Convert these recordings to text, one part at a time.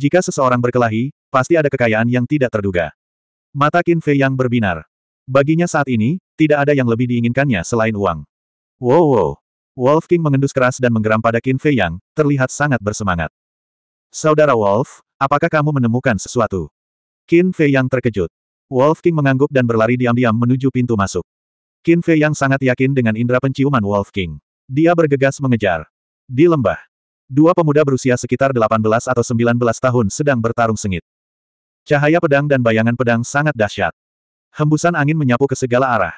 Jika seseorang berkelahi, pasti ada kekayaan yang tidak terduga. Mata Qin Fei yang berbinar. Baginya saat ini, tidak ada yang lebih diinginkannya selain uang. Wow wow. Wolf King mengendus keras dan menggeram pada Qin Fei yang, terlihat sangat bersemangat. Saudara Wolf, apakah kamu menemukan sesuatu? Qin Fei yang terkejut. Wolf King mengangguk dan berlari diam-diam menuju pintu masuk. Qin Fei yang sangat yakin dengan indera penciuman Wolf King. Dia bergegas mengejar. Di lembah, Dua pemuda berusia sekitar 18 atau 19 tahun sedang bertarung sengit. Cahaya pedang dan bayangan pedang sangat dahsyat. Hembusan angin menyapu ke segala arah.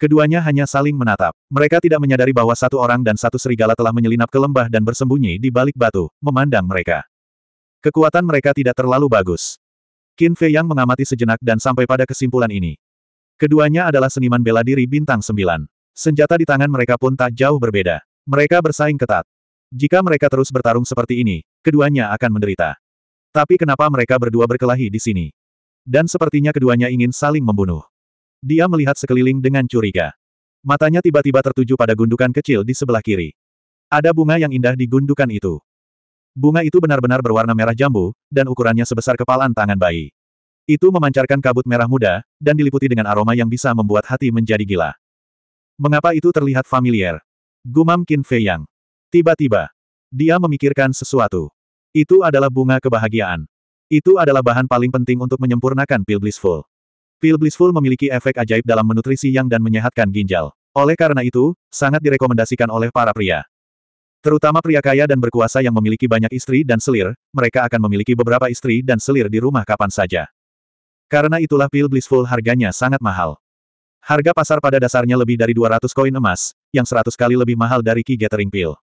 Keduanya hanya saling menatap. Mereka tidak menyadari bahwa satu orang dan satu serigala telah menyelinap ke lembah dan bersembunyi di balik batu, memandang mereka. Kekuatan mereka tidak terlalu bagus. Qin Fei Yang mengamati sejenak dan sampai pada kesimpulan ini. Keduanya adalah seniman bela diri bintang sembilan. Senjata di tangan mereka pun tak jauh berbeda. Mereka bersaing ketat. Jika mereka terus bertarung seperti ini, keduanya akan menderita. Tapi kenapa mereka berdua berkelahi di sini? Dan sepertinya keduanya ingin saling membunuh. Dia melihat sekeliling dengan curiga. Matanya tiba-tiba tertuju pada gundukan kecil di sebelah kiri. Ada bunga yang indah di gundukan itu. Bunga itu benar-benar berwarna merah jambu, dan ukurannya sebesar kepalan tangan bayi. Itu memancarkan kabut merah muda, dan diliputi dengan aroma yang bisa membuat hati menjadi gila. Mengapa itu terlihat familiar? Gumam Qin Fei Yang. Tiba-tiba, dia memikirkan sesuatu. Itu adalah bunga kebahagiaan. Itu adalah bahan paling penting untuk menyempurnakan pil blissful. Pil blissful memiliki efek ajaib dalam menutrisi yang dan menyehatkan ginjal. Oleh karena itu, sangat direkomendasikan oleh para pria. Terutama pria kaya dan berkuasa yang memiliki banyak istri dan selir, mereka akan memiliki beberapa istri dan selir di rumah kapan saja. Karena itulah pil blissful harganya sangat mahal. Harga pasar pada dasarnya lebih dari 200 koin emas, yang 100 kali lebih mahal dari key gathering pill.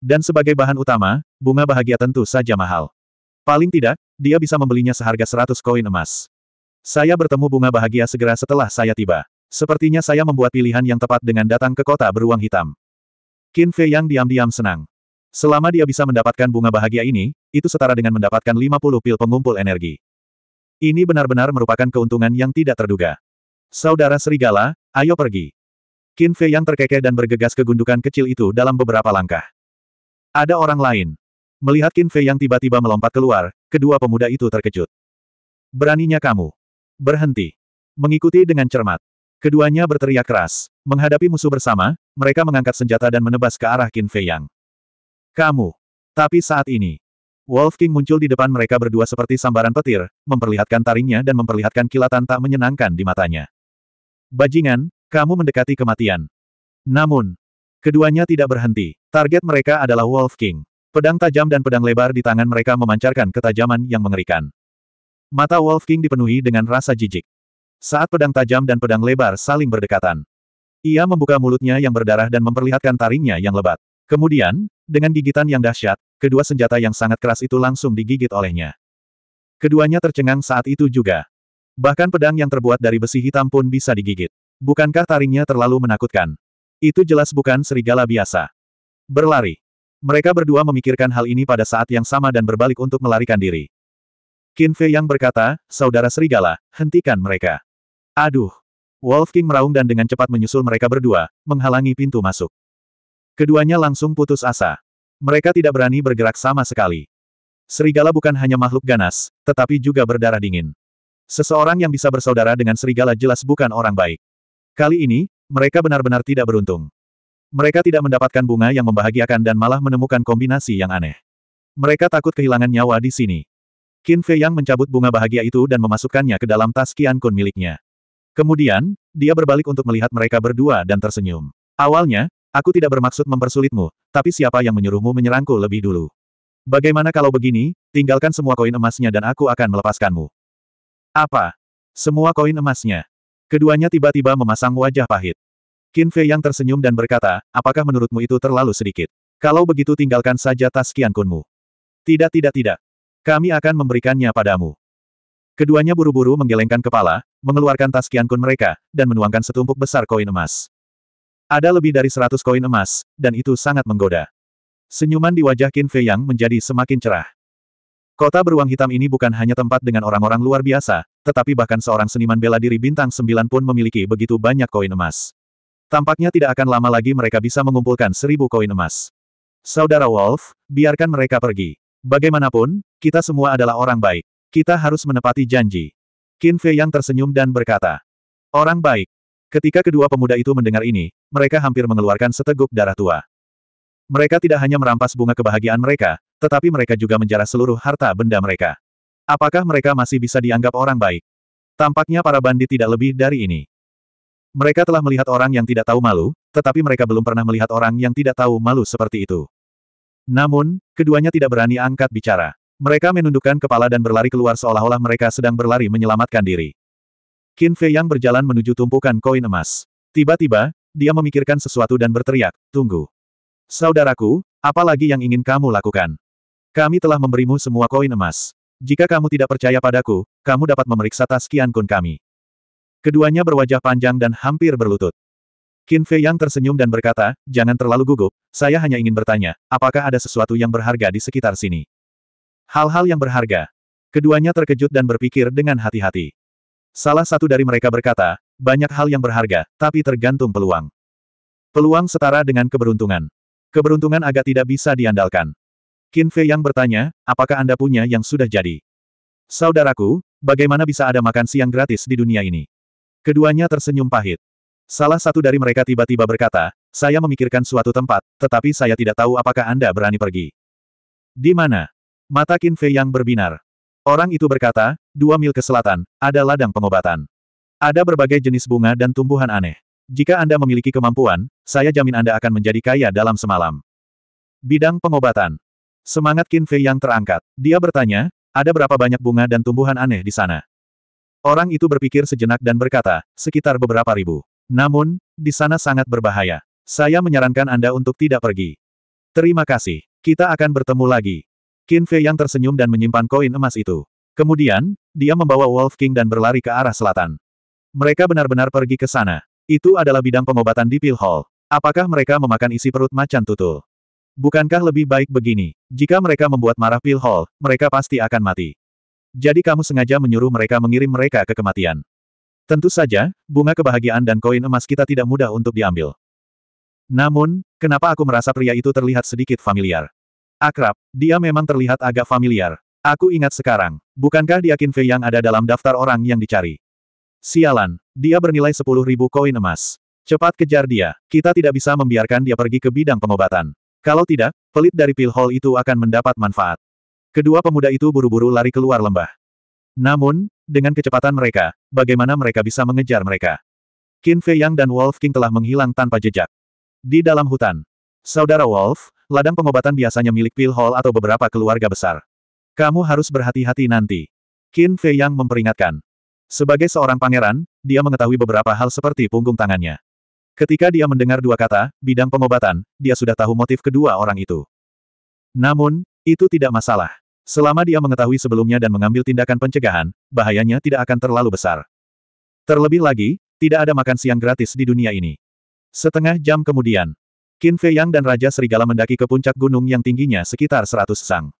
Dan sebagai bahan utama, bunga bahagia tentu saja mahal. Paling tidak, dia bisa membelinya seharga 100 koin emas. Saya bertemu bunga bahagia segera setelah saya tiba. Sepertinya saya membuat pilihan yang tepat dengan datang ke kota beruang hitam. Qin Fei yang diam-diam senang. Selama dia bisa mendapatkan bunga bahagia ini, itu setara dengan mendapatkan 50 pil pengumpul energi. Ini benar-benar merupakan keuntungan yang tidak terduga. Saudara Serigala, ayo pergi. Qin Fei yang terkekeh dan bergegas ke gundukan kecil itu dalam beberapa langkah. Ada orang lain. Melihat Qin Fei yang tiba-tiba melompat keluar, kedua pemuda itu terkejut. Beraninya kamu. Berhenti. Mengikuti dengan cermat. Keduanya berteriak keras. Menghadapi musuh bersama, mereka mengangkat senjata dan menebas ke arah Qin Fei Yang. Kamu. Tapi saat ini, Wolf King muncul di depan mereka berdua seperti sambaran petir, memperlihatkan taringnya dan memperlihatkan kilatan tak menyenangkan di matanya. Bajingan, kamu mendekati kematian. Namun, Keduanya tidak berhenti. Target mereka adalah Wolf King. Pedang tajam dan pedang lebar di tangan mereka memancarkan ketajaman yang mengerikan. Mata Wolf King dipenuhi dengan rasa jijik. Saat pedang tajam dan pedang lebar saling berdekatan. Ia membuka mulutnya yang berdarah dan memperlihatkan taringnya yang lebat. Kemudian, dengan gigitan yang dahsyat, kedua senjata yang sangat keras itu langsung digigit olehnya. Keduanya tercengang saat itu juga. Bahkan pedang yang terbuat dari besi hitam pun bisa digigit. Bukankah taringnya terlalu menakutkan? Itu jelas bukan serigala biasa. Berlari. Mereka berdua memikirkan hal ini pada saat yang sama dan berbalik untuk melarikan diri. Qin Fei yang berkata, Saudara Serigala, hentikan mereka. Aduh. Wolf King meraung dan dengan cepat menyusul mereka berdua, menghalangi pintu masuk. Keduanya langsung putus asa. Mereka tidak berani bergerak sama sekali. Serigala bukan hanya makhluk ganas, tetapi juga berdarah dingin. Seseorang yang bisa bersaudara dengan serigala jelas bukan orang baik. Kali ini, mereka benar-benar tidak beruntung. Mereka tidak mendapatkan bunga yang membahagiakan dan malah menemukan kombinasi yang aneh. Mereka takut kehilangan nyawa di sini. Qin Fei Yang mencabut bunga bahagia itu dan memasukkannya ke dalam tas Qian Kun miliknya. Kemudian, dia berbalik untuk melihat mereka berdua dan tersenyum. Awalnya, aku tidak bermaksud mempersulitmu, tapi siapa yang menyuruhmu menyerangku lebih dulu? Bagaimana kalau begini, tinggalkan semua koin emasnya dan aku akan melepaskanmu. Apa? Semua koin emasnya. Keduanya tiba-tiba memasang wajah pahit. Qin Fei yang tersenyum dan berkata, apakah menurutmu itu terlalu sedikit? Kalau begitu tinggalkan saja tas Qian Kunmu. Tidak tidak tidak. Kami akan memberikannya padamu. Keduanya buru-buru menggelengkan kepala, mengeluarkan tas Qian Kun mereka, dan menuangkan setumpuk besar koin emas. Ada lebih dari seratus koin emas, dan itu sangat menggoda. Senyuman di wajah Qin Fei yang menjadi semakin cerah. Kota beruang hitam ini bukan hanya tempat dengan orang-orang luar biasa, tetapi bahkan seorang seniman bela diri bintang sembilan pun memiliki begitu banyak koin emas. Tampaknya tidak akan lama lagi mereka bisa mengumpulkan seribu koin emas. Saudara Wolf, biarkan mereka pergi. Bagaimanapun, kita semua adalah orang baik. Kita harus menepati janji. Qin Fei yang tersenyum dan berkata, Orang baik. Ketika kedua pemuda itu mendengar ini, mereka hampir mengeluarkan seteguk darah tua. Mereka tidak hanya merampas bunga kebahagiaan mereka, tetapi mereka juga menjarah seluruh harta benda mereka. Apakah mereka masih bisa dianggap orang baik? Tampaknya para bandit tidak lebih dari ini. Mereka telah melihat orang yang tidak tahu malu, tetapi mereka belum pernah melihat orang yang tidak tahu malu seperti itu. Namun, keduanya tidak berani angkat bicara. Mereka menundukkan kepala dan berlari keluar seolah-olah mereka sedang berlari menyelamatkan diri. Qin Fei yang berjalan menuju tumpukan koin emas. Tiba-tiba, dia memikirkan sesuatu dan berteriak, tunggu. Saudaraku, apalagi yang ingin kamu lakukan? Kami telah memberimu semua koin emas. Jika kamu tidak percaya padaku, kamu dapat memeriksa tas Kian Kun kami. Keduanya berwajah panjang dan hampir berlutut. Qin Fei yang tersenyum dan berkata, jangan terlalu gugup, saya hanya ingin bertanya, apakah ada sesuatu yang berharga di sekitar sini? Hal-hal yang berharga. Keduanya terkejut dan berpikir dengan hati-hati. Salah satu dari mereka berkata, banyak hal yang berharga, tapi tergantung peluang. Peluang setara dengan keberuntungan. Keberuntungan agak tidak bisa diandalkan. Qin Fei yang bertanya, apakah Anda punya yang sudah jadi? Saudaraku, bagaimana bisa ada makan siang gratis di dunia ini? Keduanya tersenyum pahit. Salah satu dari mereka tiba-tiba berkata, saya memikirkan suatu tempat, tetapi saya tidak tahu apakah Anda berani pergi. Di mana? Mata Qin Fei yang berbinar. Orang itu berkata, dua mil ke selatan, ada ladang pengobatan. Ada berbagai jenis bunga dan tumbuhan aneh. Jika Anda memiliki kemampuan, saya jamin Anda akan menjadi kaya dalam semalam. Bidang pengobatan. Semangat Qin Fei yang terangkat. Dia bertanya, ada berapa banyak bunga dan tumbuhan aneh di sana? Orang itu berpikir sejenak dan berkata, sekitar beberapa ribu. Namun, di sana sangat berbahaya. Saya menyarankan Anda untuk tidak pergi. Terima kasih. Kita akan bertemu lagi. Qin Fei yang tersenyum dan menyimpan koin emas itu. Kemudian, dia membawa Wolf King dan berlari ke arah selatan. Mereka benar-benar pergi ke sana. Itu adalah bidang pengobatan di Pill Hall. Apakah mereka memakan isi perut macan tutul? Bukankah lebih baik begini? Jika mereka membuat marah Pill Hall, mereka pasti akan mati. Jadi kamu sengaja menyuruh mereka mengirim mereka ke kematian. Tentu saja, bunga kebahagiaan dan koin emas kita tidak mudah untuk diambil. Namun, kenapa aku merasa pria itu terlihat sedikit familiar? Akrab, dia memang terlihat agak familiar. Aku ingat sekarang, bukankah dia yang ada dalam daftar orang yang dicari? Sialan, dia bernilai sepuluh ribu koin emas. Cepat kejar dia, kita tidak bisa membiarkan dia pergi ke bidang pengobatan. Kalau tidak, pelit dari pil hall itu akan mendapat manfaat. Kedua pemuda itu buru-buru lari keluar lembah. Namun, dengan kecepatan mereka, bagaimana mereka bisa mengejar mereka? Qin Fei Yang dan Wolf King telah menghilang tanpa jejak. Di dalam hutan, Saudara Wolf, ladang pengobatan biasanya milik pil Hall atau beberapa keluarga besar. Kamu harus berhati-hati nanti. Qin Fei Yang memperingatkan. Sebagai seorang pangeran, dia mengetahui beberapa hal seperti punggung tangannya. Ketika dia mendengar dua kata, bidang pengobatan, dia sudah tahu motif kedua orang itu. Namun, itu tidak masalah. Selama dia mengetahui sebelumnya dan mengambil tindakan pencegahan, bahayanya tidak akan terlalu besar. Terlebih lagi, tidak ada makan siang gratis di dunia ini. Setengah jam kemudian, Qin Fei Yang dan Raja Serigala mendaki ke puncak gunung yang tingginya sekitar 100 sang.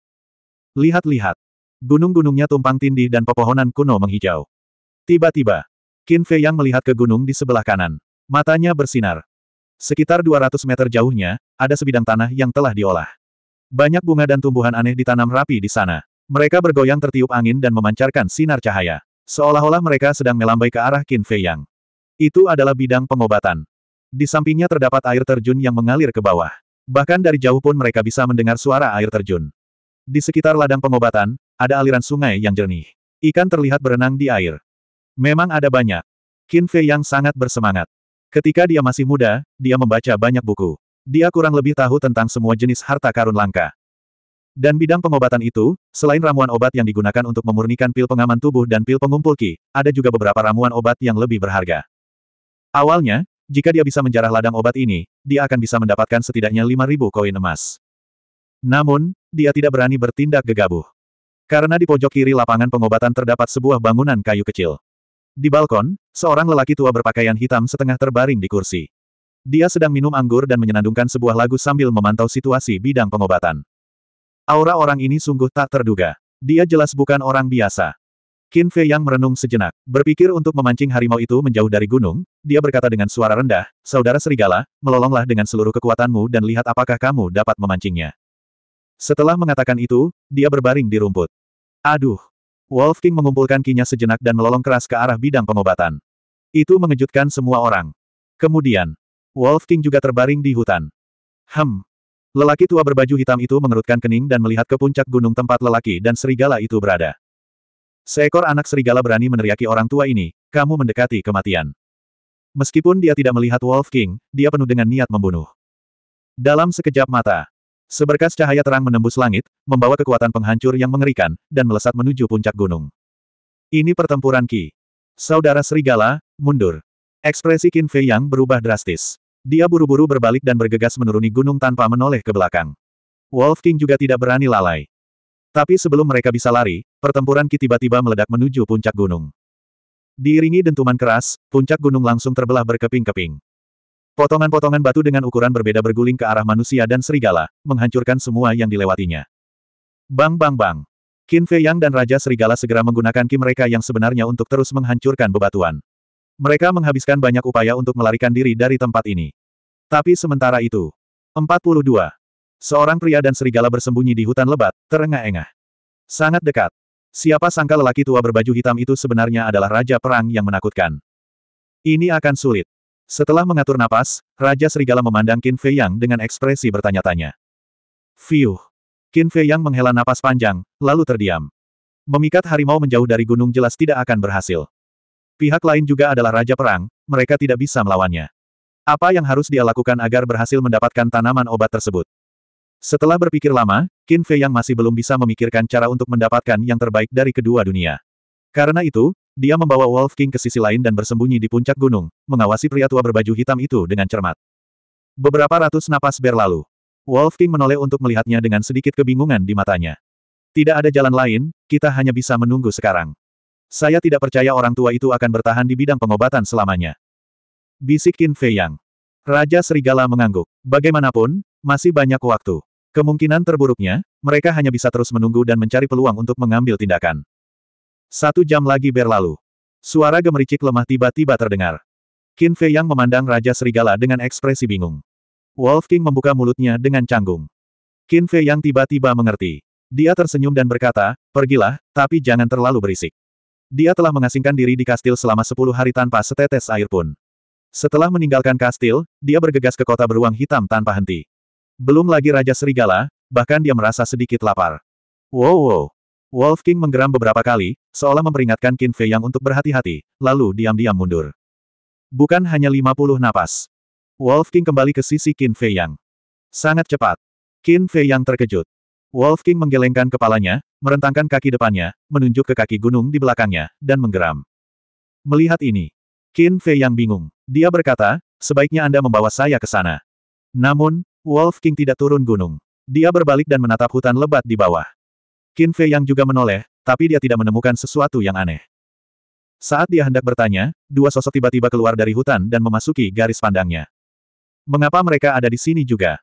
Lihat-lihat. Gunung-gunungnya tumpang tindih dan pepohonan kuno menghijau. Tiba-tiba, Qin Fei yang melihat ke gunung di sebelah kanan. Matanya bersinar. Sekitar 200 meter jauhnya, ada sebidang tanah yang telah diolah. Banyak bunga dan tumbuhan aneh ditanam rapi di sana. Mereka bergoyang tertiup angin dan memancarkan sinar cahaya. Seolah-olah mereka sedang melambai ke arah Qin Fei Yang. Itu adalah bidang pengobatan. Di sampingnya terdapat air terjun yang mengalir ke bawah. Bahkan dari jauh pun mereka bisa mendengar suara air terjun. Di sekitar ladang pengobatan, ada aliran sungai yang jernih. Ikan terlihat berenang di air. Memang ada banyak. Qin Fei yang sangat bersemangat. Ketika dia masih muda, dia membaca banyak buku. Dia kurang lebih tahu tentang semua jenis harta karun langka. Dan bidang pengobatan itu, selain ramuan obat yang digunakan untuk memurnikan pil pengaman tubuh dan pil pengumpul ki, ada juga beberapa ramuan obat yang lebih berharga. Awalnya, jika dia bisa menjarah ladang obat ini, dia akan bisa mendapatkan setidaknya 5.000 koin emas. Namun, dia tidak berani bertindak gegabah. Karena di pojok kiri lapangan pengobatan terdapat sebuah bangunan kayu kecil. Di balkon, seorang lelaki tua berpakaian hitam setengah terbaring di kursi. Dia sedang minum anggur dan menyenandungkan sebuah lagu sambil memantau situasi bidang pengobatan. Aura orang ini sungguh tak terduga. Dia jelas bukan orang biasa. Qin Fei yang merenung sejenak, berpikir untuk memancing harimau itu menjauh dari gunung, dia berkata dengan suara rendah, Saudara Serigala, melolonglah dengan seluruh kekuatanmu dan lihat apakah kamu dapat memancingnya. Setelah mengatakan itu, dia berbaring di rumput. Aduh, Wolf King mengumpulkan kinya sejenak dan melolong keras ke arah bidang pengobatan. Itu mengejutkan semua orang. Kemudian, Wolf King juga terbaring di hutan. Hem. Lelaki tua berbaju hitam itu mengerutkan kening dan melihat ke puncak gunung tempat lelaki dan serigala itu berada. Seekor anak serigala berani meneriaki orang tua ini, kamu mendekati kematian. Meskipun dia tidak melihat Wolf King, dia penuh dengan niat membunuh. Dalam sekejap mata, Seberkas cahaya terang menembus langit, membawa kekuatan penghancur yang mengerikan, dan melesat menuju puncak gunung. Ini pertempuran Ki. Saudara Serigala, mundur. Ekspresi Qin Fei Yang berubah drastis. Dia buru-buru berbalik dan bergegas menuruni gunung tanpa menoleh ke belakang. Wolf King juga tidak berani lalai. Tapi sebelum mereka bisa lari, pertempuran Ki tiba-tiba meledak menuju puncak gunung. Diiringi dentuman keras, puncak gunung langsung terbelah berkeping-keping. Potongan-potongan batu dengan ukuran berbeda berguling ke arah manusia dan serigala, menghancurkan semua yang dilewatinya. Bang bang bang. Qin Fei Yang dan Raja Serigala segera menggunakan ki mereka yang sebenarnya untuk terus menghancurkan bebatuan. Mereka menghabiskan banyak upaya untuk melarikan diri dari tempat ini. Tapi sementara itu, 42. Seorang pria dan serigala bersembunyi di hutan lebat, terengah-engah. Sangat dekat. Siapa sangka lelaki tua berbaju hitam itu sebenarnya adalah raja perang yang menakutkan. Ini akan sulit. Setelah mengatur napas, Raja Serigala memandang Qin Fei Yang dengan ekspresi bertanya-tanya. Fiuh! Qin Fei Yang menghela napas panjang, lalu terdiam. Memikat harimau menjauh dari gunung jelas tidak akan berhasil. Pihak lain juga adalah Raja Perang, mereka tidak bisa melawannya. Apa yang harus dia lakukan agar berhasil mendapatkan tanaman obat tersebut? Setelah berpikir lama, Qin Fei Yang masih belum bisa memikirkan cara untuk mendapatkan yang terbaik dari kedua dunia. Karena itu, dia membawa Wolf King ke sisi lain dan bersembunyi di puncak gunung, mengawasi pria tua berbaju hitam itu dengan cermat. Beberapa ratus napas berlalu. Wolf King menoleh untuk melihatnya dengan sedikit kebingungan di matanya. Tidak ada jalan lain, kita hanya bisa menunggu sekarang. Saya tidak percaya orang tua itu akan bertahan di bidang pengobatan selamanya. Bisik Qin Fei Yang. Raja Serigala mengangguk. Bagaimanapun, masih banyak waktu. Kemungkinan terburuknya, mereka hanya bisa terus menunggu dan mencari peluang untuk mengambil tindakan. Satu jam lagi berlalu. Suara gemericik lemah tiba-tiba terdengar. Qin Fei yang memandang Raja Serigala dengan ekspresi bingung. Wolf King membuka mulutnya dengan canggung. Qin Fei yang tiba-tiba mengerti. Dia tersenyum dan berkata, pergilah, tapi jangan terlalu berisik. Dia telah mengasingkan diri di kastil selama sepuluh hari tanpa setetes air pun. Setelah meninggalkan kastil, dia bergegas ke kota beruang hitam tanpa henti. Belum lagi Raja Serigala, bahkan dia merasa sedikit lapar. Wow wow, Wolf King menggeram beberapa kali, seolah memperingatkan Qin Fei Yang untuk berhati-hati, lalu diam-diam mundur. Bukan hanya 50 napas. Wolf King kembali ke sisi Qin Fei Yang. Sangat cepat. Qin Fei Yang terkejut. Wolf King menggelengkan kepalanya, merentangkan kaki depannya, menunjuk ke kaki gunung di belakangnya, dan menggeram. Melihat ini, Qin Fei Yang bingung. Dia berkata, sebaiknya Anda membawa saya ke sana. Namun, Wolf King tidak turun gunung. Dia berbalik dan menatap hutan lebat di bawah. Qin Fei yang juga menoleh, tapi dia tidak menemukan sesuatu yang aneh. Saat dia hendak bertanya, dua sosok tiba-tiba keluar dari hutan dan memasuki garis pandangnya. Mengapa mereka ada di sini juga?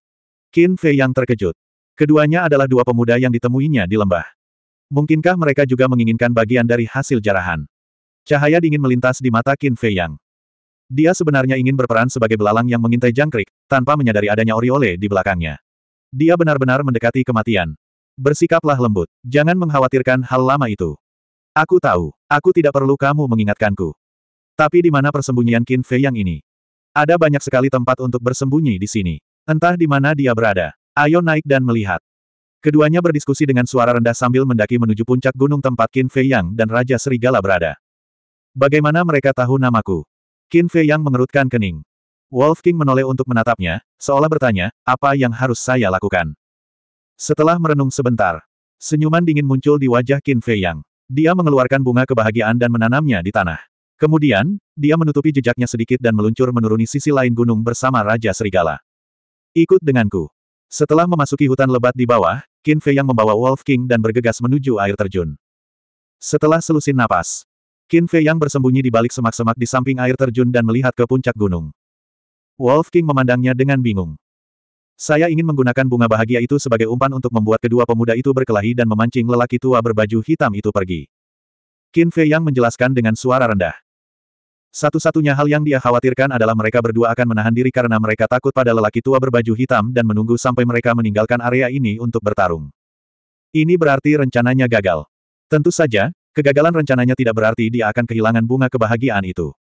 Qin Fei yang terkejut. Keduanya adalah dua pemuda yang ditemuinya di lembah. Mungkinkah mereka juga menginginkan bagian dari hasil jarahan? Cahaya dingin melintas di mata Qin Fei Yang. Dia sebenarnya ingin berperan sebagai belalang yang mengintai jangkrik, tanpa menyadari adanya oriole di belakangnya. Dia benar-benar mendekati kematian. Bersikaplah lembut. Jangan mengkhawatirkan hal lama itu. Aku tahu. Aku tidak perlu kamu mengingatkanku. Tapi di mana persembunyian Qin Fei yang ini? Ada banyak sekali tempat untuk bersembunyi di sini. Entah di mana dia berada. Ayo naik dan melihat. Keduanya berdiskusi dengan suara rendah sambil mendaki menuju puncak gunung tempat Qin Fei Yang dan Raja Serigala berada. Bagaimana mereka tahu namaku? Qin Fei Yang mengerutkan kening. Wolf King menoleh untuk menatapnya, seolah bertanya, apa yang harus saya lakukan? Setelah merenung sebentar, senyuman dingin muncul di wajah Qin Fei Yang. Dia mengeluarkan bunga kebahagiaan dan menanamnya di tanah. Kemudian, dia menutupi jejaknya sedikit dan meluncur menuruni sisi lain gunung bersama Raja Serigala. Ikut denganku. Setelah memasuki hutan lebat di bawah, Qin Fei Yang membawa Wolf King dan bergegas menuju air terjun. Setelah selusin napas, Qin Fei Yang bersembunyi di balik semak-semak di samping air terjun dan melihat ke puncak gunung. Wolf King memandangnya dengan bingung. Saya ingin menggunakan bunga bahagia itu sebagai umpan untuk membuat kedua pemuda itu berkelahi dan memancing lelaki tua berbaju hitam itu pergi. Qin Fei Yang menjelaskan dengan suara rendah. Satu-satunya hal yang dia khawatirkan adalah mereka berdua akan menahan diri karena mereka takut pada lelaki tua berbaju hitam dan menunggu sampai mereka meninggalkan area ini untuk bertarung. Ini berarti rencananya gagal. Tentu saja, kegagalan rencananya tidak berarti dia akan kehilangan bunga kebahagiaan itu.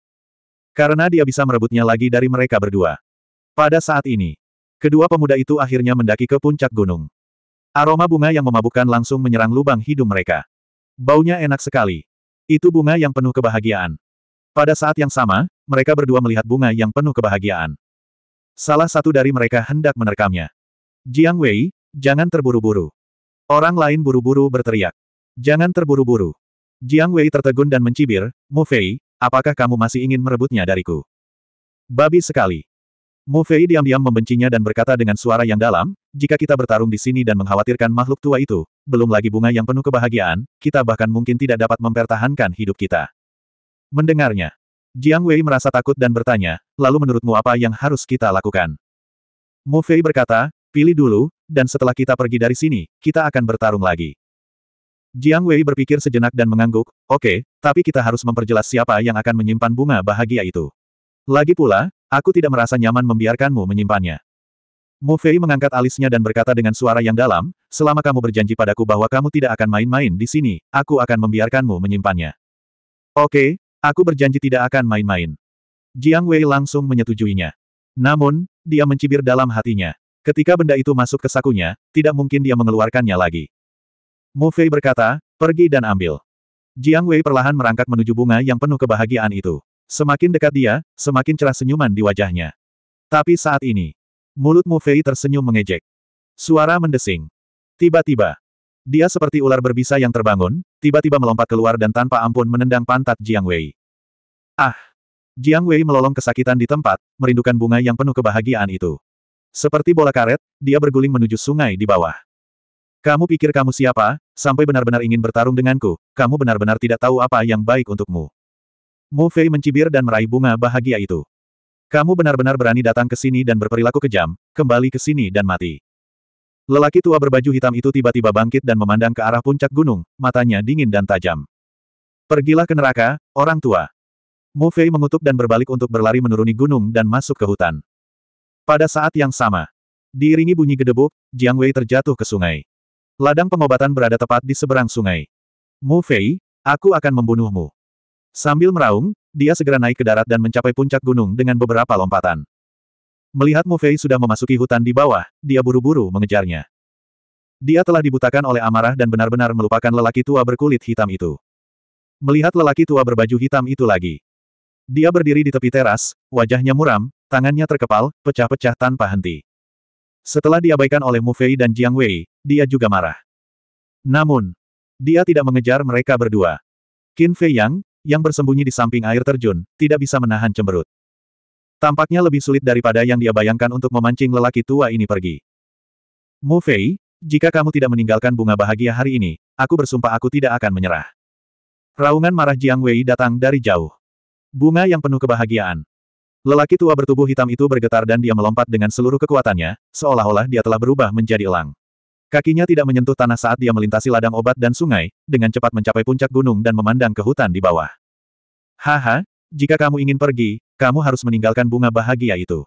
Karena dia bisa merebutnya lagi dari mereka berdua. Pada saat ini, Kedua pemuda itu akhirnya mendaki ke puncak gunung. Aroma bunga yang memabukkan langsung menyerang lubang hidung mereka. Baunya enak sekali. Itu bunga yang penuh kebahagiaan. Pada saat yang sama, mereka berdua melihat bunga yang penuh kebahagiaan. Salah satu dari mereka hendak menerkamnya. Jiang Wei, jangan terburu-buru. Orang lain buru-buru berteriak. Jangan terburu-buru. Jiang Wei tertegun dan mencibir, Mu Fei, apakah kamu masih ingin merebutnya dariku? Babi sekali. Mu Fei diam-diam membencinya dan berkata dengan suara yang dalam, jika kita bertarung di sini dan mengkhawatirkan makhluk tua itu, belum lagi bunga yang penuh kebahagiaan, kita bahkan mungkin tidak dapat mempertahankan hidup kita. Mendengarnya, Jiang Wei merasa takut dan bertanya, lalu menurutmu apa yang harus kita lakukan? Mu Fei berkata, pilih dulu, dan setelah kita pergi dari sini, kita akan bertarung lagi. Jiang Wei berpikir sejenak dan mengangguk, oke, okay, tapi kita harus memperjelas siapa yang akan menyimpan bunga bahagia itu. Lagi pula, Aku tidak merasa nyaman membiarkanmu menyimpannya. Mu Fei mengangkat alisnya dan berkata dengan suara yang dalam, selama kamu berjanji padaku bahwa kamu tidak akan main-main di sini, aku akan membiarkanmu menyimpannya. Oke, aku berjanji tidak akan main-main. Jiang Wei langsung menyetujuinya. Namun, dia mencibir dalam hatinya. Ketika benda itu masuk ke sakunya, tidak mungkin dia mengeluarkannya lagi. Mu Fei berkata, pergi dan ambil. Jiang Wei perlahan merangkak menuju bunga yang penuh kebahagiaan itu. Semakin dekat dia, semakin cerah senyuman di wajahnya. Tapi saat ini, mulut Mu Fei tersenyum mengejek. Suara mendesing. Tiba-tiba, dia seperti ular berbisa yang terbangun, tiba-tiba melompat keluar dan tanpa ampun menendang pantat Jiang Wei. Ah! Jiang Wei melolong kesakitan di tempat, merindukan bunga yang penuh kebahagiaan itu. Seperti bola karet, dia berguling menuju sungai di bawah. Kamu pikir kamu siapa, sampai benar-benar ingin bertarung denganku, kamu benar-benar tidak tahu apa yang baik untukmu. Mo Fei mencibir dan meraih bunga bahagia itu. Kamu benar-benar berani datang ke sini dan berperilaku kejam, kembali ke sini dan mati. Lelaki tua berbaju hitam itu tiba-tiba bangkit dan memandang ke arah puncak gunung, matanya dingin dan tajam. Pergilah ke neraka, orang tua. Mo Fei mengutuk dan berbalik untuk berlari menuruni gunung dan masuk ke hutan. Pada saat yang sama, diiringi bunyi gedebuk, Jiang Wei terjatuh ke sungai. Ladang pengobatan berada tepat di seberang sungai. Mu Fei, aku akan membunuhmu. Sambil meraung, dia segera naik ke darat dan mencapai puncak gunung dengan beberapa lompatan. Melihat Mu Fei sudah memasuki hutan di bawah, dia buru-buru mengejarnya. Dia telah dibutakan oleh amarah dan benar-benar melupakan lelaki tua berkulit hitam itu. Melihat lelaki tua berbaju hitam itu lagi. Dia berdiri di tepi teras, wajahnya muram, tangannya terkepal, pecah-pecah tanpa henti. Setelah diabaikan oleh Mu Fei dan Jiang Wei, dia juga marah. Namun, dia tidak mengejar mereka berdua. Qin Fei Yang, yang bersembunyi di samping air terjun, tidak bisa menahan cemberut. Tampaknya lebih sulit daripada yang dia bayangkan untuk memancing lelaki tua ini pergi. Mu Fei, jika kamu tidak meninggalkan bunga bahagia hari ini, aku bersumpah aku tidak akan menyerah. Raungan marah Jiang Wei datang dari jauh. Bunga yang penuh kebahagiaan. Lelaki tua bertubuh hitam itu bergetar dan dia melompat dengan seluruh kekuatannya, seolah-olah dia telah berubah menjadi elang. Kakinya tidak menyentuh tanah saat dia melintasi ladang obat dan sungai, dengan cepat mencapai puncak gunung dan memandang ke hutan di bawah. Haha, jika kamu ingin pergi, kamu harus meninggalkan bunga bahagia itu.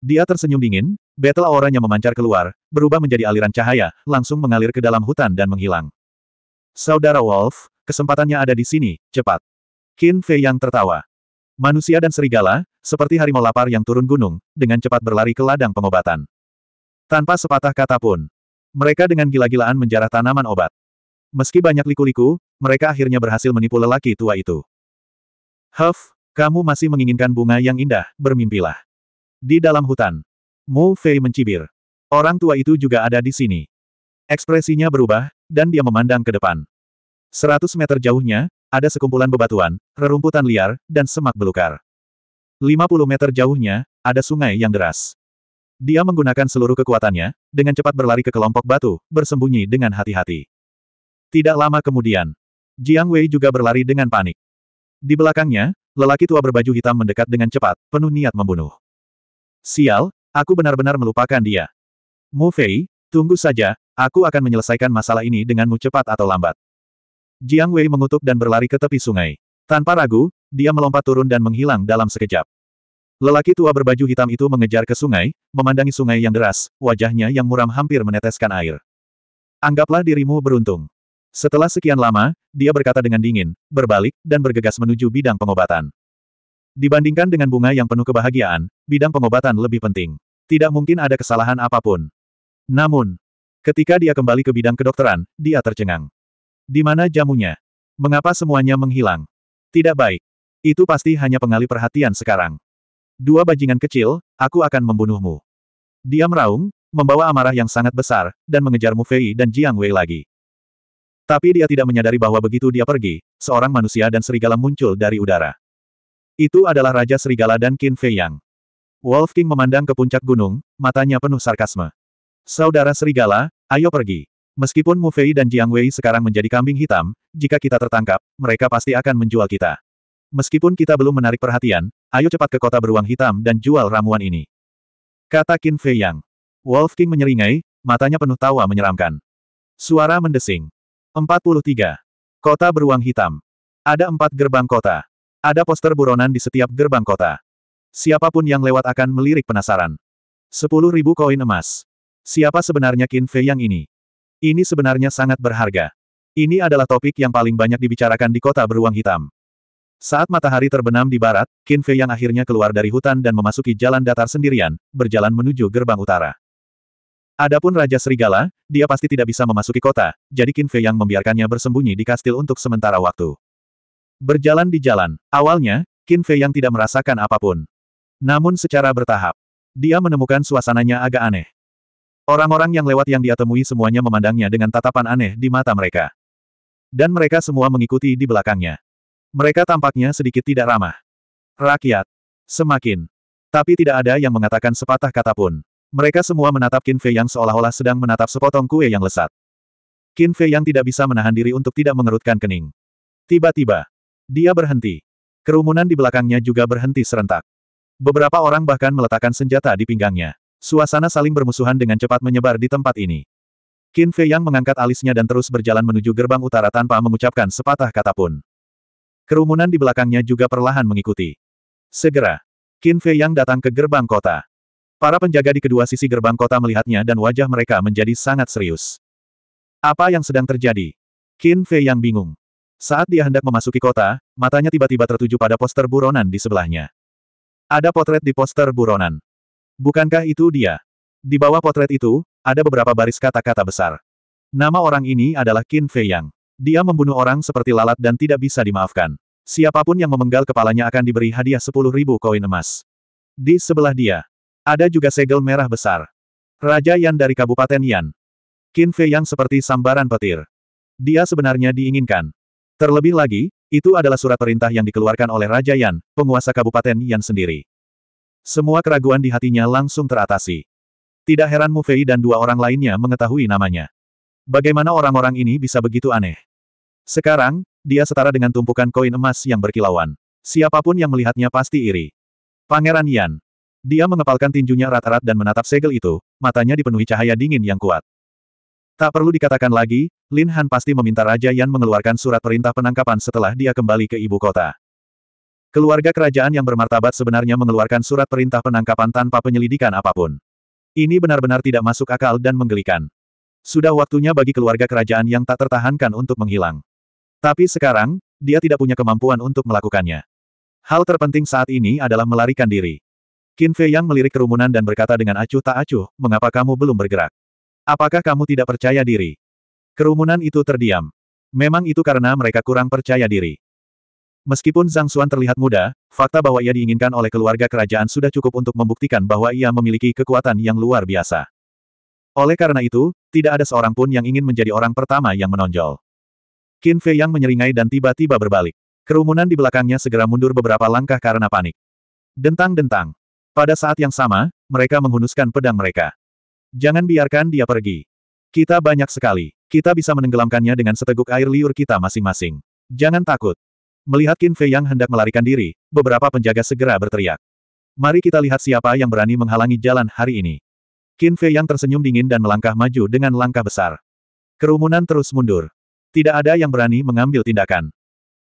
Dia tersenyum dingin, battle auranya memancar keluar, berubah menjadi aliran cahaya, langsung mengalir ke dalam hutan dan menghilang. Saudara Wolf, kesempatannya ada di sini, cepat. Qin Fei yang tertawa. Manusia dan serigala, seperti harimau lapar yang turun gunung, dengan cepat berlari ke ladang pengobatan. Tanpa sepatah kata pun, mereka dengan gila-gilaan menjarah tanaman obat. Meski banyak liku-liku, mereka akhirnya berhasil menipu lelaki tua itu. Huff, kamu masih menginginkan bunga yang indah, bermimpilah. Di dalam hutan, Mu Fei mencibir. Orang tua itu juga ada di sini. Ekspresinya berubah, dan dia memandang ke depan. Seratus meter jauhnya, ada sekumpulan bebatuan, rerumputan liar, dan semak belukar. Lima puluh meter jauhnya, ada sungai yang deras. Dia menggunakan seluruh kekuatannya, dengan cepat berlari ke kelompok batu, bersembunyi dengan hati-hati. Tidak lama kemudian, Jiang Wei juga berlari dengan panik. Di belakangnya, lelaki tua berbaju hitam mendekat dengan cepat, penuh niat membunuh. Sial, aku benar-benar melupakan dia. Mu Fei, tunggu saja, aku akan menyelesaikan masalah ini denganmu cepat atau lambat. Jiang Wei mengutuk dan berlari ke tepi sungai. Tanpa ragu, dia melompat turun dan menghilang dalam sekejap. Lelaki tua berbaju hitam itu mengejar ke sungai, memandangi sungai yang deras, wajahnya yang muram hampir meneteskan air. Anggaplah dirimu beruntung. Setelah sekian lama, dia berkata dengan dingin, berbalik, dan bergegas menuju bidang pengobatan. Dibandingkan dengan bunga yang penuh kebahagiaan, bidang pengobatan lebih penting. Tidak mungkin ada kesalahan apapun. Namun, ketika dia kembali ke bidang kedokteran, dia tercengang. Di mana jamunya? Mengapa semuanya menghilang? Tidak baik. Itu pasti hanya pengalih perhatian sekarang. Dua bajingan kecil, aku akan membunuhmu. Dia meraung, membawa amarah yang sangat besar, dan mengejar Mu Fei dan Jiang Wei lagi. Tapi dia tidak menyadari bahwa begitu dia pergi, seorang manusia dan serigala muncul dari udara. Itu adalah Raja Serigala dan Qin Fei Yang. Wolf King memandang ke puncak gunung, matanya penuh sarkasme. Saudara Serigala, ayo pergi. Meskipun Mu Fei dan Jiang Wei sekarang menjadi kambing hitam, jika kita tertangkap, mereka pasti akan menjual kita. Meskipun kita belum menarik perhatian, ayo cepat ke kota beruang hitam dan jual ramuan ini. Kata Qin Fei Yang. Wolf King menyeringai, matanya penuh tawa menyeramkan. Suara mendesing. 43. Kota beruang hitam. Ada empat gerbang kota. Ada poster buronan di setiap gerbang kota. Siapapun yang lewat akan melirik penasaran. ribu koin emas. Siapa sebenarnya Qin Fei Yang ini? Ini sebenarnya sangat berharga. Ini adalah topik yang paling banyak dibicarakan di kota beruang hitam. Saat matahari terbenam di barat, Qin Fei yang akhirnya keluar dari hutan dan memasuki jalan datar sendirian, berjalan menuju gerbang utara. Adapun Raja Serigala, dia pasti tidak bisa memasuki kota, jadi Qin Fei yang membiarkannya bersembunyi di kastil untuk sementara waktu. Berjalan di jalan, awalnya, Qin Fei yang tidak merasakan apapun. Namun secara bertahap, dia menemukan suasananya agak aneh. Orang-orang yang lewat yang dia temui semuanya memandangnya dengan tatapan aneh di mata mereka. Dan mereka semua mengikuti di belakangnya. Mereka tampaknya sedikit tidak ramah. Rakyat. Semakin. Tapi tidak ada yang mengatakan sepatah kata pun. Mereka semua menatap Qin Fei yang seolah-olah sedang menatap sepotong kue yang lesat. Qin Fei yang tidak bisa menahan diri untuk tidak mengerutkan kening. Tiba-tiba. Dia berhenti. Kerumunan di belakangnya juga berhenti serentak. Beberapa orang bahkan meletakkan senjata di pinggangnya. Suasana saling bermusuhan dengan cepat menyebar di tempat ini. Qin Fei yang mengangkat alisnya dan terus berjalan menuju gerbang utara tanpa mengucapkan sepatah kata pun. Kerumunan di belakangnya juga perlahan mengikuti. Segera, Qin Fei yang datang ke gerbang kota. Para penjaga di kedua sisi gerbang kota melihatnya dan wajah mereka menjadi sangat serius. Apa yang sedang terjadi? Qin Fei yang bingung. Saat dia hendak memasuki kota, matanya tiba-tiba tertuju pada poster buronan di sebelahnya. Ada potret di poster buronan. Bukankah itu dia? Di bawah potret itu, ada beberapa baris kata-kata besar. Nama orang ini adalah Qin Fei Yang. Dia membunuh orang seperti lalat dan tidak bisa dimaafkan. Siapapun yang memenggal kepalanya akan diberi hadiah sepuluh ribu koin emas. Di sebelah dia, ada juga segel merah besar. Raja Yan dari Kabupaten Yan. Qin Fei yang seperti sambaran petir. Dia sebenarnya diinginkan. Terlebih lagi, itu adalah surat perintah yang dikeluarkan oleh Raja Yan, penguasa Kabupaten Yan sendiri. Semua keraguan di hatinya langsung teratasi. Tidak heran Mu Fei dan dua orang lainnya mengetahui namanya. Bagaimana orang-orang ini bisa begitu aneh? Sekarang, dia setara dengan tumpukan koin emas yang berkilauan. Siapapun yang melihatnya pasti iri. Pangeran Yan. Dia mengepalkan tinjunya rat-rat dan menatap segel itu, matanya dipenuhi cahaya dingin yang kuat. Tak perlu dikatakan lagi, Lin Han pasti meminta Raja Yan mengeluarkan surat perintah penangkapan setelah dia kembali ke ibu kota. Keluarga kerajaan yang bermartabat sebenarnya mengeluarkan surat perintah penangkapan tanpa penyelidikan apapun. Ini benar-benar tidak masuk akal dan menggelikan. Sudah waktunya bagi keluarga kerajaan yang tak tertahankan untuk menghilang. Tapi sekarang, dia tidak punya kemampuan untuk melakukannya. Hal terpenting saat ini adalah melarikan diri. Qin Fei Yang melirik kerumunan dan berkata dengan acuh tak acuh, mengapa kamu belum bergerak? Apakah kamu tidak percaya diri? Kerumunan itu terdiam. Memang itu karena mereka kurang percaya diri. Meskipun Zhang Xuan terlihat muda, fakta bahwa ia diinginkan oleh keluarga kerajaan sudah cukup untuk membuktikan bahwa ia memiliki kekuatan yang luar biasa. Oleh karena itu, tidak ada seorang pun yang ingin menjadi orang pertama yang menonjol. Qin Fei yang menyeringai dan tiba-tiba berbalik. Kerumunan di belakangnya segera mundur beberapa langkah karena panik. Dentang-dentang. Pada saat yang sama, mereka menghunuskan pedang mereka. Jangan biarkan dia pergi. Kita banyak sekali. Kita bisa menenggelamkannya dengan seteguk air liur kita masing-masing. Jangan takut. Melihat Qin Fei yang hendak melarikan diri, beberapa penjaga segera berteriak. Mari kita lihat siapa yang berani menghalangi jalan hari ini. Qin Fei yang tersenyum dingin dan melangkah maju dengan langkah besar. Kerumunan terus mundur. Tidak ada yang berani mengambil tindakan.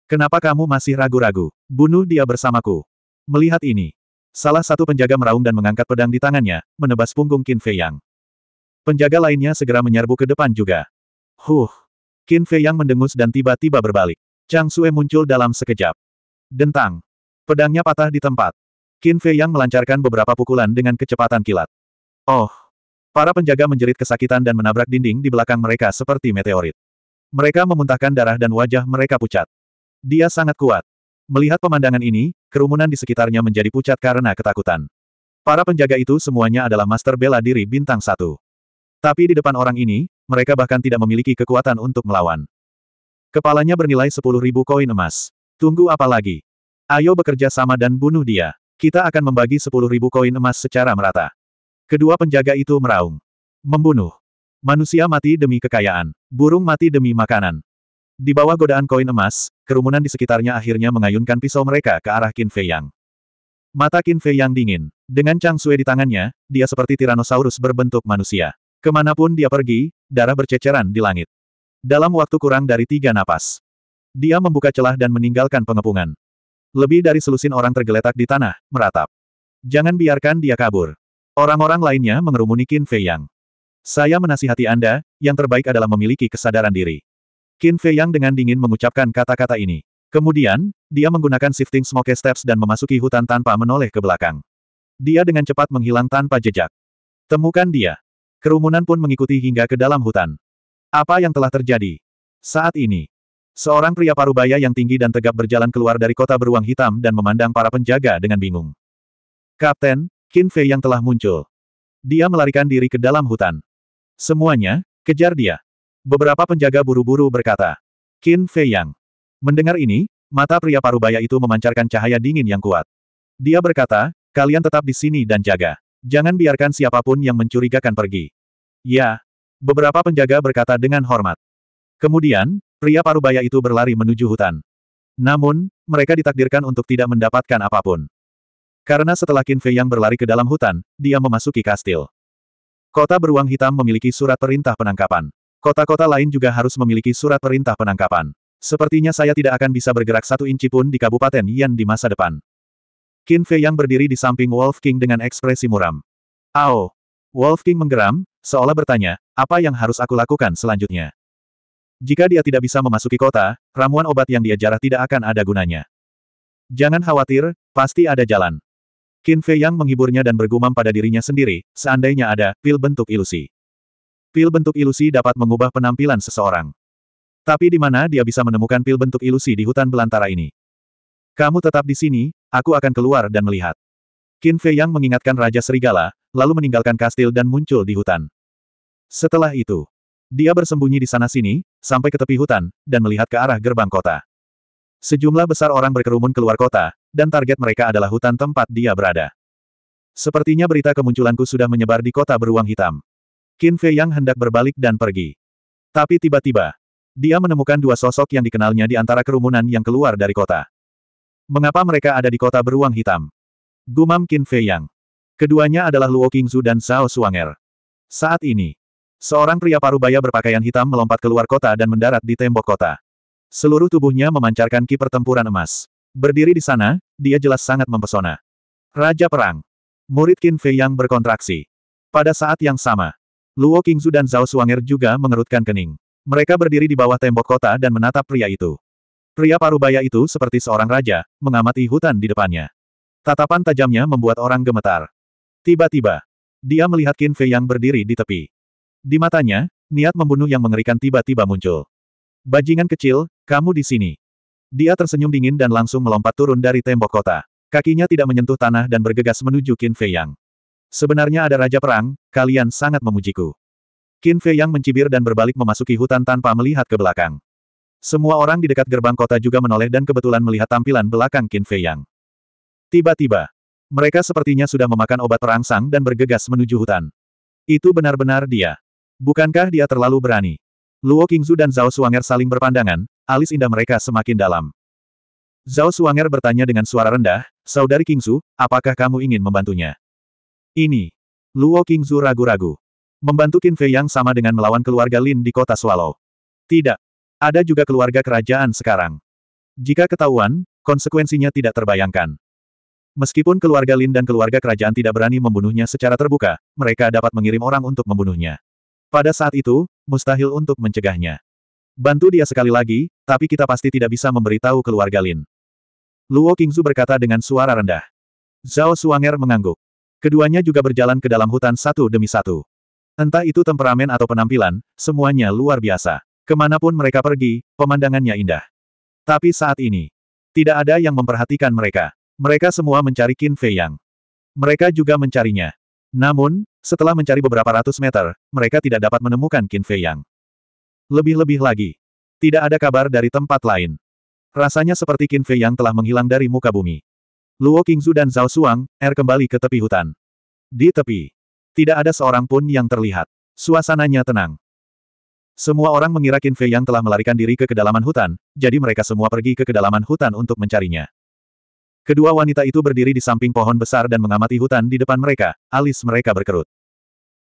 Kenapa kamu masih ragu-ragu? Bunuh dia bersamaku. Melihat ini, salah satu penjaga meraung dan mengangkat pedang di tangannya, menebas punggung Qin Fei Yang. Penjaga lainnya segera menyerbu ke depan juga. Huh! Qin Fei Yang mendengus dan tiba-tiba berbalik. Chang Sue muncul dalam sekejap. Dentang. Pedangnya patah di tempat. Qin Fei Yang melancarkan beberapa pukulan dengan kecepatan kilat. Oh! Para penjaga menjerit kesakitan dan menabrak dinding di belakang mereka seperti meteorit. Mereka memuntahkan darah dan wajah mereka pucat. Dia sangat kuat. Melihat pemandangan ini, kerumunan di sekitarnya menjadi pucat karena ketakutan. Para penjaga itu semuanya adalah master bela diri bintang satu. Tapi di depan orang ini, mereka bahkan tidak memiliki kekuatan untuk melawan. Kepalanya bernilai sepuluh ribu koin emas. Tunggu apa lagi? Ayo bekerja sama dan bunuh dia. Kita akan membagi sepuluh ribu koin emas secara merata. Kedua penjaga itu meraung. Membunuh. Manusia mati demi kekayaan. Burung mati demi makanan. Di bawah godaan koin emas, kerumunan di sekitarnya akhirnya mengayunkan pisau mereka ke arah Qin Fei Yang. Mata Qin Fei Yang dingin. Dengan Chang Sui di tangannya, dia seperti Tyrannosaurus berbentuk manusia. Kemanapun dia pergi, darah berceceran di langit. Dalam waktu kurang dari tiga napas. Dia membuka celah dan meninggalkan pengepungan. Lebih dari selusin orang tergeletak di tanah, meratap. Jangan biarkan dia kabur. Orang-orang lainnya mengerumuni Qin Fei Yang. Saya menasihati Anda, yang terbaik adalah memiliki kesadaran diri. Qin Fei Yang dengan dingin mengucapkan kata-kata ini. Kemudian, dia menggunakan shifting smoke steps dan memasuki hutan tanpa menoleh ke belakang. Dia dengan cepat menghilang tanpa jejak. Temukan dia. Kerumunan pun mengikuti hingga ke dalam hutan. Apa yang telah terjadi? Saat ini, seorang pria parubaya yang tinggi dan tegap berjalan keluar dari kota beruang hitam dan memandang para penjaga dengan bingung. Kapten, Qin Fei yang telah muncul. Dia melarikan diri ke dalam hutan. Semuanya, kejar dia. Beberapa penjaga buru-buru berkata. Qin Fei Yang. Mendengar ini, mata pria parubaya itu memancarkan cahaya dingin yang kuat. Dia berkata, kalian tetap di sini dan jaga. Jangan biarkan siapapun yang mencurigakan pergi. Ya. Beberapa penjaga berkata dengan hormat. Kemudian, pria parubaya itu berlari menuju hutan. Namun, mereka ditakdirkan untuk tidak mendapatkan apapun. Karena setelah Qin Fei yang berlari ke dalam hutan, dia memasuki kastil. Kota beruang hitam memiliki surat perintah penangkapan. Kota-kota lain juga harus memiliki surat perintah penangkapan. Sepertinya saya tidak akan bisa bergerak satu inci pun di Kabupaten Yan di masa depan. Qin Fei yang berdiri di samping Wolf King dengan ekspresi muram. Ao! Wolf King menggeram, seolah bertanya, apa yang harus aku lakukan selanjutnya? Jika dia tidak bisa memasuki kota, ramuan obat yang dia jarah tidak akan ada gunanya. Jangan khawatir, pasti ada jalan. Qin Fei Yang menghiburnya dan bergumam pada dirinya sendiri, seandainya ada pil bentuk ilusi. Pil bentuk ilusi dapat mengubah penampilan seseorang. Tapi di mana dia bisa menemukan pil bentuk ilusi di hutan belantara ini? Kamu tetap di sini, aku akan keluar dan melihat. Qin Fei Yang mengingatkan Raja Serigala, lalu meninggalkan kastil dan muncul di hutan. Setelah itu, dia bersembunyi di sana-sini, sampai ke tepi hutan, dan melihat ke arah gerbang kota. Sejumlah besar orang berkerumun keluar kota, dan target mereka adalah hutan tempat dia berada. Sepertinya berita kemunculanku sudah menyebar di kota beruang hitam. Qin Fei Yang hendak berbalik dan pergi. Tapi tiba-tiba, dia menemukan dua sosok yang dikenalnya di antara kerumunan yang keluar dari kota. Mengapa mereka ada di kota beruang hitam? Gumam Qin Fei Yang. Keduanya adalah Luo Qingzu dan Zhao Suanger. Saat ini, seorang pria parubaya berpakaian hitam melompat keluar kota dan mendarat di tembok kota. Seluruh tubuhnya memancarkan ki pertempuran emas. Berdiri di sana, dia jelas sangat mempesona. Raja Perang. Murid Qin Fei yang berkontraksi. Pada saat yang sama, Luo Qingzu dan Zhao Suanger juga mengerutkan kening. Mereka berdiri di bawah tembok kota dan menatap pria itu. Pria parubaya itu seperti seorang raja, mengamati hutan di depannya. Tatapan tajamnya membuat orang gemetar. Tiba-tiba, dia melihat Qin Fei yang berdiri di tepi. Di matanya, niat membunuh yang mengerikan tiba-tiba muncul. Bajingan kecil, kamu di sini. Dia tersenyum dingin dan langsung melompat turun dari tembok kota. Kakinya tidak menyentuh tanah dan bergegas menuju Qin Fei Yang. Sebenarnya ada Raja Perang, kalian sangat memujiku. Qin Fei Yang mencibir dan berbalik memasuki hutan tanpa melihat ke belakang. Semua orang di dekat gerbang kota juga menoleh dan kebetulan melihat tampilan belakang Qin Fei Yang. Tiba-tiba, mereka sepertinya sudah memakan obat perangsang dan bergegas menuju hutan. Itu benar-benar dia. Bukankah dia terlalu berani? Luo Qingzu dan Zhao Suanger saling berpandangan, alis indah mereka semakin dalam. Zhao Suanger bertanya dengan suara rendah, Saudari Qingzu, apakah kamu ingin membantunya? Ini. Luo Qingzu ragu-ragu. Membantu Qin Fei yang sama dengan melawan keluarga Lin di kota Swallow. Tidak. Ada juga keluarga kerajaan sekarang. Jika ketahuan, konsekuensinya tidak terbayangkan. Meskipun keluarga Lin dan keluarga kerajaan tidak berani membunuhnya secara terbuka, mereka dapat mengirim orang untuk membunuhnya. Pada saat itu, mustahil untuk mencegahnya. Bantu dia sekali lagi, tapi kita pasti tidak bisa memberitahu keluarga Lin. Luo Qingzu berkata dengan suara rendah. Zhao Suanger mengangguk. Keduanya juga berjalan ke dalam hutan satu demi satu. Entah itu temperamen atau penampilan, semuanya luar biasa. Kemanapun mereka pergi, pemandangannya indah. Tapi saat ini, tidak ada yang memperhatikan mereka. Mereka semua mencari Qin Fei Yang. Mereka juga mencarinya. Namun, setelah mencari beberapa ratus meter, mereka tidak dapat menemukan Qin Fei Yang. Lebih-lebih lagi. Tidak ada kabar dari tempat lain. Rasanya seperti Qin Fei Yang telah menghilang dari muka bumi. Luo Qingzu dan Zhao Suang, er kembali ke tepi hutan. Di tepi. Tidak ada seorang pun yang terlihat. Suasananya tenang. Semua orang mengira Qin Fei Yang telah melarikan diri ke kedalaman hutan, jadi mereka semua pergi ke kedalaman hutan untuk mencarinya. Kedua wanita itu berdiri di samping pohon besar dan mengamati hutan di depan mereka, alis mereka berkerut.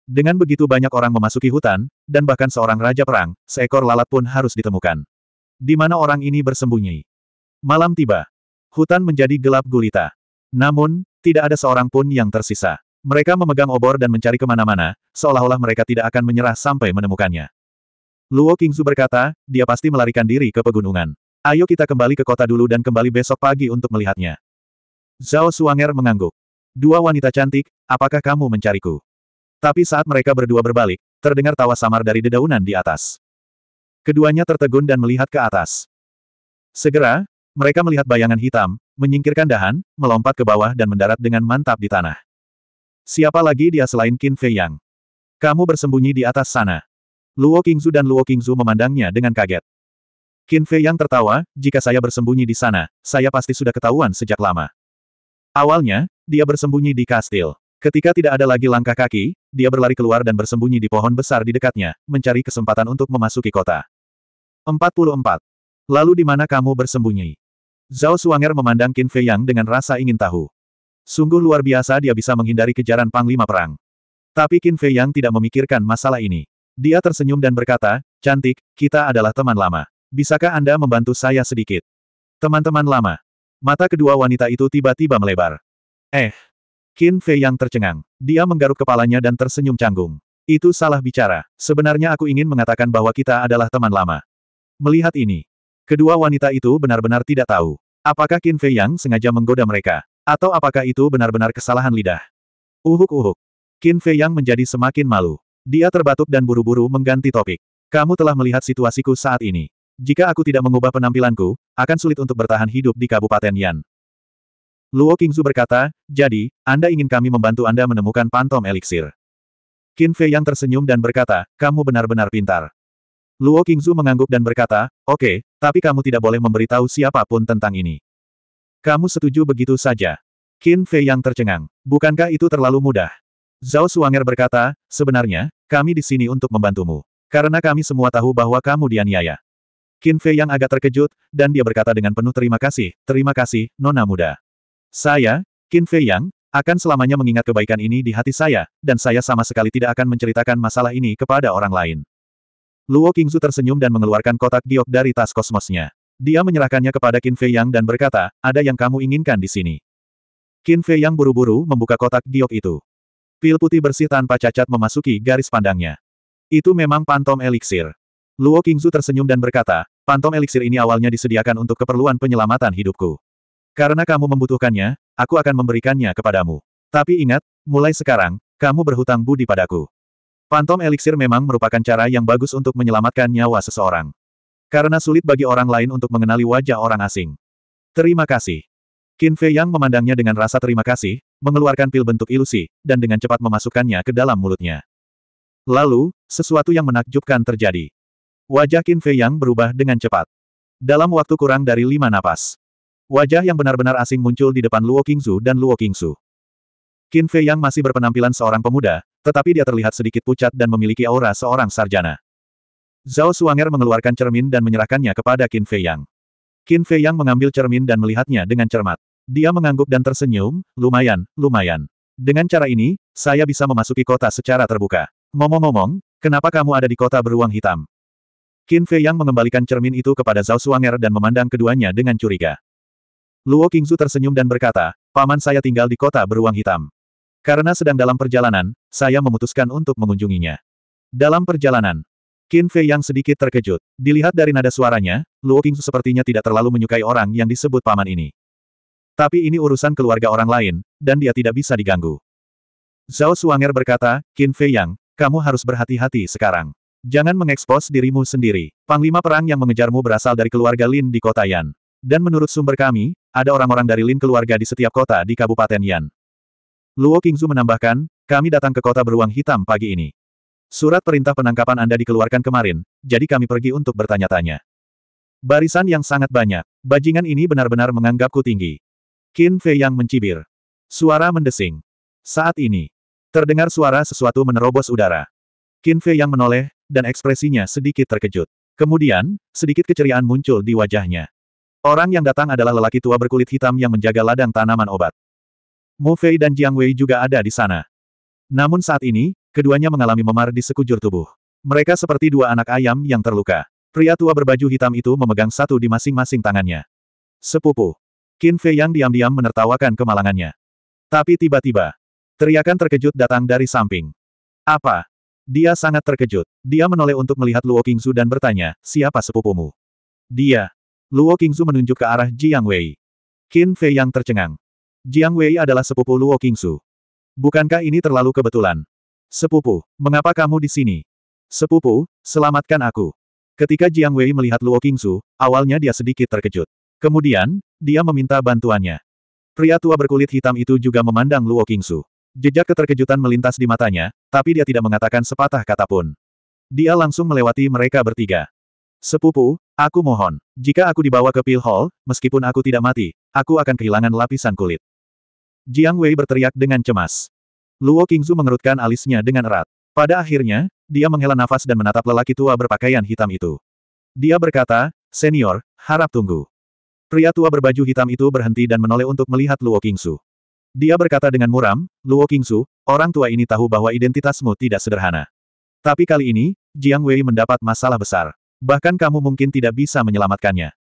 Dengan begitu banyak orang memasuki hutan, dan bahkan seorang raja perang, seekor lalat pun harus ditemukan. Di mana orang ini bersembunyi? Malam tiba. Hutan menjadi gelap gulita. Namun, tidak ada seorang pun yang tersisa. Mereka memegang obor dan mencari kemana-mana, seolah-olah mereka tidak akan menyerah sampai menemukannya. Luo Kingzu berkata, dia pasti melarikan diri ke pegunungan. Ayo kita kembali ke kota dulu dan kembali besok pagi untuk melihatnya. Zhao Suanger mengangguk. Dua wanita cantik, apakah kamu mencariku? Tapi saat mereka berdua berbalik, terdengar tawa samar dari dedaunan di atas. Keduanya tertegun dan melihat ke atas. Segera, mereka melihat bayangan hitam, menyingkirkan dahan, melompat ke bawah dan mendarat dengan mantap di tanah. Siapa lagi dia selain Qin Fei Yang? Kamu bersembunyi di atas sana. Luo Qingzu dan Luo Qingzu memandangnya dengan kaget. Qin Fei Yang tertawa, jika saya bersembunyi di sana, saya pasti sudah ketahuan sejak lama. Awalnya, dia bersembunyi di kastil. Ketika tidak ada lagi langkah kaki, dia berlari keluar dan bersembunyi di pohon besar di dekatnya, mencari kesempatan untuk memasuki kota. 44. Lalu di mana kamu bersembunyi? Zhao Suanger memandang Qin Fei Yang dengan rasa ingin tahu. Sungguh luar biasa dia bisa menghindari kejaran Panglima Perang. Tapi Qin Fei Yang tidak memikirkan masalah ini. Dia tersenyum dan berkata, Cantik, kita adalah teman lama. Bisakah Anda membantu saya sedikit? Teman-teman lama. Mata kedua wanita itu tiba-tiba melebar. Eh. Qin Fei yang tercengang. Dia menggaruk kepalanya dan tersenyum canggung. Itu salah bicara. Sebenarnya aku ingin mengatakan bahwa kita adalah teman lama. Melihat ini, kedua wanita itu benar-benar tidak tahu. Apakah Qin Fei yang sengaja menggoda mereka? Atau apakah itu benar-benar kesalahan lidah? Uhuk-uhuk. Qin Fei yang menjadi semakin malu. Dia terbatuk dan buru-buru mengganti topik. Kamu telah melihat situasiku saat ini. Jika aku tidak mengubah penampilanku, akan sulit untuk bertahan hidup di Kabupaten Yan. Luo Qingzu berkata, jadi, Anda ingin kami membantu Anda menemukan pantom eliksir. Qin Fei yang tersenyum dan berkata, kamu benar-benar pintar. Luo Qingzu mengangguk dan berkata, oke, okay, tapi kamu tidak boleh memberitahu siapapun tentang ini. Kamu setuju begitu saja. Qin Fei yang tercengang, bukankah itu terlalu mudah? Zhao Suanger berkata, sebenarnya, kami di sini untuk membantumu. Karena kami semua tahu bahwa kamu dianiaya. Qin Fei yang agak terkejut, dan dia berkata dengan penuh terima kasih, terima kasih, nona muda. Saya, Qin Fei yang, akan selamanya mengingat kebaikan ini di hati saya, dan saya sama sekali tidak akan menceritakan masalah ini kepada orang lain. Luo Qingzu tersenyum dan mengeluarkan kotak giok dari tas kosmosnya. Dia menyerahkannya kepada Qin Fei yang dan berkata, ada yang kamu inginkan di sini. Qin Fei yang buru-buru membuka kotak giok itu. Pil putih bersih tanpa cacat memasuki garis pandangnya. Itu memang pantom eliksir. Luo Qingzu tersenyum dan berkata, pantom eliksir ini awalnya disediakan untuk keperluan penyelamatan hidupku. Karena kamu membutuhkannya, aku akan memberikannya kepadamu. Tapi ingat, mulai sekarang, kamu berhutang budi padaku. Pantom eliksir memang merupakan cara yang bagus untuk menyelamatkan nyawa seseorang. Karena sulit bagi orang lain untuk mengenali wajah orang asing. Terima kasih. Qin Fei Yang memandangnya dengan rasa terima kasih, mengeluarkan pil bentuk ilusi, dan dengan cepat memasukkannya ke dalam mulutnya. Lalu, sesuatu yang menakjubkan terjadi. Wajah Qin Fei Yang berubah dengan cepat. Dalam waktu kurang dari lima napas. Wajah yang benar-benar asing muncul di depan Luo Qingzu dan Luo Qingzu. Qin Fei Yang masih berpenampilan seorang pemuda, tetapi dia terlihat sedikit pucat dan memiliki aura seorang sarjana. Zhao Suanger mengeluarkan cermin dan menyerahkannya kepada Qin Fei Yang. Qin Fei Yang mengambil cermin dan melihatnya dengan cermat. Dia mengangguk dan tersenyum, lumayan, lumayan. Dengan cara ini, saya bisa memasuki kota secara terbuka. Ngomong-ngomong, kenapa kamu ada di kota beruang hitam? Qin Fei Yang mengembalikan cermin itu kepada Zhao Suanger dan memandang keduanya dengan curiga. Luo Qingzu tersenyum dan berkata, Paman saya tinggal di kota beruang hitam. Karena sedang dalam perjalanan, saya memutuskan untuk mengunjunginya. Dalam perjalanan, Qin Fei Yang sedikit terkejut. Dilihat dari nada suaranya, Luo Qingzu sepertinya tidak terlalu menyukai orang yang disebut paman ini. Tapi ini urusan keluarga orang lain, dan dia tidak bisa diganggu. Zhao Suanger berkata, Qin Fei Yang, kamu harus berhati-hati sekarang. Jangan mengekspos dirimu sendiri. Panglima perang yang mengejarmu berasal dari keluarga Lin di kota Yan. Dan menurut sumber kami, ada orang-orang dari Lin keluarga di setiap kota di Kabupaten Yan. Luo Kingzu menambahkan, kami datang ke kota beruang hitam pagi ini. Surat perintah penangkapan Anda dikeluarkan kemarin, jadi kami pergi untuk bertanya-tanya. Barisan yang sangat banyak. Bajingan ini benar-benar menganggapku tinggi. Qin Fei yang mencibir. Suara mendesing. Saat ini. Terdengar suara sesuatu menerobos udara. Qin Fei yang menoleh, dan ekspresinya sedikit terkejut. Kemudian, sedikit keceriaan muncul di wajahnya. Orang yang datang adalah lelaki tua berkulit hitam yang menjaga ladang tanaman obat. Mu Fei dan Jiang Wei juga ada di sana. Namun saat ini, keduanya mengalami memar di sekujur tubuh. Mereka seperti dua anak ayam yang terluka. Pria tua berbaju hitam itu memegang satu di masing-masing tangannya. Sepupu. Qin Fei yang diam-diam menertawakan kemalangannya. Tapi tiba-tiba, teriakan terkejut datang dari samping. Apa? Dia sangat terkejut. Dia menoleh untuk melihat Luo Qingzu dan bertanya, siapa sepupumu? Dia. Luo Qingzu menunjuk ke arah Jiang Wei. Qin Fei yang tercengang. Jiang Wei adalah sepupu Luo Qingzu. Bukankah ini terlalu kebetulan? Sepupu, mengapa kamu di sini? Sepupu, selamatkan aku. Ketika Jiang Wei melihat Luo Qingzu, awalnya dia sedikit terkejut. Kemudian, dia meminta bantuannya. Pria tua berkulit hitam itu juga memandang Luo Qingzu. Jejak keterkejutan melintas di matanya, tapi dia tidak mengatakan sepatah kata pun. Dia langsung melewati mereka bertiga. Sepupu, aku mohon, jika aku dibawa ke Pil Hall, meskipun aku tidak mati, aku akan kehilangan lapisan kulit. Jiang Wei berteriak dengan cemas. Luo Qingzu mengerutkan alisnya dengan erat. Pada akhirnya, dia menghela nafas dan menatap lelaki tua berpakaian hitam itu. Dia berkata, Senior, harap tunggu. Pria tua berbaju hitam itu berhenti dan menoleh untuk melihat Luo Qingzu. Dia berkata dengan muram, Luo Kingsu, orang tua ini tahu bahwa identitasmu tidak sederhana. Tapi kali ini, Jiang Wei mendapat masalah besar. Bahkan kamu mungkin tidak bisa menyelamatkannya.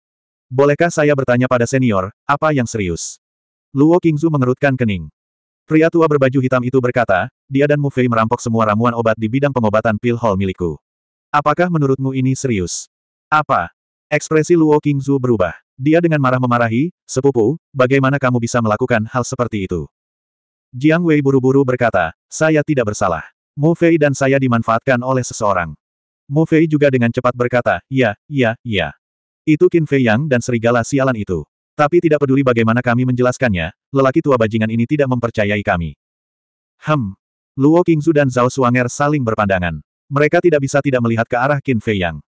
Bolehkah saya bertanya pada senior, apa yang serius? Luo Kingzu mengerutkan kening. Pria tua berbaju hitam itu berkata, dia dan Mu Fei merampok semua ramuan obat di bidang pengobatan pil hall milikku. Apakah menurutmu ini serius? Apa? Ekspresi Luo Kingzu berubah. Dia dengan marah memarahi, sepupu, bagaimana kamu bisa melakukan hal seperti itu? Jiang Wei buru-buru berkata, saya tidak bersalah. Mu Fei dan saya dimanfaatkan oleh seseorang. Mu Fei juga dengan cepat berkata, ya, ya, ya. Itu Qin Fei Yang dan serigala sialan itu. Tapi tidak peduli bagaimana kami menjelaskannya, lelaki tua bajingan ini tidak mempercayai kami. Hem. Luo Qingzu dan Zhao Suanger saling berpandangan. Mereka tidak bisa tidak melihat ke arah Qin Fei Yang.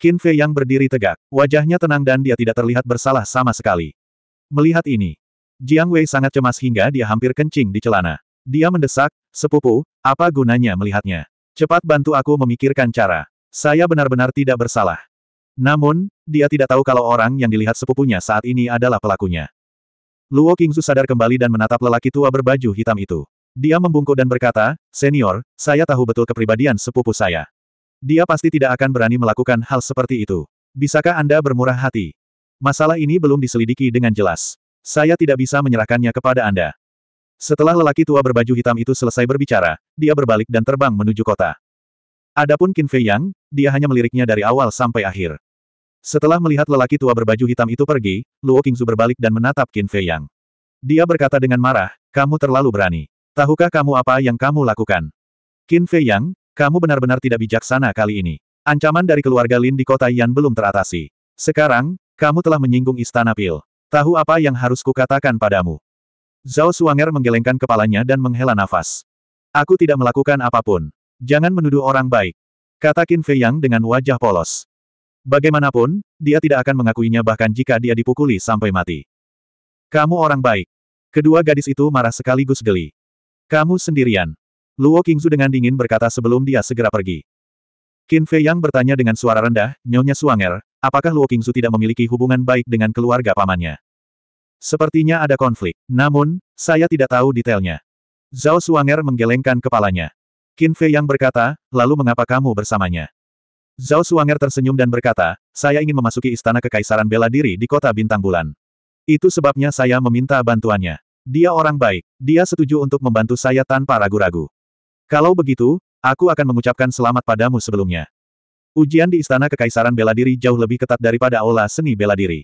Qin Fei yang berdiri tegak, wajahnya tenang dan dia tidak terlihat bersalah sama sekali. Melihat ini, Jiang Wei sangat cemas hingga dia hampir kencing di celana. Dia mendesak, sepupu, apa gunanya melihatnya? Cepat bantu aku memikirkan cara. Saya benar-benar tidak bersalah. Namun, dia tidak tahu kalau orang yang dilihat sepupunya saat ini adalah pelakunya. Luo Qingzu sadar kembali dan menatap lelaki tua berbaju hitam itu. Dia membungkuk dan berkata, Senior, saya tahu betul kepribadian sepupu saya. Dia pasti tidak akan berani melakukan hal seperti itu. Bisakah Anda bermurah hati? Masalah ini belum diselidiki dengan jelas. Saya tidak bisa menyerahkannya kepada Anda. Setelah lelaki tua berbaju hitam itu selesai berbicara, dia berbalik dan terbang menuju kota. Adapun Qin Fei Yang, dia hanya meliriknya dari awal sampai akhir. Setelah melihat lelaki tua berbaju hitam itu pergi, Luo Qingzu berbalik dan menatap Qin Fei Yang. Dia berkata dengan marah, kamu terlalu berani. Tahukah kamu apa yang kamu lakukan? Qin Fei Yang, kamu benar-benar tidak bijaksana kali ini. Ancaman dari keluarga Lin di kota Yan belum teratasi. Sekarang, kamu telah menyinggung istana Pil. Tahu apa yang harus kukatakan padamu? Zhao Suanger menggelengkan kepalanya dan menghela nafas. Aku tidak melakukan apapun. Jangan menuduh orang baik. Kata Qin Fei Yang dengan wajah polos. Bagaimanapun, dia tidak akan mengakuinya bahkan jika dia dipukuli sampai mati. Kamu orang baik. Kedua gadis itu marah sekaligus geli. Kamu sendirian. Luo Qingzu dengan dingin berkata sebelum dia segera pergi. Qin Fei Yang bertanya dengan suara rendah, Nyonya Suanger, apakah Luo Qingzu tidak memiliki hubungan baik dengan keluarga pamannya? Sepertinya ada konflik, namun, saya tidak tahu detailnya. Zhao Suanger menggelengkan kepalanya. Qin Fei Yang berkata, lalu mengapa kamu bersamanya? Zhao Suanger tersenyum dan berkata, saya ingin memasuki istana kekaisaran bela diri di kota Bintang Bulan. Itu sebabnya saya meminta bantuannya. Dia orang baik, dia setuju untuk membantu saya tanpa ragu-ragu. Kalau begitu, aku akan mengucapkan selamat padamu sebelumnya. Ujian di Istana Kekaisaran Bela Diri jauh lebih ketat daripada Aula Seni Bela Diri.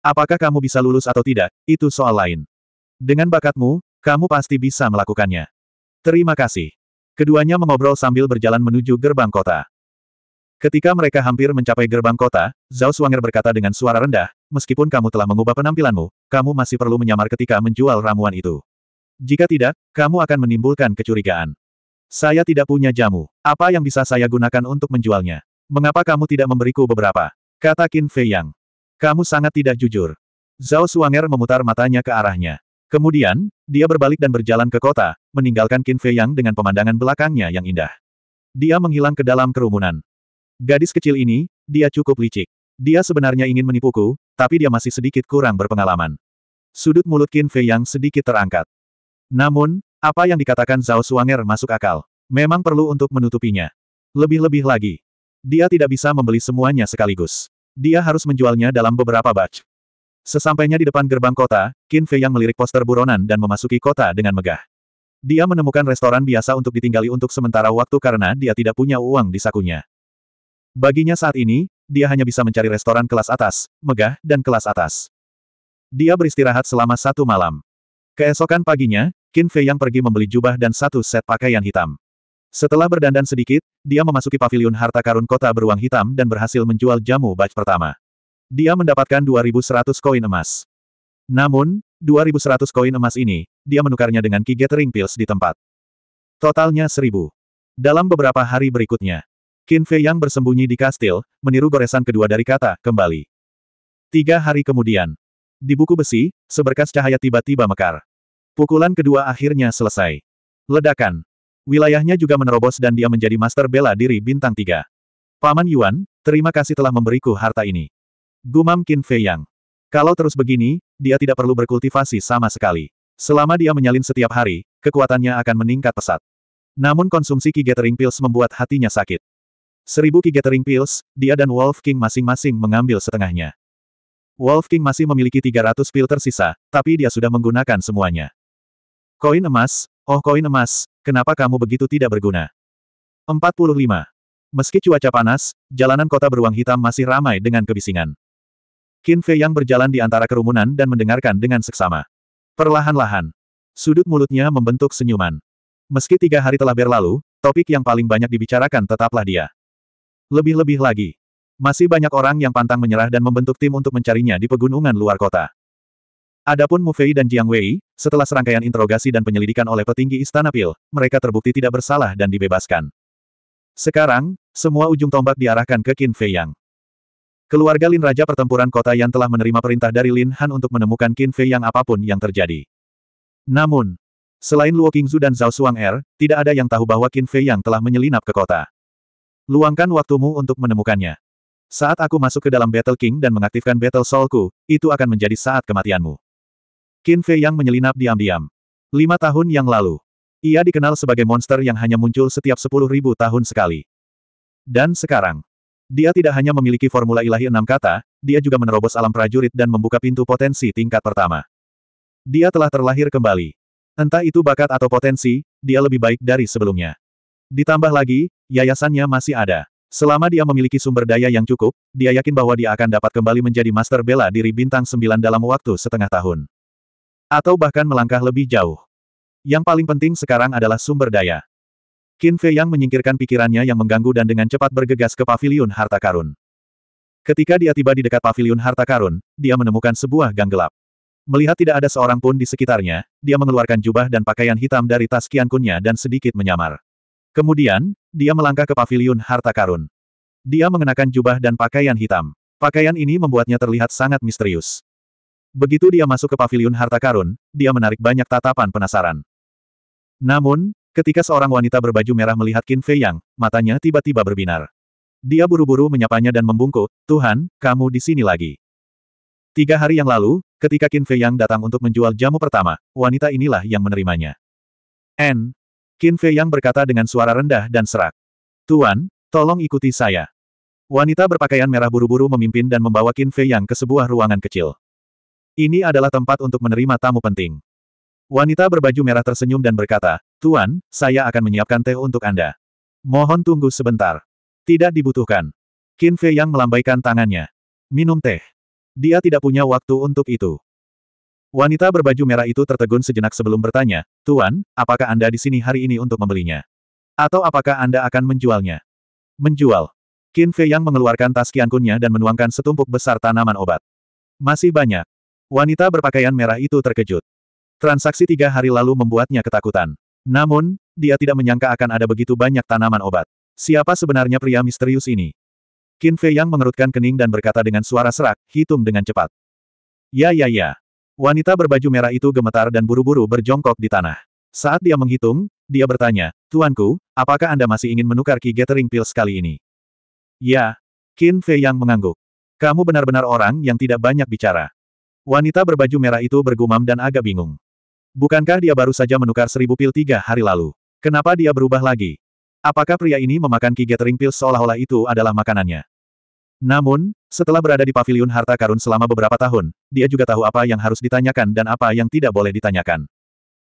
Apakah kamu bisa lulus atau tidak, itu soal lain. Dengan bakatmu, kamu pasti bisa melakukannya. Terima kasih. Keduanya mengobrol sambil berjalan menuju gerbang kota. Ketika mereka hampir mencapai gerbang kota, Zhao Swanger berkata dengan suara rendah, meskipun kamu telah mengubah penampilanmu, kamu masih perlu menyamar ketika menjual ramuan itu. Jika tidak, kamu akan menimbulkan kecurigaan. Saya tidak punya jamu. Apa yang bisa saya gunakan untuk menjualnya? Mengapa kamu tidak memberiku beberapa? Kata Qin Fei Yang. Kamu sangat tidak jujur. Zhao Suanger memutar matanya ke arahnya. Kemudian, dia berbalik dan berjalan ke kota, meninggalkan Qin Fei Yang dengan pemandangan belakangnya yang indah. Dia menghilang ke dalam kerumunan. Gadis kecil ini, dia cukup licik. Dia sebenarnya ingin menipuku, tapi dia masih sedikit kurang berpengalaman. Sudut mulut Qin Fei Yang sedikit terangkat. Namun, apa yang dikatakan Zhao Suanger masuk akal. Memang perlu untuk menutupinya. Lebih-lebih lagi. Dia tidak bisa membeli semuanya sekaligus. Dia harus menjualnya dalam beberapa batch. Sesampainya di depan gerbang kota, Qin Fei yang melirik poster buronan dan memasuki kota dengan megah. Dia menemukan restoran biasa untuk ditinggali untuk sementara waktu karena dia tidak punya uang di sakunya. Baginya saat ini, dia hanya bisa mencari restoran kelas atas, megah, dan kelas atas. Dia beristirahat selama satu malam. Keesokan paginya, Qin Fei yang pergi membeli jubah dan satu set pakaian hitam. Setelah berdandan sedikit, dia memasuki pavilion harta karun kota beruang hitam dan berhasil menjual jamu batch pertama. Dia mendapatkan 2.100 koin emas. Namun, 2.100 koin emas ini, dia menukarnya dengan Ki gathering pills di tempat. Totalnya 1.000. Dalam beberapa hari berikutnya, Qin Fei yang bersembunyi di kastil, meniru goresan kedua dari kata, kembali. Tiga hari kemudian, di buku besi, seberkas cahaya tiba-tiba mekar. Pukulan kedua akhirnya selesai. Ledakan. Wilayahnya juga menerobos dan dia menjadi master bela diri bintang Tiga. Paman Yuan, terima kasih telah memberiku harta ini. Gumam Qin Fei Yang. Kalau terus begini, dia tidak perlu berkultivasi sama sekali. Selama dia menyalin setiap hari, kekuatannya akan meningkat pesat. Namun konsumsi Ki Gathering Pills membuat hatinya sakit. Seribu Ki Gathering Pills, dia dan Wolf King masing-masing mengambil setengahnya. Wolf King masih memiliki 300 pil tersisa, tapi dia sudah menggunakan semuanya. Koin emas, oh koin emas, kenapa kamu begitu tidak berguna? 45. Meski cuaca panas, jalanan kota beruang hitam masih ramai dengan kebisingan. Qin Fei yang berjalan di antara kerumunan dan mendengarkan dengan seksama. Perlahan-lahan. Sudut mulutnya membentuk senyuman. Meski tiga hari telah berlalu, topik yang paling banyak dibicarakan tetaplah dia. Lebih-lebih lagi. Masih banyak orang yang pantang menyerah dan membentuk tim untuk mencarinya di pegunungan luar kota. Adapun Mu Fei dan Jiang Wei, setelah serangkaian interogasi dan penyelidikan oleh petinggi Istana Pil, mereka terbukti tidak bersalah dan dibebaskan. Sekarang, semua ujung tombak diarahkan ke Qin Fei Yang. Keluarga Lin Raja pertempuran kota yang telah menerima perintah dari Lin Han untuk menemukan Qin Fei Yang apapun yang terjadi. Namun, selain Luo Qingzu dan Zhao Suang Er, tidak ada yang tahu bahwa Qin Fei Yang telah menyelinap ke kota. Luangkan waktumu untuk menemukannya. Saat aku masuk ke dalam Battle King dan mengaktifkan Battle Soulku, itu akan menjadi saat kematianmu. Qin Fei yang menyelinap diam-diam. Lima tahun yang lalu, ia dikenal sebagai monster yang hanya muncul setiap sepuluh ribu tahun sekali. Dan sekarang, dia tidak hanya memiliki formula ilahi enam kata, dia juga menerobos alam prajurit dan membuka pintu potensi tingkat pertama. Dia telah terlahir kembali. Entah itu bakat atau potensi, dia lebih baik dari sebelumnya. Ditambah lagi, yayasannya masih ada. Selama dia memiliki sumber daya yang cukup, dia yakin bahwa dia akan dapat kembali menjadi master bela diri bintang sembilan dalam waktu setengah tahun. Atau bahkan melangkah lebih jauh. Yang paling penting sekarang adalah sumber daya. Qin Fei Yang menyingkirkan pikirannya yang mengganggu dan dengan cepat bergegas ke pavilion harta karun. Ketika dia tiba di dekat pavilion harta karun, dia menemukan sebuah gang gelap. Melihat tidak ada seorang pun di sekitarnya, dia mengeluarkan jubah dan pakaian hitam dari tas kiankunnya dan sedikit menyamar. Kemudian, dia melangkah ke pavilion harta karun. Dia mengenakan jubah dan pakaian hitam. Pakaian ini membuatnya terlihat sangat misterius. Begitu dia masuk ke pavilion harta karun, dia menarik banyak tatapan penasaran. Namun, ketika seorang wanita berbaju merah melihat Qin Fei Yang, matanya tiba-tiba berbinar. Dia buru-buru menyapanya dan membungkuk, Tuhan, kamu di sini lagi. Tiga hari yang lalu, ketika Qin Fei Yang datang untuk menjual jamu pertama, wanita inilah yang menerimanya. N. Qin Fei Yang berkata dengan suara rendah dan serak. Tuan, tolong ikuti saya. Wanita berpakaian merah buru-buru memimpin dan membawa Qin Fei Yang ke sebuah ruangan kecil. Ini adalah tempat untuk menerima tamu penting. Wanita berbaju merah tersenyum dan berkata, Tuan, saya akan menyiapkan teh untuk Anda. Mohon tunggu sebentar. Tidak dibutuhkan. Qin Fei Yang melambaikan tangannya. Minum teh. Dia tidak punya waktu untuk itu. Wanita berbaju merah itu tertegun sejenak sebelum bertanya, Tuan, apakah Anda di sini hari ini untuk membelinya? Atau apakah Anda akan menjualnya? Menjual. Qin Fei Yang mengeluarkan tas kiankunnya dan menuangkan setumpuk besar tanaman obat. Masih banyak. Wanita berpakaian merah itu terkejut. Transaksi tiga hari lalu membuatnya ketakutan. Namun, dia tidak menyangka akan ada begitu banyak tanaman obat. Siapa sebenarnya pria misterius ini? Qin Fei Yang mengerutkan kening dan berkata dengan suara serak, hitung dengan cepat. Ya ya ya. Wanita berbaju merah itu gemetar dan buru-buru berjongkok di tanah. Saat dia menghitung, dia bertanya, Tuanku, apakah Anda masih ingin menukar Ki Gathering Pills kali ini? Ya. Qin Fei Yang mengangguk. Kamu benar-benar orang yang tidak banyak bicara. Wanita berbaju merah itu bergumam dan agak bingung. Bukankah dia baru saja menukar seribu pil tiga hari lalu? Kenapa dia berubah lagi? Apakah pria ini memakan ki gathering pil seolah-olah itu adalah makanannya? Namun, setelah berada di paviliun harta karun selama beberapa tahun, dia juga tahu apa yang harus ditanyakan dan apa yang tidak boleh ditanyakan.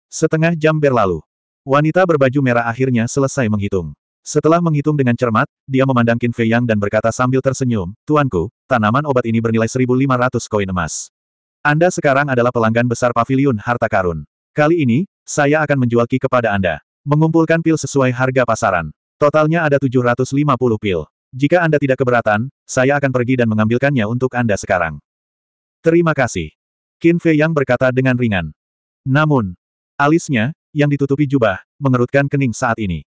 Setengah jam berlalu. Wanita berbaju merah akhirnya selesai menghitung. Setelah menghitung dengan cermat, dia memandang Qin Fei Yang dan berkata sambil tersenyum, Tuanku, tanaman obat ini bernilai 1.500 koin emas. Anda sekarang adalah pelanggan besar Pavilion Harta Karun. Kali ini, saya akan menjual ki kepada Anda. Mengumpulkan pil sesuai harga pasaran. Totalnya ada 750 pil. Jika Anda tidak keberatan, saya akan pergi dan mengambilkannya untuk Anda sekarang. Terima kasih. Qin Fei Yang berkata dengan ringan. Namun, alisnya, yang ditutupi jubah, mengerutkan kening saat ini.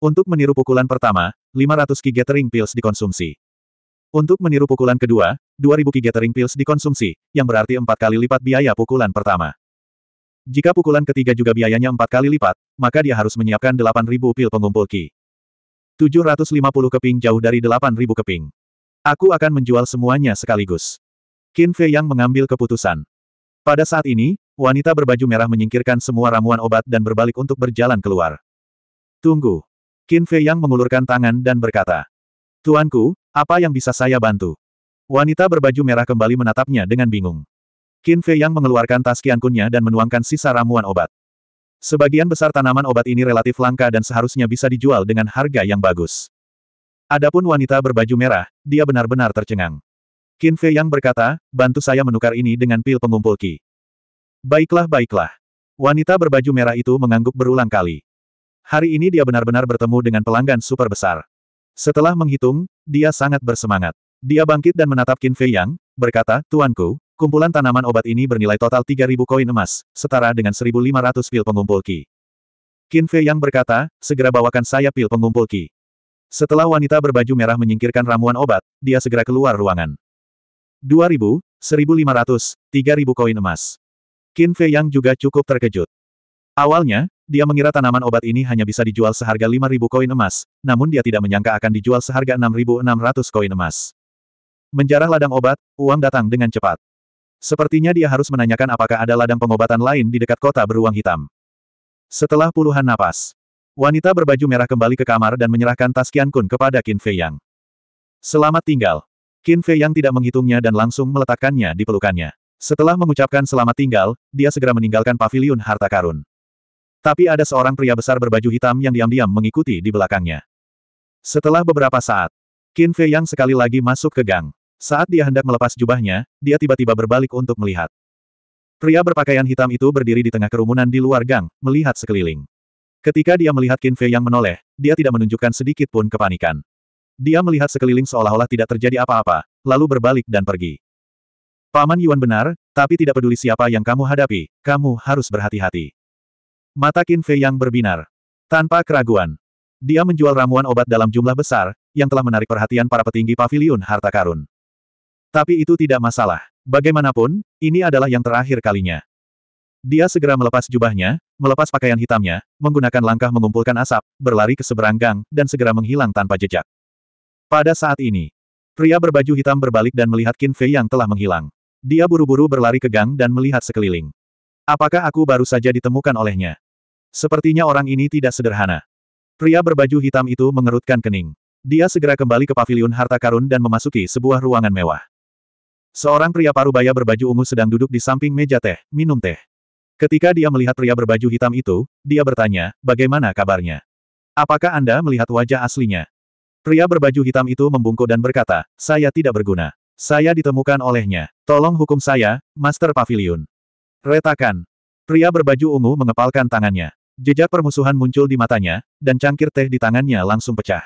Untuk meniru pukulan pertama, 500 ki gathering pills dikonsumsi. Untuk meniru pukulan kedua, 2000 Ki Gathering Pills dikonsumsi, yang berarti empat kali lipat biaya pukulan pertama. Jika pukulan ketiga juga biayanya empat kali lipat, maka dia harus menyiapkan 8000 pil pengumpul Ki. 750 keping jauh dari 8000 keping. Aku akan menjual semuanya sekaligus. Qin Fei Yang mengambil keputusan. Pada saat ini, wanita berbaju merah menyingkirkan semua ramuan obat dan berbalik untuk berjalan keluar. Tunggu. Qin Fei Yang mengulurkan tangan dan berkata. Tuanku, apa yang bisa saya bantu? Wanita berbaju merah kembali menatapnya dengan bingung. Qin Fei yang mengeluarkan tas kiankunnya dan menuangkan sisa ramuan obat. Sebagian besar tanaman obat ini relatif langka dan seharusnya bisa dijual dengan harga yang bagus. Adapun wanita berbaju merah, dia benar-benar tercengang. Qin Fei yang berkata, bantu saya menukar ini dengan pil pengumpul Qi. Baiklah baiklah. Wanita berbaju merah itu mengangguk berulang kali. Hari ini dia benar-benar bertemu dengan pelanggan super besar. Setelah menghitung, dia sangat bersemangat. Dia bangkit dan menatap Qin Fei Yang, berkata, Tuanku, kumpulan tanaman obat ini bernilai total 3.000 koin emas, setara dengan 1.500 pil pengumpul Qi. Qin Fei Yang berkata, segera bawakan saya pil pengumpul Qi. Setelah wanita berbaju merah menyingkirkan ramuan obat, dia segera keluar ruangan. 2.000, 1.500, 3.000 koin emas. Qin Fei Yang juga cukup terkejut. Awalnya, dia mengira tanaman obat ini hanya bisa dijual seharga 5.000 koin emas, namun dia tidak menyangka akan dijual seharga 6.600 koin emas. Menjarah ladang obat, uang datang dengan cepat. Sepertinya dia harus menanyakan apakah ada ladang pengobatan lain di dekat kota beruang hitam. Setelah puluhan napas, wanita berbaju merah kembali ke kamar dan menyerahkan tas Qian Kun kepada Qin Fei Yang. Selamat tinggal. Qin Fei Yang tidak menghitungnya dan langsung meletakkannya di pelukannya. Setelah mengucapkan selamat tinggal, dia segera meninggalkan paviliun harta karun. Tapi ada seorang pria besar berbaju hitam yang diam-diam mengikuti di belakangnya. Setelah beberapa saat, Qin Fei Yang sekali lagi masuk ke gang. Saat dia hendak melepas jubahnya, dia tiba-tiba berbalik untuk melihat. Pria berpakaian hitam itu berdiri di tengah kerumunan di luar gang, melihat sekeliling. Ketika dia melihat Qin Fei yang menoleh, dia tidak menunjukkan sedikit pun kepanikan. Dia melihat sekeliling seolah-olah tidak terjadi apa-apa, lalu berbalik dan pergi. Paman Yuan benar, tapi tidak peduli siapa yang kamu hadapi, kamu harus berhati-hati. Mata Qin Fei yang berbinar. Tanpa keraguan. Dia menjual ramuan obat dalam jumlah besar, yang telah menarik perhatian para petinggi pavilion harta karun. Tapi itu tidak masalah. Bagaimanapun, ini adalah yang terakhir kalinya. Dia segera melepas jubahnya, melepas pakaian hitamnya, menggunakan langkah mengumpulkan asap, berlari ke seberang gang, dan segera menghilang tanpa jejak. Pada saat ini, pria berbaju hitam berbalik dan melihat Qin Fei yang telah menghilang. Dia buru-buru berlari ke gang dan melihat sekeliling. Apakah aku baru saja ditemukan olehnya? Sepertinya orang ini tidak sederhana. Pria berbaju hitam itu mengerutkan kening. Dia segera kembali ke pavilion harta karun dan memasuki sebuah ruangan mewah. Seorang pria parubaya berbaju ungu sedang duduk di samping meja teh, minum teh. Ketika dia melihat pria berbaju hitam itu, dia bertanya, bagaimana kabarnya? Apakah Anda melihat wajah aslinya? Pria berbaju hitam itu membungkuk dan berkata, saya tidak berguna. Saya ditemukan olehnya. Tolong hukum saya, Master Pavilion. Retakan. Pria berbaju ungu mengepalkan tangannya. Jejak permusuhan muncul di matanya, dan cangkir teh di tangannya langsung pecah.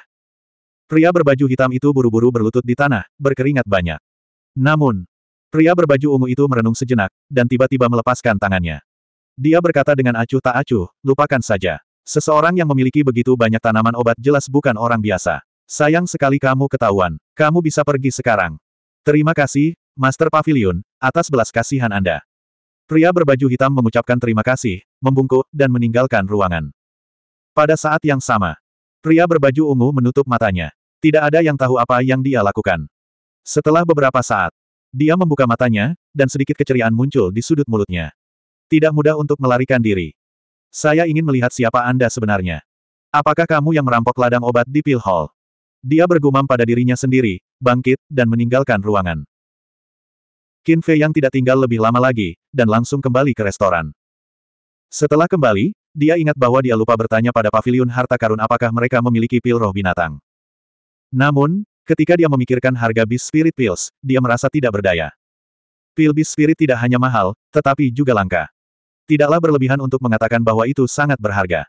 Pria berbaju hitam itu buru-buru berlutut di tanah, berkeringat banyak. Namun, pria berbaju ungu itu merenung sejenak, dan tiba-tiba melepaskan tangannya. Dia berkata dengan acuh tak acuh, lupakan saja. Seseorang yang memiliki begitu banyak tanaman obat jelas bukan orang biasa. Sayang sekali kamu ketahuan, kamu bisa pergi sekarang. Terima kasih, Master Pavilion, atas belas kasihan Anda. Pria berbaju hitam mengucapkan terima kasih, membungkuk, dan meninggalkan ruangan. Pada saat yang sama, pria berbaju ungu menutup matanya. Tidak ada yang tahu apa yang dia lakukan. Setelah beberapa saat, dia membuka matanya, dan sedikit keceriaan muncul di sudut mulutnya. Tidak mudah untuk melarikan diri. Saya ingin melihat siapa Anda sebenarnya. Apakah kamu yang merampok ladang obat di Pil Hall? Dia bergumam pada dirinya sendiri, bangkit, dan meninggalkan ruangan. Qin Fei yang tidak tinggal lebih lama lagi, dan langsung kembali ke restoran. Setelah kembali, dia ingat bahwa dia lupa bertanya pada pavilion harta karun apakah mereka memiliki pil roh binatang. Namun, ketika dia memikirkan harga bis spirit pills, dia merasa tidak berdaya. Pil bis spirit tidak hanya mahal, tetapi juga langka. Tidaklah berlebihan untuk mengatakan bahwa itu sangat berharga.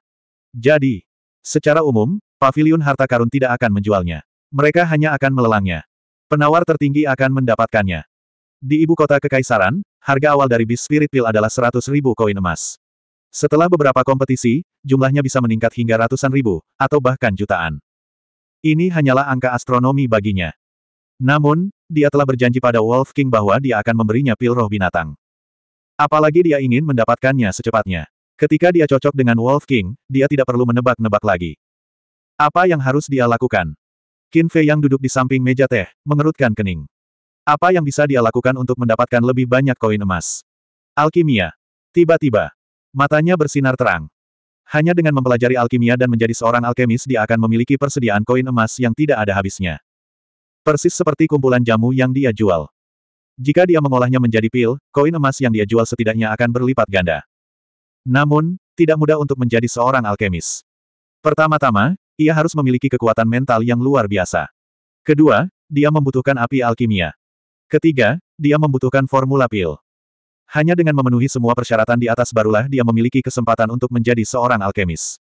Jadi, secara umum, pavilion harta karun tidak akan menjualnya. Mereka hanya akan melelangnya. Penawar tertinggi akan mendapatkannya. Di ibu kota kekaisaran, harga awal dari bis Spirit Pill adalah 100 ribu koin emas. Setelah beberapa kompetisi, jumlahnya bisa meningkat hingga ratusan ribu, atau bahkan jutaan. Ini hanyalah angka astronomi baginya. Namun, dia telah berjanji pada Wolf King bahwa dia akan memberinya pil roh binatang. Apalagi dia ingin mendapatkannya secepatnya. Ketika dia cocok dengan Wolf King, dia tidak perlu menebak-nebak lagi. Apa yang harus dia lakukan? Qin Fei yang duduk di samping meja teh, mengerutkan kening. Apa yang bisa dia lakukan untuk mendapatkan lebih banyak koin emas? Alkimia. Tiba-tiba. Matanya bersinar terang. Hanya dengan mempelajari alkimia dan menjadi seorang alkemis dia akan memiliki persediaan koin emas yang tidak ada habisnya. Persis seperti kumpulan jamu yang dia jual. Jika dia mengolahnya menjadi pil, koin emas yang dia jual setidaknya akan berlipat ganda. Namun, tidak mudah untuk menjadi seorang alkemis. Pertama-tama, ia harus memiliki kekuatan mental yang luar biasa. Kedua, dia membutuhkan api alkimia. Ketiga, dia membutuhkan formula pil. Hanya dengan memenuhi semua persyaratan di atas barulah dia memiliki kesempatan untuk menjadi seorang alkemis.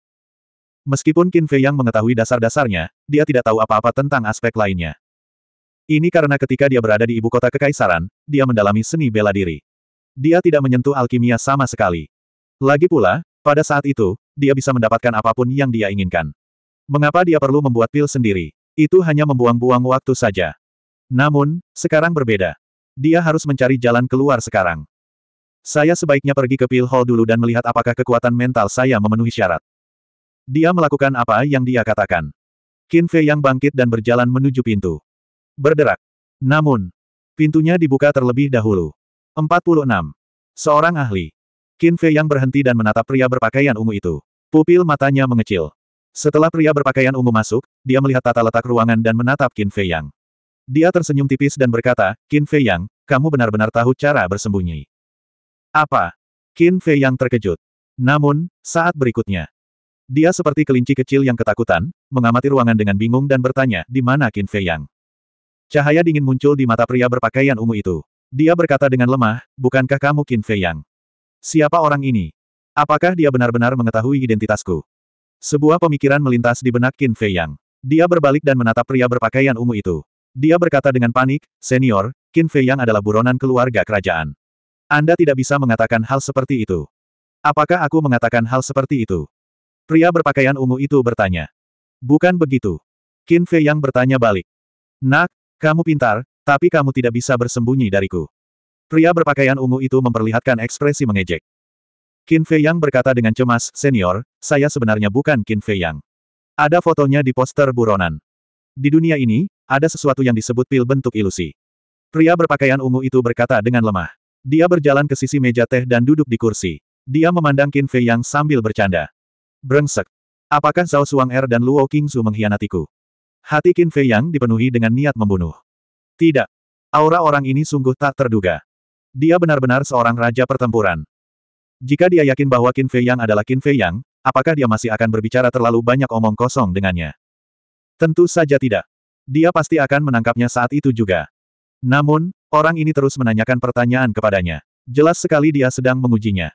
Meskipun Qin Fei yang mengetahui dasar-dasarnya, dia tidak tahu apa-apa tentang aspek lainnya. Ini karena ketika dia berada di ibu kota kekaisaran, dia mendalami seni bela diri. Dia tidak menyentuh alkimia sama sekali. Lagi pula, pada saat itu, dia bisa mendapatkan apapun yang dia inginkan. Mengapa dia perlu membuat pil sendiri? Itu hanya membuang-buang waktu saja. Namun, sekarang berbeda. Dia harus mencari jalan keluar sekarang. Saya sebaiknya pergi ke Pil Hall dulu dan melihat apakah kekuatan mental saya memenuhi syarat. Dia melakukan apa yang dia katakan. Qin Fei yang bangkit dan berjalan menuju pintu. Berderak. Namun, pintunya dibuka terlebih dahulu. 46. Seorang ahli. Qin Fei yang berhenti dan menatap pria berpakaian ungu itu. Pupil matanya mengecil. Setelah pria berpakaian ungu masuk, dia melihat tata letak ruangan dan menatap Qin Fei Yang. Dia tersenyum tipis dan berkata, Qin Fei Yang, kamu benar-benar tahu cara bersembunyi. Apa? Qin Fei Yang terkejut. Namun, saat berikutnya, dia seperti kelinci kecil yang ketakutan, mengamati ruangan dengan bingung dan bertanya, di mana Qin Fei Yang? Cahaya dingin muncul di mata pria berpakaian ungu itu. Dia berkata dengan lemah, bukankah kamu Qin Fei Yang? Siapa orang ini? Apakah dia benar-benar mengetahui identitasku? Sebuah pemikiran melintas di benak Qin Fei Yang. Dia berbalik dan menatap pria berpakaian ungu itu. Dia berkata dengan panik, Senior, Qin Fei Yang adalah buronan keluarga kerajaan. Anda tidak bisa mengatakan hal seperti itu. Apakah aku mengatakan hal seperti itu? Pria berpakaian ungu itu bertanya. Bukan begitu. Qin Fei Yang bertanya balik. Nak, kamu pintar, tapi kamu tidak bisa bersembunyi dariku. Pria berpakaian ungu itu memperlihatkan ekspresi mengejek. Qin Fei Yang berkata dengan cemas, Senior, saya sebenarnya bukan Qin Fei Yang. Ada fotonya di poster buronan. Di dunia ini, ada sesuatu yang disebut pil bentuk ilusi. Pria berpakaian ungu itu berkata dengan lemah. Dia berjalan ke sisi meja teh dan duduk di kursi. Dia memandang Qin Fei Yang sambil bercanda. Brengsek. Apakah Zhao Suang Er dan Luo Qingzu mengkhianatiku? Hati Qin Fei Yang dipenuhi dengan niat membunuh. Tidak. Aura orang ini sungguh tak terduga. Dia benar-benar seorang raja pertempuran. Jika dia yakin bahwa Qin Fei Yang adalah Qin Fei Yang, apakah dia masih akan berbicara terlalu banyak omong kosong dengannya? Tentu saja tidak. Dia pasti akan menangkapnya saat itu juga. Namun, orang ini terus menanyakan pertanyaan kepadanya. Jelas sekali dia sedang mengujinya.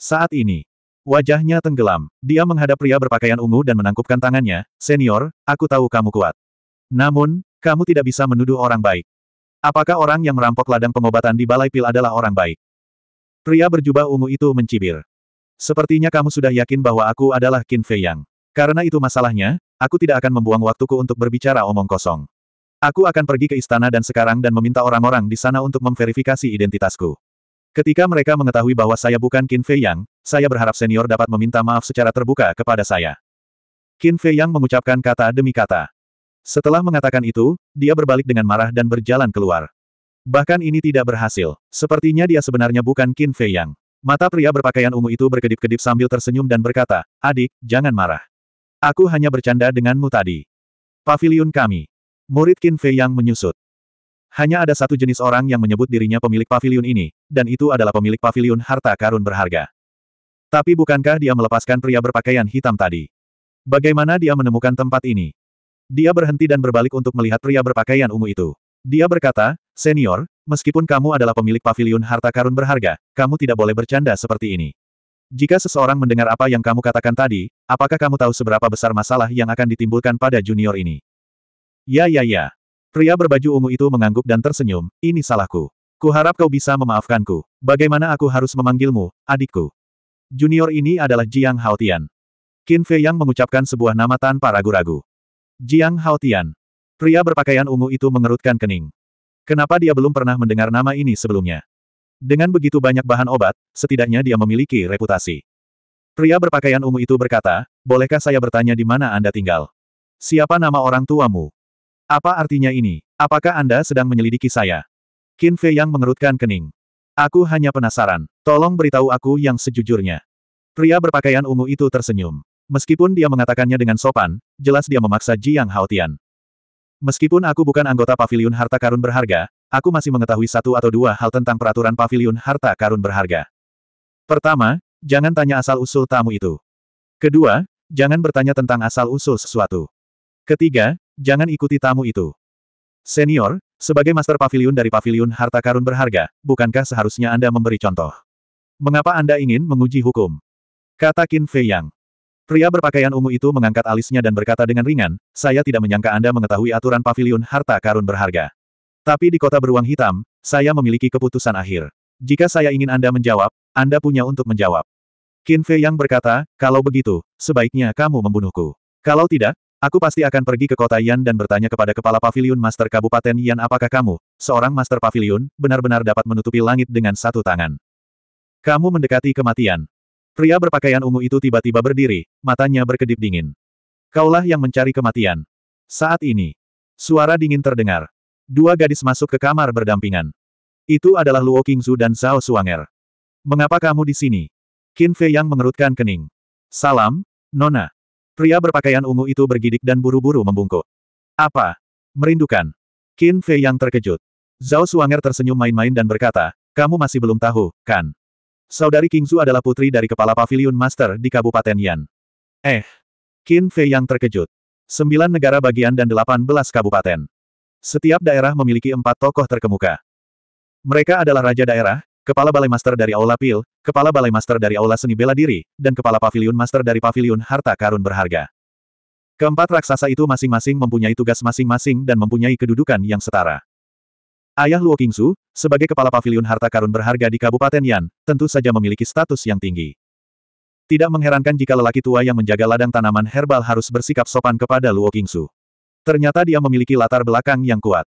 Saat ini, wajahnya tenggelam. Dia menghadap pria berpakaian ungu dan menangkupkan tangannya, Senior, aku tahu kamu kuat. Namun, kamu tidak bisa menuduh orang baik. Apakah orang yang merampok ladang pengobatan di Balai Pil adalah orang baik? Pria berjubah ungu itu mencibir. Sepertinya kamu sudah yakin bahwa aku adalah Qin Fei Yang. Karena itu masalahnya, Aku tidak akan membuang waktuku untuk berbicara omong kosong. Aku akan pergi ke istana dan sekarang dan meminta orang-orang di sana untuk memverifikasi identitasku. Ketika mereka mengetahui bahwa saya bukan Qin Fei Yang, saya berharap senior dapat meminta maaf secara terbuka kepada saya. Qin Fei Yang mengucapkan kata demi kata. Setelah mengatakan itu, dia berbalik dengan marah dan berjalan keluar. Bahkan ini tidak berhasil. Sepertinya dia sebenarnya bukan Qin Fei Yang. Mata pria berpakaian ungu itu berkedip-kedip sambil tersenyum dan berkata, adik, jangan marah. Aku hanya bercanda denganmu tadi. Paviliun kami. Murid Qin Fei yang menyusut. Hanya ada satu jenis orang yang menyebut dirinya pemilik paviliun ini, dan itu adalah pemilik paviliun harta karun berharga. Tapi bukankah dia melepaskan pria berpakaian hitam tadi? Bagaimana dia menemukan tempat ini? Dia berhenti dan berbalik untuk melihat pria berpakaian ungu itu. Dia berkata, Senior, meskipun kamu adalah pemilik paviliun harta karun berharga, kamu tidak boleh bercanda seperti ini. Jika seseorang mendengar apa yang kamu katakan tadi, apakah kamu tahu seberapa besar masalah yang akan ditimbulkan pada junior ini? Ya ya ya. Pria berbaju ungu itu mengangguk dan tersenyum, ini salahku. Kuharap kau bisa memaafkanku. Bagaimana aku harus memanggilmu, adikku? Junior ini adalah Jiang Haotian. Qin Fei Yang mengucapkan sebuah nama tanpa ragu-ragu. Jiang Haotian. Pria berpakaian ungu itu mengerutkan kening. Kenapa dia belum pernah mendengar nama ini sebelumnya? Dengan begitu banyak bahan obat, setidaknya dia memiliki reputasi. Pria berpakaian ungu itu berkata, bolehkah saya bertanya di mana Anda tinggal? Siapa nama orang tuamu? Apa artinya ini? Apakah Anda sedang menyelidiki saya? Qin Fei Yang mengerutkan kening. Aku hanya penasaran. Tolong beritahu aku yang sejujurnya. Pria berpakaian ungu itu tersenyum. Meskipun dia mengatakannya dengan sopan, jelas dia memaksa Jiang Haotian. Meskipun aku bukan anggota pavilion harta karun berharga, aku masih mengetahui satu atau dua hal tentang peraturan pavilion harta karun berharga. Pertama, jangan tanya asal-usul tamu itu. Kedua, jangan bertanya tentang asal-usul sesuatu. Ketiga, jangan ikuti tamu itu. Senior, sebagai master pavilion dari pavilion harta karun berharga, bukankah seharusnya Anda memberi contoh? Mengapa Anda ingin menguji hukum? Kata Qin Fei Yang. Pria berpakaian ungu itu mengangkat alisnya dan berkata dengan ringan, saya tidak menyangka Anda mengetahui aturan pavilion harta karun berharga. Tapi di kota beruang hitam, saya memiliki keputusan akhir. Jika saya ingin Anda menjawab, Anda punya untuk menjawab. Qin Fei yang berkata, kalau begitu, sebaiknya kamu membunuhku. Kalau tidak, aku pasti akan pergi ke kota Yan dan bertanya kepada kepala pavilion Master Kabupaten Yan apakah kamu, seorang Master Pavilion, benar-benar dapat menutupi langit dengan satu tangan. Kamu mendekati kematian. Pria berpakaian ungu itu tiba-tiba berdiri, matanya berkedip dingin. Kaulah yang mencari kematian. Saat ini, suara dingin terdengar. Dua gadis masuk ke kamar berdampingan. Itu adalah Luo Qingzu dan Zhao Suanger. Mengapa kamu di sini? Qin Fei yang mengerutkan kening. Salam, Nona. Pria berpakaian ungu itu bergidik dan buru-buru membungkuk. Apa? Merindukan. Qin Fei yang terkejut. Zhao Suanger tersenyum main-main dan berkata, kamu masih belum tahu, kan? Saudari Qingzu adalah putri dari kepala pavilion master di Kabupaten Yan. Eh. Qin Fei yang terkejut. Sembilan negara bagian dan delapan belas kabupaten. Setiap daerah memiliki empat tokoh terkemuka. Mereka adalah Raja Daerah, Kepala Balai Master dari Aula Pil, Kepala Balai Master dari Aula Seni Bela Diri, dan Kepala pavilion Master dari pavilion Harta Karun Berharga. Keempat raksasa itu masing-masing mempunyai tugas masing-masing dan mempunyai kedudukan yang setara. Ayah Luo Kingsu, sebagai Kepala pavilion Harta Karun Berharga di Kabupaten Yan, tentu saja memiliki status yang tinggi. Tidak mengherankan jika lelaki tua yang menjaga ladang tanaman herbal harus bersikap sopan kepada Luo Kingsu. Ternyata dia memiliki latar belakang yang kuat.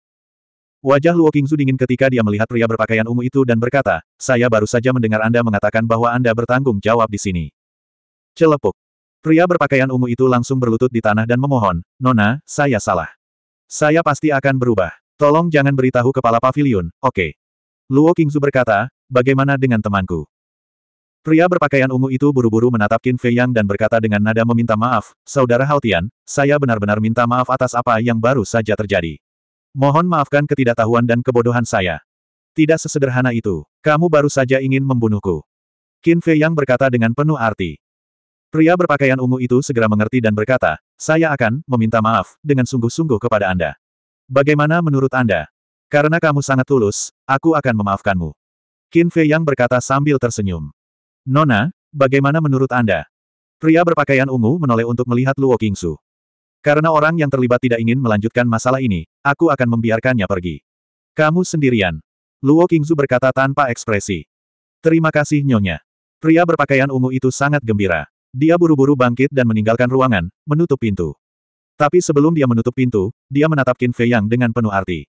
Wajah Luo Qingzu dingin ketika dia melihat pria berpakaian ungu itu dan berkata, saya baru saja mendengar Anda mengatakan bahwa Anda bertanggung jawab di sini. Celepuk. Pria berpakaian ungu itu langsung berlutut di tanah dan memohon, Nona, saya salah. Saya pasti akan berubah. Tolong jangan beritahu kepala pavilion, oke. Okay. Luo Qingzu berkata, bagaimana dengan temanku? Pria berpakaian ungu itu buru-buru menatap Qin Fei Yang dan berkata dengan nada meminta maaf, Saudara Haotian, saya benar-benar minta maaf atas apa yang baru saja terjadi. Mohon maafkan ketidaktahuan dan kebodohan saya. Tidak sesederhana itu, kamu baru saja ingin membunuhku. Qin Fei Yang berkata dengan penuh arti. Pria berpakaian ungu itu segera mengerti dan berkata, saya akan meminta maaf dengan sungguh-sungguh kepada Anda. Bagaimana menurut Anda? Karena kamu sangat tulus, aku akan memaafkanmu. Qin Fei Yang berkata sambil tersenyum. Nona, bagaimana menurut Anda? Pria berpakaian ungu menoleh untuk melihat Luo Kingsu. Karena orang yang terlibat tidak ingin melanjutkan masalah ini, aku akan membiarkannya pergi. Kamu sendirian. Luo Kingsu berkata tanpa ekspresi. Terima kasih Nyonya. Pria berpakaian ungu itu sangat gembira. Dia buru-buru bangkit dan meninggalkan ruangan, menutup pintu. Tapi sebelum dia menutup pintu, dia menatap Qin Fei Yang dengan penuh arti.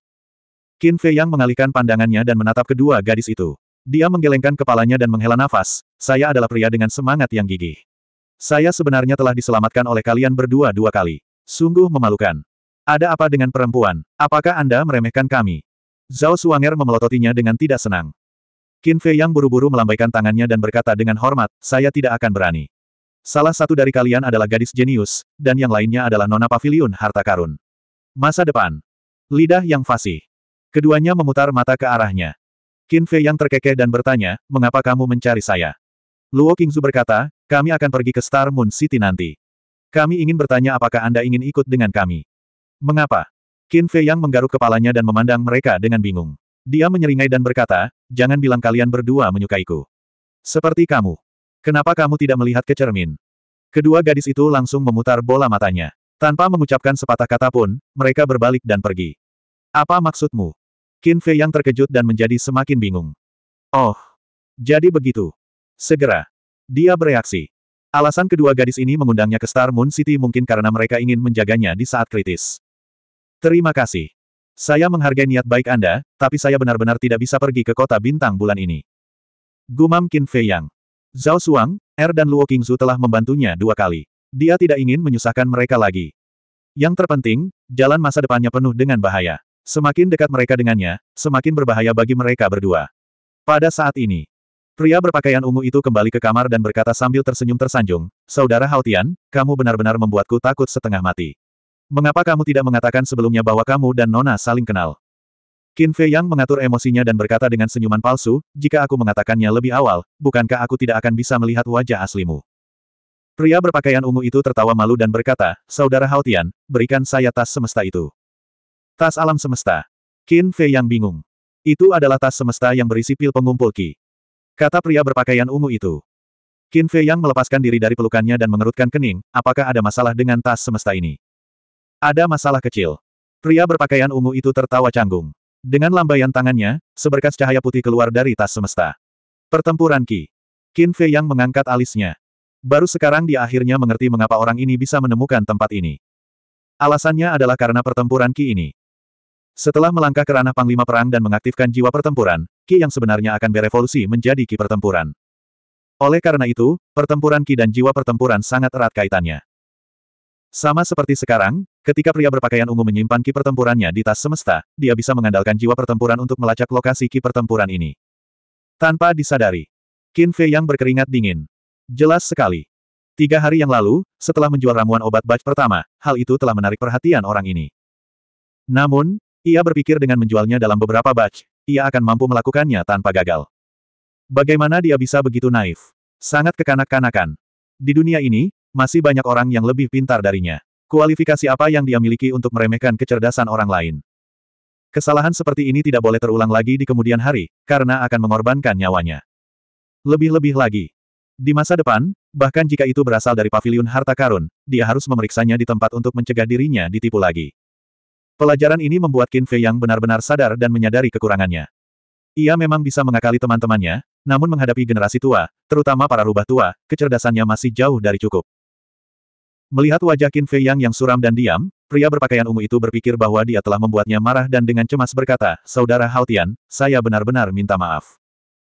Qin Fei Yang mengalihkan pandangannya dan menatap kedua gadis itu. Dia menggelengkan kepalanya dan menghela nafas, saya adalah pria dengan semangat yang gigih. Saya sebenarnya telah diselamatkan oleh kalian berdua dua kali. Sungguh memalukan. Ada apa dengan perempuan? Apakah Anda meremehkan kami? Zhao Suanger memelototinya dengan tidak senang. Qin Fei yang buru-buru melambaikan tangannya dan berkata dengan hormat, saya tidak akan berani. Salah satu dari kalian adalah gadis jenius, dan yang lainnya adalah nona pavilion harta karun. Masa depan. Lidah yang fasih. Keduanya memutar mata ke arahnya. Qin Fei yang terkekeh dan bertanya, mengapa kamu mencari saya? Luo Qingzu berkata, kami akan pergi ke Star Moon City nanti. Kami ingin bertanya apakah Anda ingin ikut dengan kami. Mengapa? Qin Fei yang menggaruk kepalanya dan memandang mereka dengan bingung. Dia menyeringai dan berkata, jangan bilang kalian berdua menyukaiku. Seperti kamu. Kenapa kamu tidak melihat ke cermin? Kedua gadis itu langsung memutar bola matanya. Tanpa mengucapkan sepatah kata pun, mereka berbalik dan pergi. Apa maksudmu? Qin Fei yang terkejut dan menjadi semakin bingung. Oh, jadi begitu. Segera. Dia bereaksi. Alasan kedua gadis ini mengundangnya ke Star Moon City mungkin karena mereka ingin menjaganya di saat kritis. Terima kasih. Saya menghargai niat baik Anda, tapi saya benar-benar tidak bisa pergi ke kota bintang bulan ini. Gumam Qin Fei Yang. Zhao Suang, Er dan Luo Qingzu telah membantunya dua kali. Dia tidak ingin menyusahkan mereka lagi. Yang terpenting, jalan masa depannya penuh dengan bahaya. Semakin dekat mereka dengannya, semakin berbahaya bagi mereka berdua. Pada saat ini, pria berpakaian ungu itu kembali ke kamar dan berkata sambil tersenyum tersanjung, Saudara Hautian, kamu benar-benar membuatku takut setengah mati. Mengapa kamu tidak mengatakan sebelumnya bahwa kamu dan Nona saling kenal? Qin Fei Yang mengatur emosinya dan berkata dengan senyuman palsu, jika aku mengatakannya lebih awal, bukankah aku tidak akan bisa melihat wajah aslimu? Pria berpakaian ungu itu tertawa malu dan berkata, Saudara Hautian, berikan saya tas semesta itu. Tas alam semesta. Qin Fei yang bingung. Itu adalah tas semesta yang berisi pil pengumpul Qi. Kata pria berpakaian ungu itu. Qin Fei yang melepaskan diri dari pelukannya dan mengerutkan kening, apakah ada masalah dengan tas semesta ini? Ada masalah kecil. Pria berpakaian ungu itu tertawa canggung. Dengan lambaian tangannya, seberkas cahaya putih keluar dari tas semesta. Pertempuran Ki. Qin Fei yang mengangkat alisnya. Baru sekarang dia akhirnya mengerti mengapa orang ini bisa menemukan tempat ini. Alasannya adalah karena pertempuran Ki ini. Setelah melangkah ke ranah Panglima Perang dan mengaktifkan jiwa pertempuran, Ki yang sebenarnya akan berevolusi menjadi Ki pertempuran. Oleh karena itu, pertempuran Ki dan jiwa pertempuran sangat erat kaitannya. Sama seperti sekarang, ketika pria berpakaian ungu menyimpan ki pertempurannya di tas semesta, dia bisa mengandalkan jiwa pertempuran untuk melacak lokasi ki pertempuran ini. Tanpa disadari. Qin Fei yang berkeringat dingin. Jelas sekali. Tiga hari yang lalu, setelah menjual ramuan obat batch pertama, hal itu telah menarik perhatian orang ini. Namun, ia berpikir dengan menjualnya dalam beberapa batch, ia akan mampu melakukannya tanpa gagal. Bagaimana dia bisa begitu naif? Sangat kekanak-kanakan. Di dunia ini, masih banyak orang yang lebih pintar darinya. Kualifikasi apa yang dia miliki untuk meremehkan kecerdasan orang lain? Kesalahan seperti ini tidak boleh terulang lagi di kemudian hari, karena akan mengorbankan nyawanya. Lebih-lebih lagi. Di masa depan, bahkan jika itu berasal dari paviliun harta karun, dia harus memeriksanya di tempat untuk mencegah dirinya ditipu lagi. Pelajaran ini membuat Qin Fei yang benar-benar sadar dan menyadari kekurangannya. Ia memang bisa mengakali teman-temannya, namun menghadapi generasi tua, terutama para rubah tua, kecerdasannya masih jauh dari cukup. Melihat wajah Qin Fei Yang yang suram dan diam, pria berpakaian ungu itu berpikir bahwa dia telah membuatnya marah dan dengan cemas berkata, Saudara Haltian, saya benar-benar minta maaf.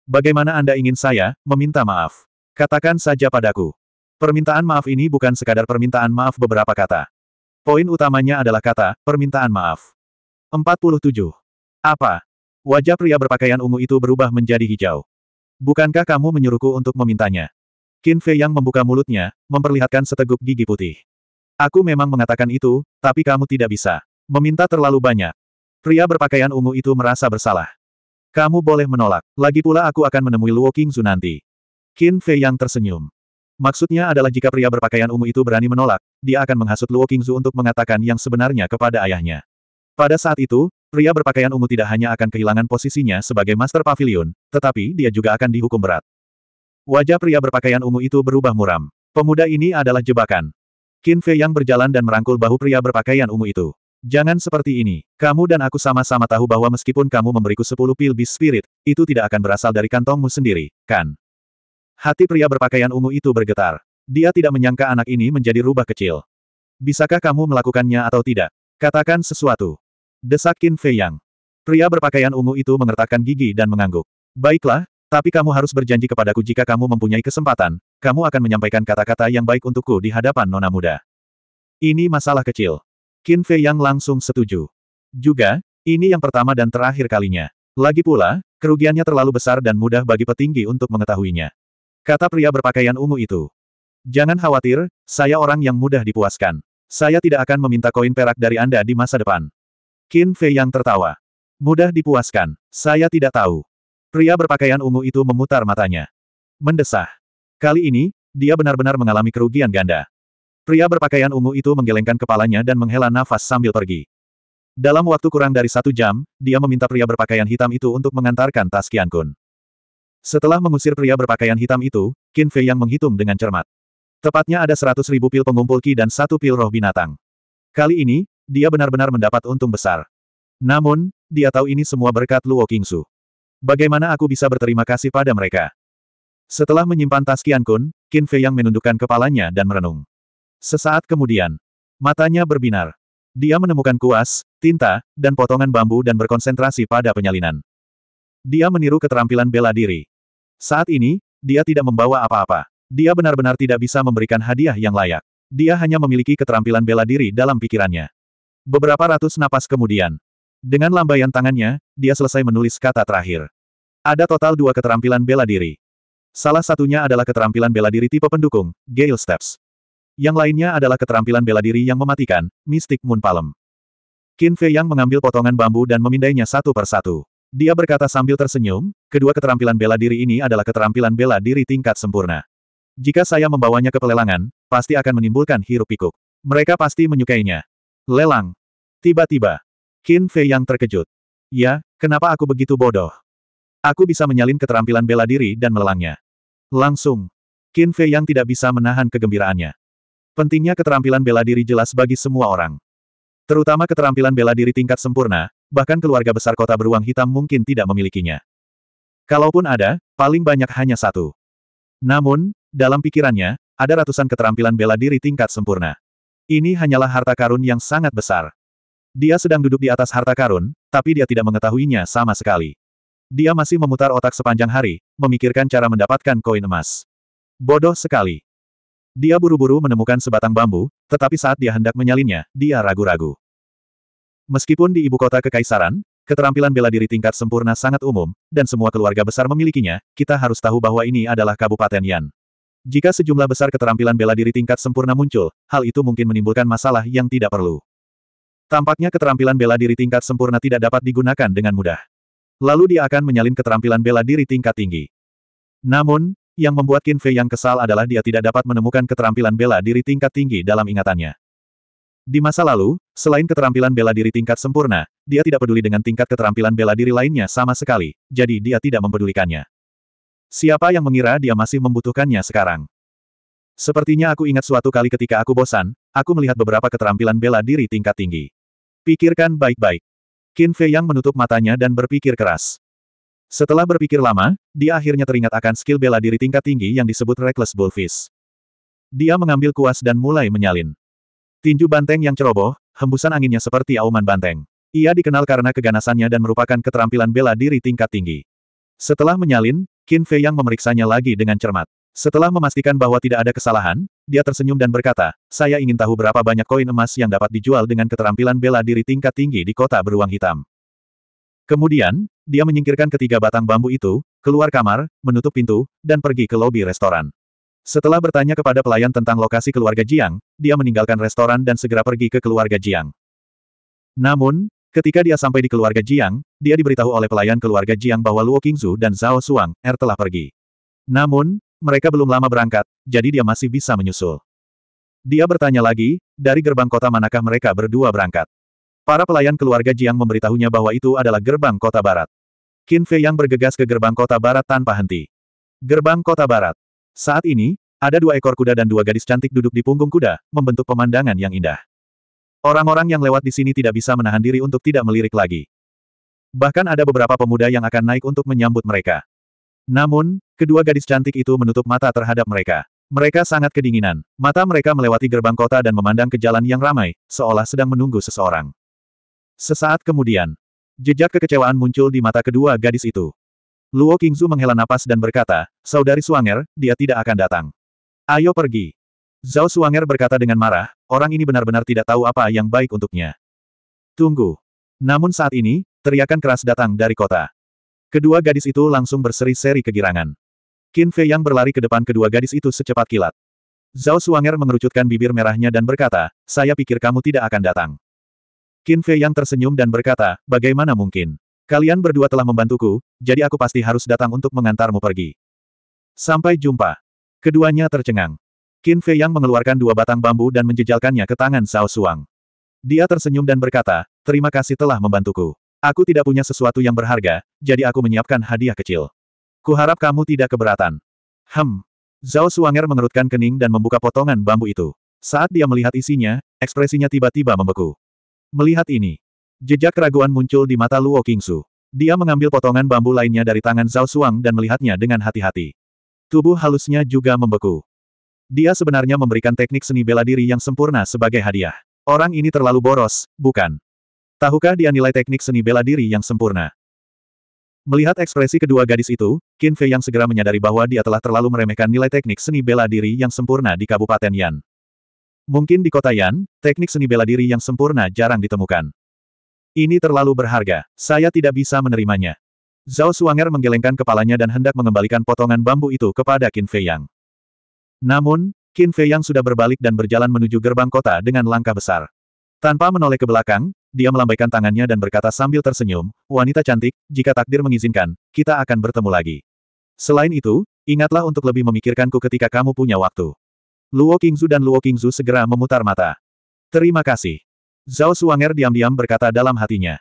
Bagaimana Anda ingin saya, meminta maaf? Katakan saja padaku. Permintaan maaf ini bukan sekadar permintaan maaf beberapa kata. Poin utamanya adalah kata, permintaan maaf. 47. Apa? Wajah pria berpakaian ungu itu berubah menjadi hijau. Bukankah kamu menyuruhku untuk memintanya? Qin Fei yang membuka mulutnya, memperlihatkan seteguk gigi putih. Aku memang mengatakan itu, tapi kamu tidak bisa. Meminta terlalu banyak. Pria berpakaian ungu itu merasa bersalah. Kamu boleh menolak, lagi pula aku akan menemui Luo Qingzu nanti. Qin Fei yang tersenyum. Maksudnya adalah jika pria berpakaian ungu itu berani menolak, dia akan menghasut Luo Qingzu untuk mengatakan yang sebenarnya kepada ayahnya. Pada saat itu, pria berpakaian ungu tidak hanya akan kehilangan posisinya sebagai Master Pavilion, tetapi dia juga akan dihukum berat. Wajah pria berpakaian ungu itu berubah muram. Pemuda ini adalah jebakan. Qin Fei yang berjalan dan merangkul bahu pria berpakaian ungu itu. Jangan seperti ini. Kamu dan aku sama-sama tahu bahwa meskipun kamu memberiku sepuluh pil bis spirit, itu tidak akan berasal dari kantongmu sendiri, kan? Hati pria berpakaian ungu itu bergetar. Dia tidak menyangka anak ini menjadi rubah kecil. Bisakah kamu melakukannya atau tidak? Katakan sesuatu. Desak Qin Fei Yang. Pria berpakaian ungu itu mengertakkan gigi dan mengangguk. Baiklah, tapi kamu harus berjanji kepadaku jika kamu mempunyai kesempatan, kamu akan menyampaikan kata-kata yang baik untukku di hadapan nona muda. Ini masalah kecil. Qin Fei Yang langsung setuju. Juga, ini yang pertama dan terakhir kalinya. Lagi pula, kerugiannya terlalu besar dan mudah bagi petinggi untuk mengetahuinya. Kata pria berpakaian ungu itu. Jangan khawatir, saya orang yang mudah dipuaskan. Saya tidak akan meminta koin perak dari Anda di masa depan. Qin Fei yang tertawa. Mudah dipuaskan. Saya tidak tahu. Pria berpakaian ungu itu memutar matanya. Mendesah. Kali ini, dia benar-benar mengalami kerugian ganda. Pria berpakaian ungu itu menggelengkan kepalanya dan menghela nafas sambil pergi. Dalam waktu kurang dari satu jam, dia meminta pria berpakaian hitam itu untuk mengantarkan tas Kian Kun. Setelah mengusir pria berpakaian hitam itu, Qin Fei yang menghitung dengan cermat. Tepatnya ada seratus ribu pil pengumpul ki dan satu pil roh binatang. Kali ini, dia benar-benar mendapat untung besar. Namun, dia tahu ini semua berkat Luo Qingsu. Bagaimana aku bisa berterima kasih pada mereka? Setelah menyimpan tas Qian Kun, Qin Fei yang menundukkan kepalanya dan merenung. Sesaat kemudian, matanya berbinar. Dia menemukan kuas, tinta, dan potongan bambu dan berkonsentrasi pada penyalinan. Dia meniru keterampilan bela diri. Saat ini, dia tidak membawa apa-apa. Dia benar-benar tidak bisa memberikan hadiah yang layak. Dia hanya memiliki keterampilan bela diri dalam pikirannya. Beberapa ratus napas kemudian, dengan lambaian tangannya, dia selesai menulis kata terakhir. Ada total dua keterampilan bela diri. Salah satunya adalah keterampilan bela diri tipe pendukung, Gale Steps. Yang lainnya adalah keterampilan bela diri yang mematikan, Mystic Moon Palm. Qin Fei Yang mengambil potongan bambu dan memindainya satu per satu. Dia berkata sambil tersenyum, kedua keterampilan bela diri ini adalah keterampilan bela diri tingkat sempurna. Jika saya membawanya ke pelelangan, pasti akan menimbulkan hiruk pikuk. Mereka pasti menyukainya. Lelang. Tiba-tiba. Qin Fei yang terkejut. Ya, kenapa aku begitu bodoh? Aku bisa menyalin keterampilan bela diri dan melelangnya. Langsung. Qin Fei yang tidak bisa menahan kegembiraannya. Pentingnya keterampilan bela diri jelas bagi semua orang. Terutama keterampilan bela diri tingkat sempurna, bahkan keluarga besar kota beruang hitam mungkin tidak memilikinya. Kalaupun ada, paling banyak hanya satu. Namun, dalam pikirannya, ada ratusan keterampilan bela diri tingkat sempurna. Ini hanyalah harta karun yang sangat besar. Dia sedang duduk di atas harta karun, tapi dia tidak mengetahuinya sama sekali. Dia masih memutar otak sepanjang hari, memikirkan cara mendapatkan koin emas. Bodoh sekali. Dia buru-buru menemukan sebatang bambu, tetapi saat dia hendak menyalinnya, dia ragu-ragu. Meskipun di ibu kota kekaisaran, keterampilan bela diri tingkat sempurna sangat umum, dan semua keluarga besar memilikinya, kita harus tahu bahwa ini adalah Kabupaten Yan. Jika sejumlah besar keterampilan bela diri tingkat sempurna muncul, hal itu mungkin menimbulkan masalah yang tidak perlu. Tampaknya keterampilan bela diri tingkat sempurna tidak dapat digunakan dengan mudah. Lalu dia akan menyalin keterampilan bela diri tingkat tinggi. Namun, yang membuat Qin Fei yang kesal adalah dia tidak dapat menemukan keterampilan bela diri tingkat tinggi dalam ingatannya. Di masa lalu, selain keterampilan bela diri tingkat sempurna, dia tidak peduli dengan tingkat keterampilan bela diri lainnya sama sekali, jadi dia tidak mempedulikannya. Siapa yang mengira dia masih membutuhkannya sekarang? Sepertinya aku ingat suatu kali ketika aku bosan, aku melihat beberapa keterampilan bela diri tingkat tinggi. Pikirkan baik-baik. Qin Fei Yang menutup matanya dan berpikir keras. Setelah berpikir lama, dia akhirnya teringat akan skill bela diri tingkat tinggi yang disebut Reckless Bullfish. Dia mengambil kuas dan mulai menyalin. Tinju banteng yang ceroboh, hembusan anginnya seperti auman banteng. Ia dikenal karena keganasannya dan merupakan keterampilan bela diri tingkat tinggi. Setelah menyalin, Qin Fei yang memeriksanya lagi dengan cermat. Setelah memastikan bahwa tidak ada kesalahan, dia tersenyum dan berkata, saya ingin tahu berapa banyak koin emas yang dapat dijual dengan keterampilan bela diri tingkat tinggi di kota beruang hitam. Kemudian, dia menyingkirkan ketiga batang bambu itu, keluar kamar, menutup pintu, dan pergi ke lobi restoran. Setelah bertanya kepada pelayan tentang lokasi keluarga Jiang, dia meninggalkan restoran dan segera pergi ke keluarga Jiang. Namun, ketika dia sampai di keluarga Jiang, dia diberitahu oleh pelayan keluarga Jiang bahwa Luo Qingzu dan Zhao Suang, Er telah pergi. Namun, mereka belum lama berangkat, jadi dia masih bisa menyusul. Dia bertanya lagi, dari gerbang kota manakah mereka berdua berangkat? Para pelayan keluarga Jiang memberitahunya bahwa itu adalah gerbang kota barat. Qin Fei yang bergegas ke gerbang kota barat tanpa henti. Gerbang kota barat. Saat ini, ada dua ekor kuda dan dua gadis cantik duduk di punggung kuda, membentuk pemandangan yang indah. Orang-orang yang lewat di sini tidak bisa menahan diri untuk tidak melirik lagi. Bahkan ada beberapa pemuda yang akan naik untuk menyambut mereka. Namun, kedua gadis cantik itu menutup mata terhadap mereka. Mereka sangat kedinginan. Mata mereka melewati gerbang kota dan memandang ke jalan yang ramai, seolah sedang menunggu seseorang. Sesaat kemudian, jejak kekecewaan muncul di mata kedua gadis itu. Luo Qingzu menghela napas dan berkata, Saudari Suanger, dia tidak akan datang. Ayo pergi. Zhao Suanger berkata dengan marah, orang ini benar-benar tidak tahu apa yang baik untuknya. Tunggu. Namun saat ini, teriakan keras datang dari kota. Kedua gadis itu langsung berseri-seri kegirangan. Qin Fei yang berlari ke depan kedua gadis itu secepat kilat. Zhao Suanger mengerucutkan bibir merahnya dan berkata, saya pikir kamu tidak akan datang. Qin Fei yang tersenyum dan berkata, bagaimana mungkin? Kalian berdua telah membantuku, jadi aku pasti harus datang untuk mengantarmu pergi. Sampai jumpa. Keduanya tercengang. Qin Fei Yang mengeluarkan dua batang bambu dan menjejalkannya ke tangan Zhao Suang. Dia tersenyum dan berkata, terima kasih telah membantuku. Aku tidak punya sesuatu yang berharga, jadi aku menyiapkan hadiah kecil. Kuharap kamu tidak keberatan. Hem. Zhao Suanger mengerutkan kening dan membuka potongan bambu itu. Saat dia melihat isinya, ekspresinya tiba-tiba membeku. Melihat ini, Jejak keraguan muncul di mata Luo Qingsu. Dia mengambil potongan bambu lainnya dari tangan Zhao Suang dan melihatnya dengan hati-hati. Tubuh halusnya juga membeku. Dia sebenarnya memberikan teknik seni bela diri yang sempurna sebagai hadiah. Orang ini terlalu boros, bukan? Tahukah dia nilai teknik seni bela diri yang sempurna? Melihat ekspresi kedua gadis itu, Qin Fei yang segera menyadari bahwa dia telah terlalu meremehkan nilai teknik seni bela diri yang sempurna di Kabupaten Yan. Mungkin di kota Yan, teknik seni bela diri yang sempurna jarang ditemukan. Ini terlalu berharga, saya tidak bisa menerimanya. Zhao Suanger menggelengkan kepalanya dan hendak mengembalikan potongan bambu itu kepada Qin Fei Yang. Namun, Qin Fei Yang sudah berbalik dan berjalan menuju gerbang kota dengan langkah besar. Tanpa menoleh ke belakang, dia melambaikan tangannya dan berkata sambil tersenyum, wanita cantik, jika takdir mengizinkan, kita akan bertemu lagi. Selain itu, ingatlah untuk lebih memikirkanku ketika kamu punya waktu. Luo Qingzu dan Luo Qingzu segera memutar mata. Terima kasih. Zhao Suanger diam-diam berkata dalam hatinya.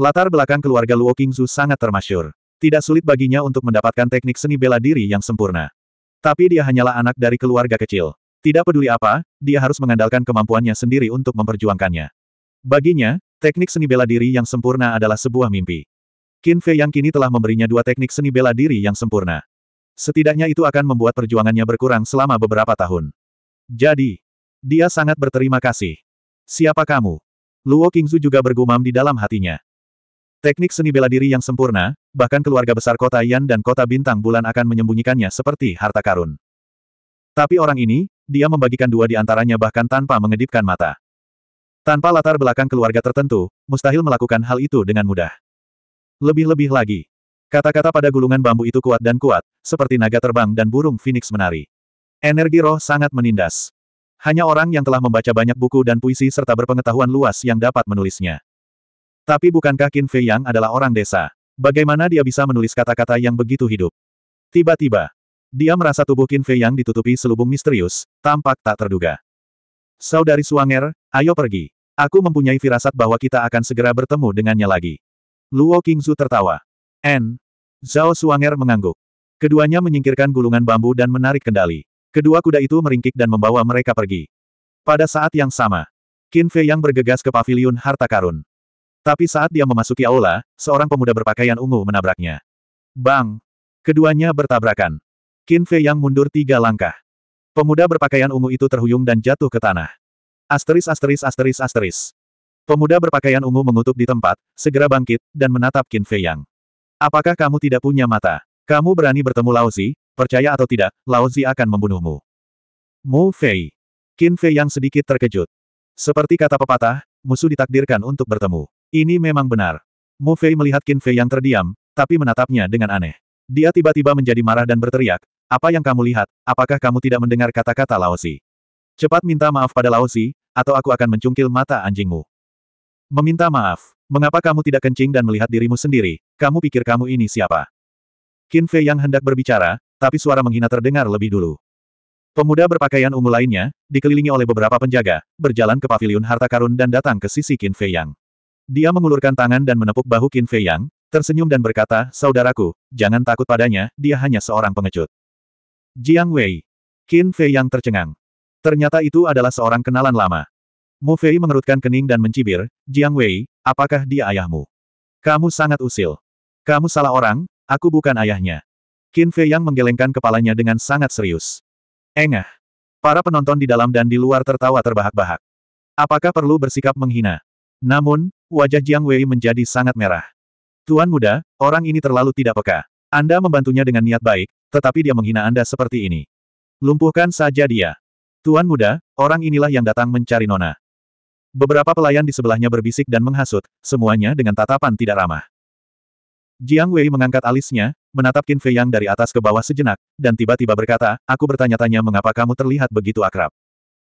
Latar belakang keluarga Luo Qingzu sangat termasyur. Tidak sulit baginya untuk mendapatkan teknik seni bela diri yang sempurna. Tapi dia hanyalah anak dari keluarga kecil. Tidak peduli apa, dia harus mengandalkan kemampuannya sendiri untuk memperjuangkannya. Baginya, teknik seni bela diri yang sempurna adalah sebuah mimpi. Qin Fei yang kini telah memberinya dua teknik seni bela diri yang sempurna. Setidaknya itu akan membuat perjuangannya berkurang selama beberapa tahun. Jadi, dia sangat berterima kasih. Siapa kamu? Luo Kingzu juga bergumam di dalam hatinya. Teknik seni bela diri yang sempurna, bahkan keluarga besar kota Yan dan kota Bintang Bulan akan menyembunyikannya seperti harta karun. Tapi orang ini, dia membagikan dua di antaranya bahkan tanpa mengedipkan mata. Tanpa latar belakang keluarga tertentu, mustahil melakukan hal itu dengan mudah. Lebih-lebih lagi, kata-kata pada gulungan bambu itu kuat dan kuat, seperti naga terbang dan burung phoenix menari. Energi roh sangat menindas. Hanya orang yang telah membaca banyak buku dan puisi serta berpengetahuan luas yang dapat menulisnya. Tapi bukankah Qin Fei Yang adalah orang desa? Bagaimana dia bisa menulis kata-kata yang begitu hidup? Tiba-tiba, dia merasa tubuh Qin Fei Yang ditutupi selubung misterius, tampak tak terduga. Saudari Suanger, ayo pergi. Aku mempunyai firasat bahwa kita akan segera bertemu dengannya lagi. Luo Qingzu tertawa. N. Zhao Suanger mengangguk. Keduanya menyingkirkan gulungan bambu dan menarik kendali. Kedua kuda itu meringkik dan membawa mereka pergi. Pada saat yang sama, Qin Fei yang bergegas ke pavilion harta karun. Tapi saat dia memasuki aula, seorang pemuda berpakaian ungu menabraknya. Bang! Keduanya bertabrakan. Qin Fei yang mundur tiga langkah. Pemuda berpakaian ungu itu terhuyung dan jatuh ke tanah. Asteris asteris asteris asteris. Pemuda berpakaian ungu mengutuk di tempat, segera bangkit, dan menatap Qin Fei Yang. Apakah kamu tidak punya mata? Kamu berani bertemu Laozi, Percaya atau tidak, Lao Zi akan membunuhmu. Mu Fei. Qin Fei yang sedikit terkejut. Seperti kata pepatah, musuh ditakdirkan untuk bertemu. Ini memang benar. Mu Fei melihat Qin Fei yang terdiam, tapi menatapnya dengan aneh. Dia tiba-tiba menjadi marah dan berteriak, apa yang kamu lihat, apakah kamu tidak mendengar kata-kata Zi? Cepat minta maaf pada Zi, atau aku akan mencungkil mata anjingmu. Meminta maaf, mengapa kamu tidak kencing dan melihat dirimu sendiri, kamu pikir kamu ini siapa? Qin Fei yang hendak berbicara, tapi suara menghina terdengar lebih dulu. Pemuda berpakaian ungu lainnya, dikelilingi oleh beberapa penjaga, berjalan ke pavilion harta karun dan datang ke sisi Qin Fei Yang. Dia mengulurkan tangan dan menepuk bahu Qin Fei Yang, tersenyum dan berkata, Saudaraku, jangan takut padanya, dia hanya seorang pengecut. Jiang Wei. Qin Fei Yang tercengang. Ternyata itu adalah seorang kenalan lama. Mu Fei mengerutkan kening dan mencibir, Jiang Wei, apakah dia ayahmu? Kamu sangat usil. Kamu salah orang, aku bukan ayahnya. Qin Fei Yang menggelengkan kepalanya dengan sangat serius. Engah. Para penonton di dalam dan di luar tertawa terbahak-bahak. Apakah perlu bersikap menghina? Namun, wajah Jiang Wei menjadi sangat merah. Tuan muda, orang ini terlalu tidak peka. Anda membantunya dengan niat baik, tetapi dia menghina Anda seperti ini. Lumpuhkan saja dia. Tuan muda, orang inilah yang datang mencari Nona. Beberapa pelayan di sebelahnya berbisik dan menghasut, semuanya dengan tatapan tidak ramah. Jiang Wei mengangkat alisnya, menatap Qin Fei Yang dari atas ke bawah sejenak, dan tiba-tiba berkata, aku bertanya-tanya mengapa kamu terlihat begitu akrab.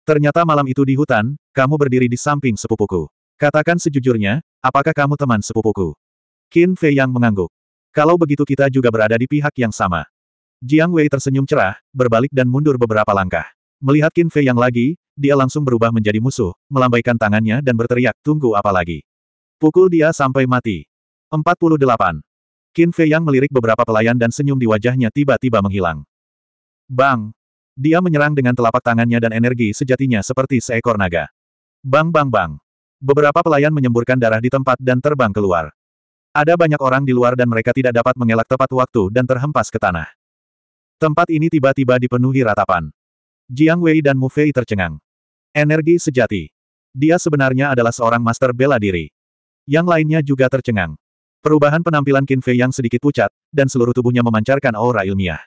Ternyata malam itu di hutan, kamu berdiri di samping sepupuku. Katakan sejujurnya, apakah kamu teman sepupuku? Qin Fei Yang mengangguk. Kalau begitu kita juga berada di pihak yang sama. Jiang Wei tersenyum cerah, berbalik dan mundur beberapa langkah. Melihat Qin Fei Yang lagi, dia langsung berubah menjadi musuh, melambaikan tangannya dan berteriak, tunggu apa lagi? Pukul dia sampai mati. 48. Qin Fei yang melirik beberapa pelayan dan senyum di wajahnya tiba-tiba menghilang. Bang! Dia menyerang dengan telapak tangannya dan energi sejatinya seperti seekor naga. Bang bang bang! Beberapa pelayan menyemburkan darah di tempat dan terbang keluar. Ada banyak orang di luar dan mereka tidak dapat mengelak tepat waktu dan terhempas ke tanah. Tempat ini tiba-tiba dipenuhi ratapan. Jiang Wei dan Mu Fei tercengang. Energi sejati. Dia sebenarnya adalah seorang master bela diri. Yang lainnya juga tercengang. Perubahan penampilan Qin Fei yang sedikit pucat, dan seluruh tubuhnya memancarkan aura ilmiah.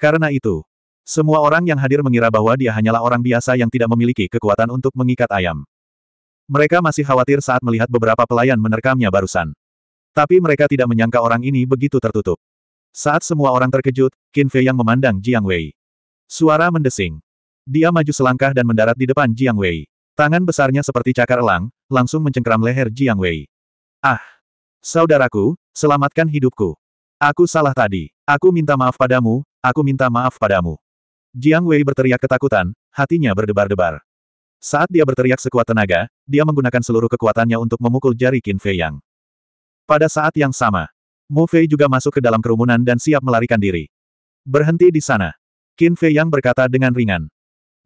Karena itu, semua orang yang hadir mengira bahwa dia hanyalah orang biasa yang tidak memiliki kekuatan untuk mengikat ayam. Mereka masih khawatir saat melihat beberapa pelayan menerkamnya barusan. Tapi mereka tidak menyangka orang ini begitu tertutup. Saat semua orang terkejut, Qin Fei yang memandang Jiang Wei. Suara mendesing. Dia maju selangkah dan mendarat di depan Jiang Wei. Tangan besarnya seperti cakar elang, langsung mencengkram leher Jiang Wei. Ah! Saudaraku, selamatkan hidupku. Aku salah tadi. Aku minta maaf padamu, aku minta maaf padamu. Jiang Wei berteriak ketakutan, hatinya berdebar-debar. Saat dia berteriak sekuat tenaga, dia menggunakan seluruh kekuatannya untuk memukul jari Qin Fei Yang. Pada saat yang sama, Mo Fei juga masuk ke dalam kerumunan dan siap melarikan diri. Berhenti di sana. Qin Fei Yang berkata dengan ringan.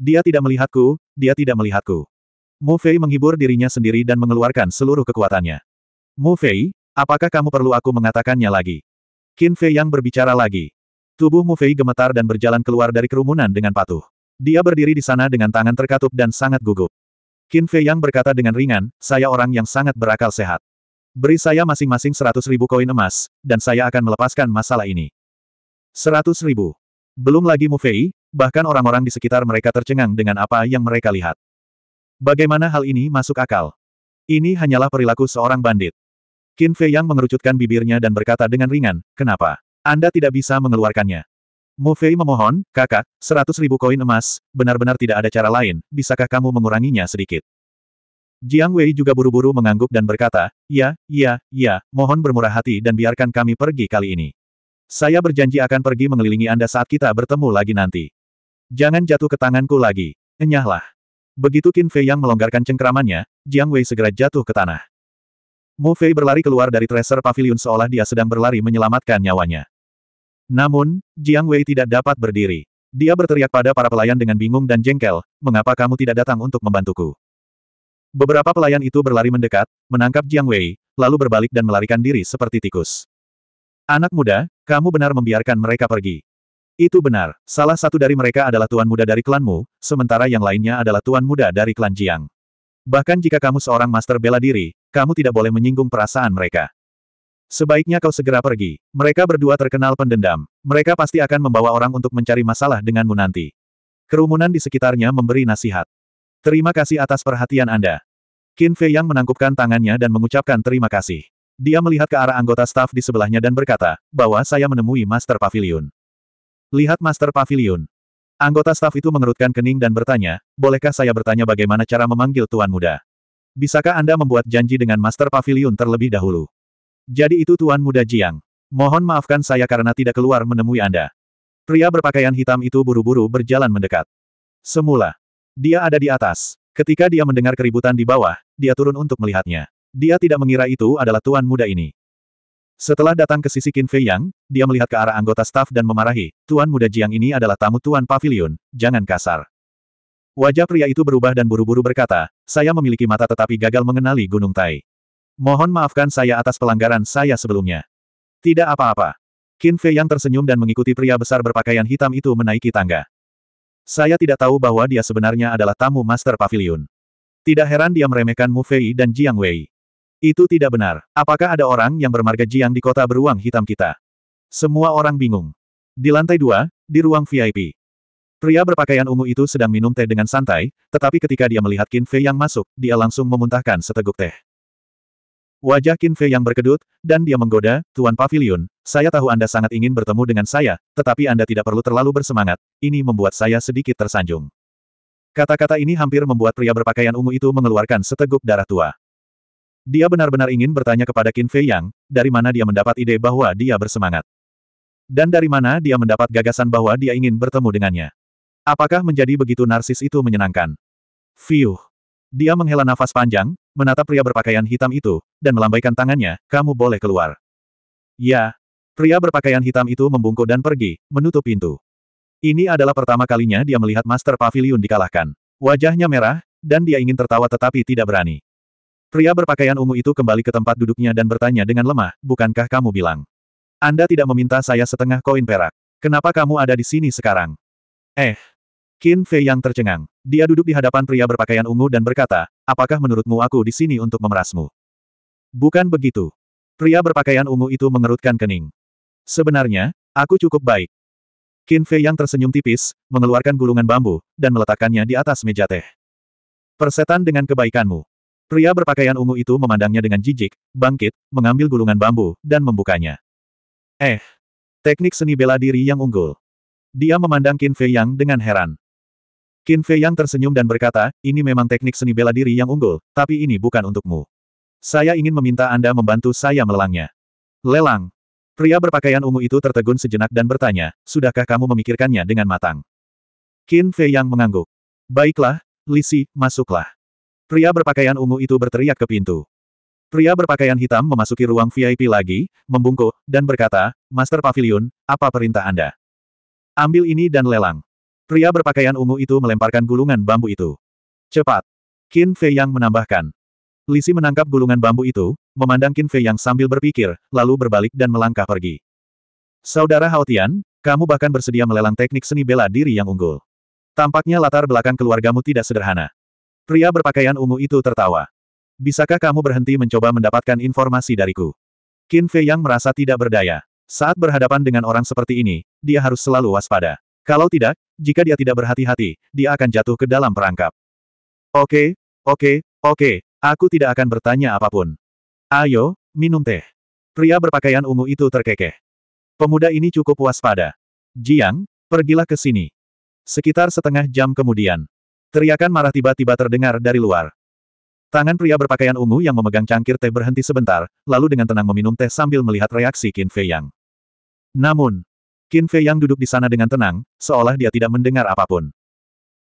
Dia tidak melihatku, dia tidak melihatku. Mo Fei menghibur dirinya sendiri dan mengeluarkan seluruh kekuatannya. Mo Fei, Apakah kamu perlu aku mengatakannya lagi? Qin Fei yang berbicara lagi. Tubuh Mu Fei gemetar dan berjalan keluar dari kerumunan dengan patuh. Dia berdiri di sana dengan tangan terkatup dan sangat gugup. Qin Fei Yang berkata dengan ringan, saya orang yang sangat berakal sehat. Beri saya masing-masing seratus ribu koin emas, dan saya akan melepaskan masalah ini. Seratus ribu. Belum lagi Mu Fei, bahkan orang-orang di sekitar mereka tercengang dengan apa yang mereka lihat. Bagaimana hal ini masuk akal? Ini hanyalah perilaku seorang bandit. Qin Fei Yang mengerucutkan bibirnya dan berkata dengan ringan, kenapa? Anda tidak bisa mengeluarkannya. Mu Fei memohon, kakak, seratus ribu koin emas, benar-benar tidak ada cara lain, bisakah kamu menguranginya sedikit? Jiang Wei juga buru-buru mengangguk dan berkata, ya, ya, ya, mohon bermurah hati dan biarkan kami pergi kali ini. Saya berjanji akan pergi mengelilingi Anda saat kita bertemu lagi nanti. Jangan jatuh ke tanganku lagi. Enyahlah. Begitu Qin Fei Yang melonggarkan cengkeramannya, Jiang Wei segera jatuh ke tanah. Mo Fei berlari keluar dari tracer pavilion seolah dia sedang berlari menyelamatkan nyawanya. Namun, Jiang Wei tidak dapat berdiri. Dia berteriak pada para pelayan dengan bingung dan jengkel, mengapa kamu tidak datang untuk membantuku? Beberapa pelayan itu berlari mendekat, menangkap Jiang Wei, lalu berbalik dan melarikan diri seperti tikus. Anak muda, kamu benar membiarkan mereka pergi. Itu benar, salah satu dari mereka adalah tuan muda dari klanmu, sementara yang lainnya adalah tuan muda dari klan Jiang. Bahkan jika kamu seorang master bela diri, kamu tidak boleh menyinggung perasaan mereka. Sebaiknya kau segera pergi. Mereka berdua terkenal pendendam. Mereka pasti akan membawa orang untuk mencari masalah denganmu nanti. Kerumunan di sekitarnya memberi nasihat. Terima kasih atas perhatian Anda. Qin Fei Yang menangkupkan tangannya dan mengucapkan terima kasih. Dia melihat ke arah anggota staf di sebelahnya dan berkata, bahwa saya menemui Master Pavilion. Lihat Master Pavilion, Anggota staf itu mengerutkan kening dan bertanya, bolehkah saya bertanya bagaimana cara memanggil Tuan Muda? Bisakah Anda membuat janji dengan Master Pavilion terlebih dahulu? Jadi itu Tuan Muda Jiang. Mohon maafkan saya karena tidak keluar menemui Anda. Pria berpakaian hitam itu buru-buru berjalan mendekat. Semula, dia ada di atas. Ketika dia mendengar keributan di bawah, dia turun untuk melihatnya. Dia tidak mengira itu adalah Tuan Muda ini. Setelah datang ke sisi Qin Fei Yang, dia melihat ke arah anggota staf dan memarahi, Tuan Muda Jiang ini adalah tamu Tuan Pavilion, jangan kasar. Wajah pria itu berubah dan buru-buru berkata, saya memiliki mata tetapi gagal mengenali Gunung Tai. Mohon maafkan saya atas pelanggaran saya sebelumnya. Tidak apa-apa. Qin Fei Yang tersenyum dan mengikuti pria besar berpakaian hitam itu menaiki tangga. Saya tidak tahu bahwa dia sebenarnya adalah tamu Master Pavilion. Tidak heran dia meremehkan Mu Fei dan Jiang Wei. Itu tidak benar. Apakah ada orang yang bermarga Jiang di kota beruang hitam kita? Semua orang bingung. Di lantai dua, di ruang VIP. Pria berpakaian ungu itu sedang minum teh dengan santai, tetapi ketika dia melihat Qin Fei yang masuk, dia langsung memuntahkan seteguk teh. Wajah Qin Fei yang berkedut, dan dia menggoda, Tuan Pavilion, saya tahu Anda sangat ingin bertemu dengan saya, tetapi Anda tidak perlu terlalu bersemangat, ini membuat saya sedikit tersanjung. Kata-kata ini hampir membuat pria berpakaian ungu itu mengeluarkan seteguk darah tua. Dia benar-benar ingin bertanya kepada Qin Fei Yang, dari mana dia mendapat ide bahwa dia bersemangat. Dan dari mana dia mendapat gagasan bahwa dia ingin bertemu dengannya. Apakah menjadi begitu narsis itu menyenangkan? Fiuh. Dia menghela nafas panjang, menatap pria berpakaian hitam itu, dan melambaikan tangannya, kamu boleh keluar. Ya. Pria berpakaian hitam itu membungkuk dan pergi, menutup pintu. Ini adalah pertama kalinya dia melihat Master Pavilion dikalahkan. Wajahnya merah, dan dia ingin tertawa tetapi tidak berani. Pria berpakaian ungu itu kembali ke tempat duduknya dan bertanya dengan lemah, bukankah kamu bilang? Anda tidak meminta saya setengah koin perak. Kenapa kamu ada di sini sekarang? Eh. Qin Fei yang tercengang. Dia duduk di hadapan pria berpakaian ungu dan berkata, apakah menurutmu aku di sini untuk memerasmu? Bukan begitu. Pria berpakaian ungu itu mengerutkan kening. Sebenarnya, aku cukup baik. Qin Fei yang tersenyum tipis, mengeluarkan gulungan bambu, dan meletakkannya di atas meja teh. Persetan dengan kebaikanmu. Pria berpakaian ungu itu memandangnya dengan jijik, bangkit, mengambil gulungan bambu, dan membukanya. Eh! Teknik seni bela diri yang unggul. Dia memandang Qin Fei Yang dengan heran. Qin Fei Yang tersenyum dan berkata, ini memang teknik seni bela diri yang unggul, tapi ini bukan untukmu. Saya ingin meminta Anda membantu saya melelangnya. Lelang! Pria berpakaian ungu itu tertegun sejenak dan bertanya, sudahkah kamu memikirkannya dengan matang? Qin Fei Yang mengangguk. Baiklah, Lisi, masuklah. Pria berpakaian ungu itu berteriak ke pintu. Pria berpakaian hitam memasuki ruang VIP lagi, membungkuk, dan berkata, Master Pavilion, apa perintah Anda? Ambil ini dan lelang. Pria berpakaian ungu itu melemparkan gulungan bambu itu. Cepat. Qin Fei Yang menambahkan. Lisi menangkap gulungan bambu itu, memandang Qin Fei Yang sambil berpikir, lalu berbalik dan melangkah pergi. Saudara Haotian, kamu bahkan bersedia melelang teknik seni bela diri yang unggul. Tampaknya latar belakang keluargamu tidak sederhana. Pria berpakaian ungu itu tertawa. Bisakah kamu berhenti mencoba mendapatkan informasi dariku? Qin Fei yang merasa tidak berdaya. Saat berhadapan dengan orang seperti ini, dia harus selalu waspada. Kalau tidak, jika dia tidak berhati-hati, dia akan jatuh ke dalam perangkap. Oke, oke, oke, aku tidak akan bertanya apapun. Ayo, minum teh. Pria berpakaian ungu itu terkekeh. Pemuda ini cukup waspada. Jiang, pergilah ke sini. Sekitar setengah jam kemudian, Teriakan marah tiba-tiba terdengar dari luar. Tangan pria berpakaian ungu yang memegang cangkir teh berhenti sebentar, lalu dengan tenang meminum teh sambil melihat reaksi Qin Fei Yang. Namun, Qin Fei Yang duduk di sana dengan tenang, seolah dia tidak mendengar apapun.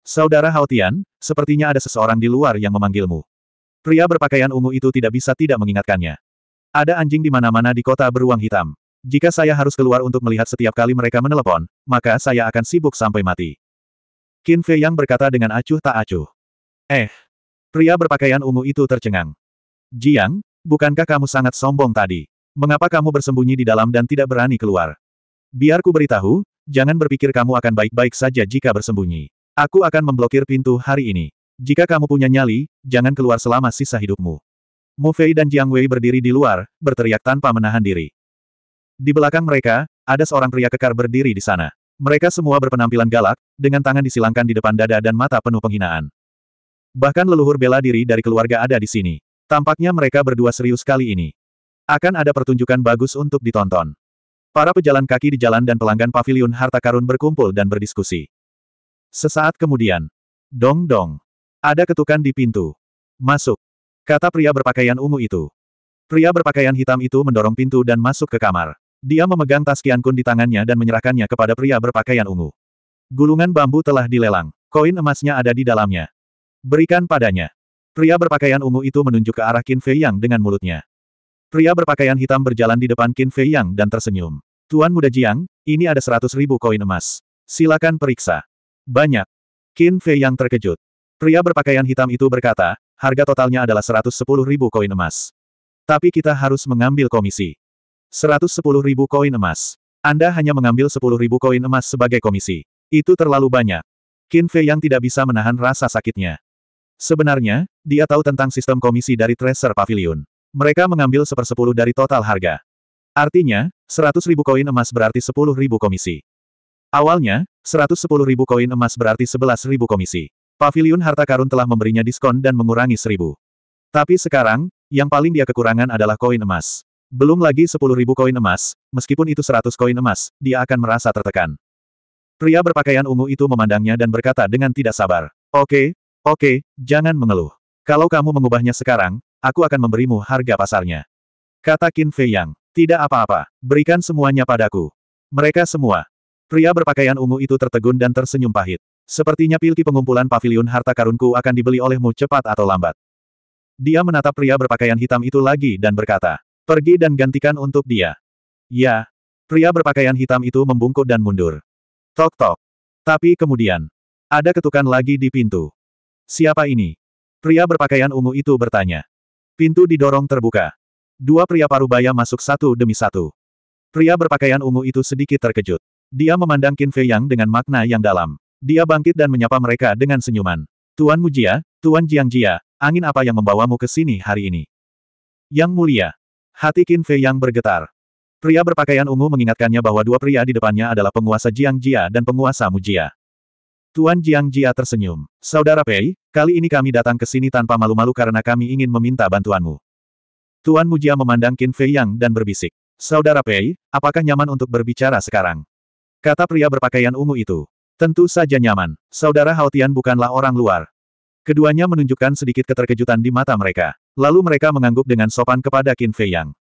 Saudara Hao Tian, sepertinya ada seseorang di luar yang memanggilmu. Pria berpakaian ungu itu tidak bisa tidak mengingatkannya. Ada anjing di mana-mana di kota beruang hitam. Jika saya harus keluar untuk melihat setiap kali mereka menelepon, maka saya akan sibuk sampai mati. Qin Fei Yang berkata dengan acuh tak acuh. Eh. Pria berpakaian ungu itu tercengang. Jiang, bukankah kamu sangat sombong tadi? Mengapa kamu bersembunyi di dalam dan tidak berani keluar? Biarku beritahu, jangan berpikir kamu akan baik-baik saja jika bersembunyi. Aku akan memblokir pintu hari ini. Jika kamu punya nyali, jangan keluar selama sisa hidupmu. Mu Fei dan Jiang Wei berdiri di luar, berteriak tanpa menahan diri. Di belakang mereka, ada seorang pria kekar berdiri di sana. Mereka semua berpenampilan galak, dengan tangan disilangkan di depan dada dan mata penuh penghinaan. Bahkan leluhur bela diri dari keluarga ada di sini. Tampaknya mereka berdua serius kali ini. Akan ada pertunjukan bagus untuk ditonton. Para pejalan kaki di jalan dan pelanggan pavilion harta karun berkumpul dan berdiskusi. Sesaat kemudian, dong-dong, ada ketukan di pintu. Masuk, kata pria berpakaian ungu itu. Pria berpakaian hitam itu mendorong pintu dan masuk ke kamar. Dia memegang tas Kian Kun di tangannya dan menyerahkannya kepada pria berpakaian ungu. Gulungan bambu telah dilelang. Koin emasnya ada di dalamnya. Berikan padanya. Pria berpakaian ungu itu menunjuk ke arah Qin Fei Yang dengan mulutnya. Pria berpakaian hitam berjalan di depan Qin Fei Yang dan tersenyum. Tuan Muda Jiang, ini ada seratus ribu koin emas. Silakan periksa. Banyak. Qin Fei Yang terkejut. Pria berpakaian hitam itu berkata, harga totalnya adalah seratus sepuluh ribu koin emas. Tapi kita harus mengambil komisi. 110 ribu koin emas. Anda hanya mengambil 10 ribu koin emas sebagai komisi. Itu terlalu banyak. Qin Fei yang tidak bisa menahan rasa sakitnya. Sebenarnya, dia tahu tentang sistem komisi dari Tracer Pavilion. Mereka mengambil sepersepuluh dari total harga. Artinya, 100 ribu koin emas berarti 10 ribu komisi. Awalnya, 110 ribu koin emas berarti 11 ribu komisi. Pavilion Harta Karun telah memberinya diskon dan mengurangi seribu. Tapi sekarang, yang paling dia kekurangan adalah koin emas. Belum lagi sepuluh ribu koin emas, meskipun itu seratus koin emas, dia akan merasa tertekan. Pria berpakaian ungu itu memandangnya dan berkata dengan tidak sabar. Oke, oke, jangan mengeluh. Kalau kamu mengubahnya sekarang, aku akan memberimu harga pasarnya. Kata Qin Fei Yang. Tidak apa-apa, berikan semuanya padaku. Mereka semua. Pria berpakaian ungu itu tertegun dan tersenyum pahit. Sepertinya pilki pengumpulan pavilion harta karunku akan dibeli olehmu cepat atau lambat. Dia menatap pria berpakaian hitam itu lagi dan berkata, Pergi dan gantikan untuk dia. Ya. Pria berpakaian hitam itu membungkuk dan mundur. Tok-tok. Tapi kemudian. Ada ketukan lagi di pintu. Siapa ini? Pria berpakaian ungu itu bertanya. Pintu didorong terbuka. Dua pria parubaya masuk satu demi satu. Pria berpakaian ungu itu sedikit terkejut. Dia memandang Qin Fei Yang dengan makna yang dalam. Dia bangkit dan menyapa mereka dengan senyuman. Tuan Mujia, Tuan Jiang Jia, angin apa yang membawamu ke sini hari ini? Yang mulia, Hati Qin Fei yang bergetar. Pria berpakaian ungu mengingatkannya bahwa dua pria di depannya adalah penguasa Jiang Jia dan penguasa Mu Jia. Tuan Jiang Jia tersenyum. Saudara Pei, kali ini kami datang ke sini tanpa malu-malu karena kami ingin meminta bantuanmu. Tuan Mu Jia memandang Qin Fei Yang dan berbisik. Saudara Pei, apakah nyaman untuk berbicara sekarang? Kata pria berpakaian ungu itu. Tentu saja nyaman. Saudara Hao Tian bukanlah orang luar. Keduanya menunjukkan sedikit keterkejutan di mata mereka. Lalu mereka mengangguk dengan sopan kepada Qin Fei Yang.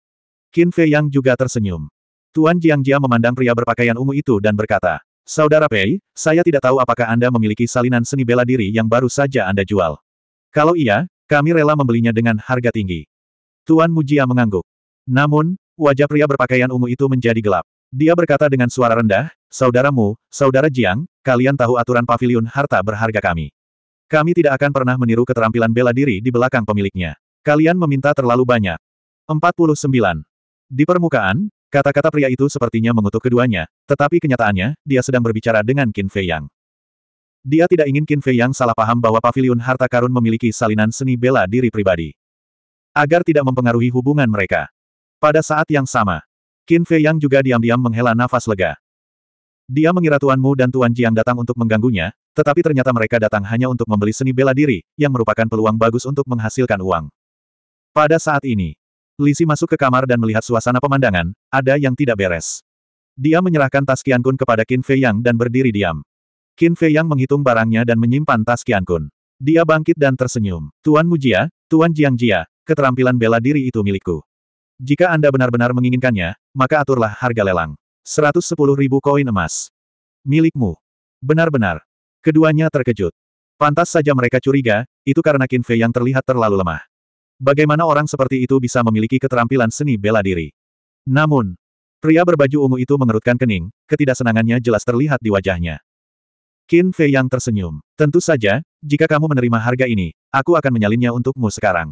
Qin Fei Yang juga tersenyum. Tuan Jiang Jia memandang pria berpakaian ungu itu dan berkata, Saudara Pei, saya tidak tahu apakah Anda memiliki salinan seni bela diri yang baru saja Anda jual. Kalau iya, kami rela membelinya dengan harga tinggi. Tuan Mujia mengangguk. Namun, wajah pria berpakaian ungu itu menjadi gelap. Dia berkata dengan suara rendah, Saudaramu, Saudara Jiang, kalian tahu aturan pavilion harta berharga kami. Kami tidak akan pernah meniru keterampilan bela diri di belakang pemiliknya. Kalian meminta terlalu banyak. 49. Di permukaan, kata-kata pria itu sepertinya mengutuk keduanya, tetapi kenyataannya, dia sedang berbicara dengan Qin Fei Yang. Dia tidak ingin Qin Fei Yang salah paham bahwa pavilion harta karun memiliki salinan seni bela diri pribadi. Agar tidak mempengaruhi hubungan mereka. Pada saat yang sama, Qin Fei Yang juga diam-diam menghela nafas lega. Dia mengira Tuan Mu dan tuan Jiang datang untuk mengganggunya, tetapi ternyata mereka datang hanya untuk membeli seni bela diri, yang merupakan peluang bagus untuk menghasilkan uang. Pada saat ini, Lisi masuk ke kamar dan melihat suasana pemandangan, ada yang tidak beres. Dia menyerahkan tas Qiankun kepada Qin Fei Yang dan berdiri diam. Qin Fei Yang menghitung barangnya dan menyimpan tas Qiankun. Dia bangkit dan tersenyum. Tuan Mujia, Tuan Jiang Jia, keterampilan bela diri itu milikku. Jika Anda benar-benar menginginkannya, maka aturlah harga lelang. 110 ribu koin emas. Milikmu. Benar-benar. Keduanya terkejut. Pantas saja mereka curiga, itu karena Qin Fei yang terlihat terlalu lemah. Bagaimana orang seperti itu bisa memiliki keterampilan seni bela diri? Namun, pria berbaju ungu itu mengerutkan kening, ketidaksenangannya jelas terlihat di wajahnya. Qin Fei yang tersenyum. Tentu saja, jika kamu menerima harga ini, aku akan menyalinnya untukmu sekarang.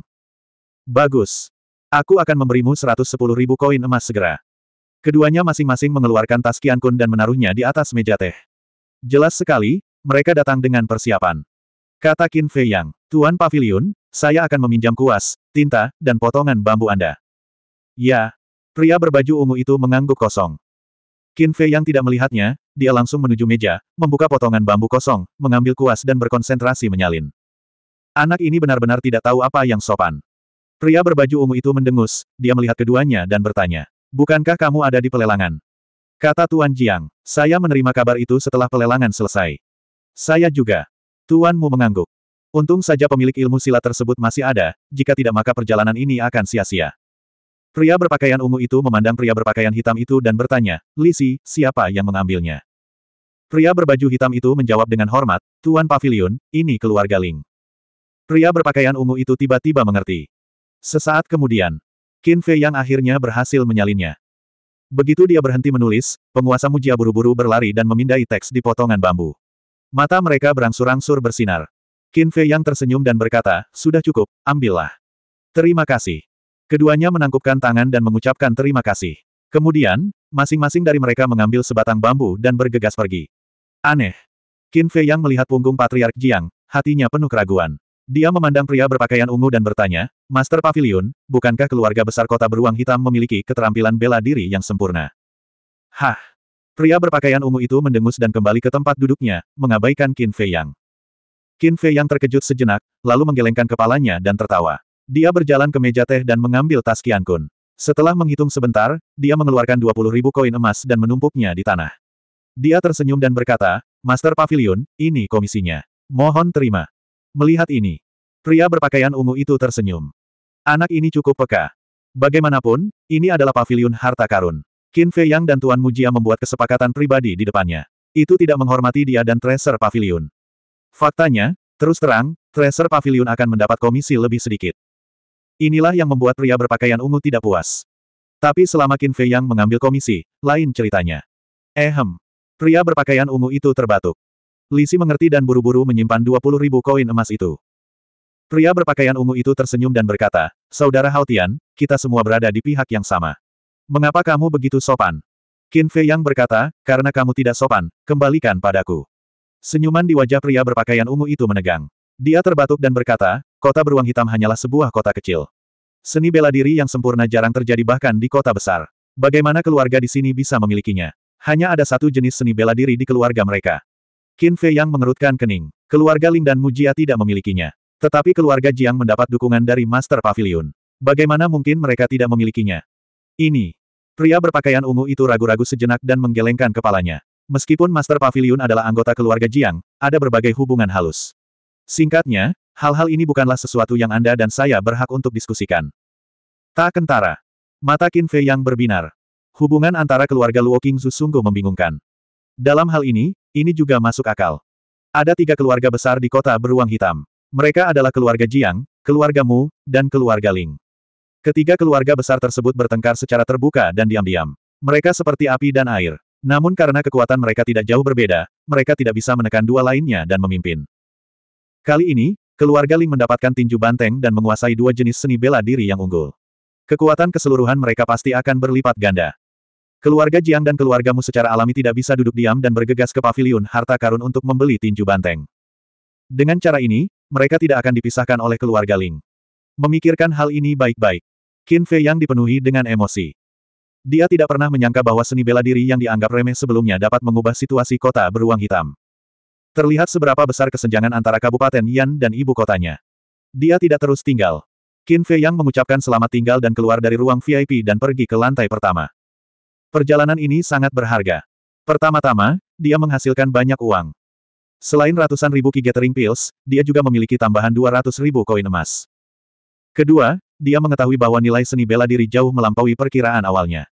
Bagus. Aku akan memberimu 110 ribu koin emas segera. Keduanya masing-masing mengeluarkan tas Qian Kun dan menaruhnya di atas meja teh. Jelas sekali, mereka datang dengan persiapan. Kata Qin Fei Yang, Tuan Pavilion, saya akan meminjam kuas, tinta, dan potongan bambu Anda. Ya. Pria berbaju ungu itu mengangguk kosong. Qin Fei yang tidak melihatnya, dia langsung menuju meja, membuka potongan bambu kosong, mengambil kuas dan berkonsentrasi menyalin. Anak ini benar-benar tidak tahu apa yang sopan. Pria berbaju ungu itu mendengus, dia melihat keduanya dan bertanya, Bukankah kamu ada di pelelangan? Kata Tuan Jiang, saya menerima kabar itu setelah pelelangan selesai. Saya juga. Tuanmu mengangguk. Untung saja pemilik ilmu silat tersebut masih ada, jika tidak maka perjalanan ini akan sia-sia. Pria berpakaian ungu itu memandang pria berpakaian hitam itu dan bertanya, Lisi, siapa yang mengambilnya? Pria berbaju hitam itu menjawab dengan hormat, Tuan Pavilion, ini keluarga Ling. Pria berpakaian ungu itu tiba-tiba mengerti. Sesaat kemudian, Qin Fei yang akhirnya berhasil menyalinnya. Begitu dia berhenti menulis, penguasa Mujia buru-buru berlari dan memindai teks di potongan bambu. Mata mereka berangsur-angsur bersinar. Qin Fei yang tersenyum dan berkata, sudah cukup, ambillah. Terima kasih. Keduanya menangkupkan tangan dan mengucapkan terima kasih. Kemudian, masing-masing dari mereka mengambil sebatang bambu dan bergegas pergi. Aneh. Qin Fei yang melihat punggung Patriark Jiang, hatinya penuh keraguan. Dia memandang pria berpakaian ungu dan bertanya, Master Pavilion, bukankah keluarga besar kota beruang hitam memiliki keterampilan bela diri yang sempurna? Hah! Pria berpakaian ungu itu mendengus dan kembali ke tempat duduknya, mengabaikan Qin Fei Yang. Qin Fei yang terkejut sejenak, lalu menggelengkan kepalanya dan tertawa. Dia berjalan ke meja teh dan mengambil tas Qian Kun. Setelah menghitung sebentar, dia mengeluarkan 20 ribu koin emas dan menumpuknya di tanah. Dia tersenyum dan berkata, Master Pavilion, ini komisinya. Mohon terima. Melihat ini, pria berpakaian ungu itu tersenyum. Anak ini cukup peka. Bagaimanapun, ini adalah pavilion harta karun. Qin Fei Yang dan Tuan Mujia membuat kesepakatan pribadi di depannya. Itu tidak menghormati dia dan Tracer Pavilion. Faktanya, terus terang, Tracer Pavilion akan mendapat komisi lebih sedikit. Inilah yang membuat pria berpakaian ungu tidak puas. Tapi selama Qin Fei Yang mengambil komisi, lain ceritanya. Ehem. Eh, pria berpakaian ungu itu terbatuk. Lisi mengerti dan buru-buru menyimpan 20 ribu koin emas itu. Pria berpakaian ungu itu tersenyum dan berkata, Saudara Haotian, kita semua berada di pihak yang sama. Mengapa kamu begitu sopan? Qin Fei Yang berkata, karena kamu tidak sopan, kembalikan padaku. Senyuman di wajah pria berpakaian ungu itu menegang. Dia terbatuk dan berkata, kota beruang hitam hanyalah sebuah kota kecil. Seni bela diri yang sempurna jarang terjadi bahkan di kota besar. Bagaimana keluarga di sini bisa memilikinya? Hanya ada satu jenis seni bela diri di keluarga mereka. Qin Fei yang mengerutkan kening. Keluarga Ling dan Mujia tidak memilikinya. Tetapi keluarga Jiang mendapat dukungan dari Master Pavilion. Bagaimana mungkin mereka tidak memilikinya? Ini. Pria berpakaian ungu itu ragu-ragu sejenak dan menggelengkan kepalanya. Meskipun Master Pavilion adalah anggota keluarga Jiang, ada berbagai hubungan halus. Singkatnya, hal-hal ini bukanlah sesuatu yang Anda dan saya berhak untuk diskusikan. Tak kentara. Mata Qin Fei yang berbinar. Hubungan antara keluarga Luo Qingzu sungguh membingungkan. Dalam hal ini, ini juga masuk akal. Ada tiga keluarga besar di kota beruang hitam. Mereka adalah keluarga Jiang, keluarga Mu, dan keluarga Ling. Ketiga keluarga besar tersebut bertengkar secara terbuka dan diam-diam. Mereka seperti api dan air. Namun karena kekuatan mereka tidak jauh berbeda, mereka tidak bisa menekan dua lainnya dan memimpin. Kali ini, keluarga Ling mendapatkan tinju banteng dan menguasai dua jenis seni bela diri yang unggul. Kekuatan keseluruhan mereka pasti akan berlipat ganda. Keluarga Jiang dan keluargamu secara alami tidak bisa duduk diam dan bergegas ke paviliun harta karun untuk membeli tinju banteng. Dengan cara ini, mereka tidak akan dipisahkan oleh keluarga Ling. Memikirkan hal ini baik-baik. Qin Fei yang dipenuhi dengan emosi. Dia tidak pernah menyangka bahwa seni bela diri yang dianggap remeh sebelumnya dapat mengubah situasi kota beruang hitam. Terlihat seberapa besar kesenjangan antara Kabupaten Yan dan ibu kotanya. Dia tidak terus tinggal. Qin Fei Yang mengucapkan selamat tinggal dan keluar dari ruang VIP dan pergi ke lantai pertama. Perjalanan ini sangat berharga. Pertama-tama, dia menghasilkan banyak uang. Selain ratusan ribu Ki Gathering Pills, dia juga memiliki tambahan 200 ribu koin emas. Kedua, dia mengetahui bahwa nilai seni bela diri jauh melampaui perkiraan awalnya.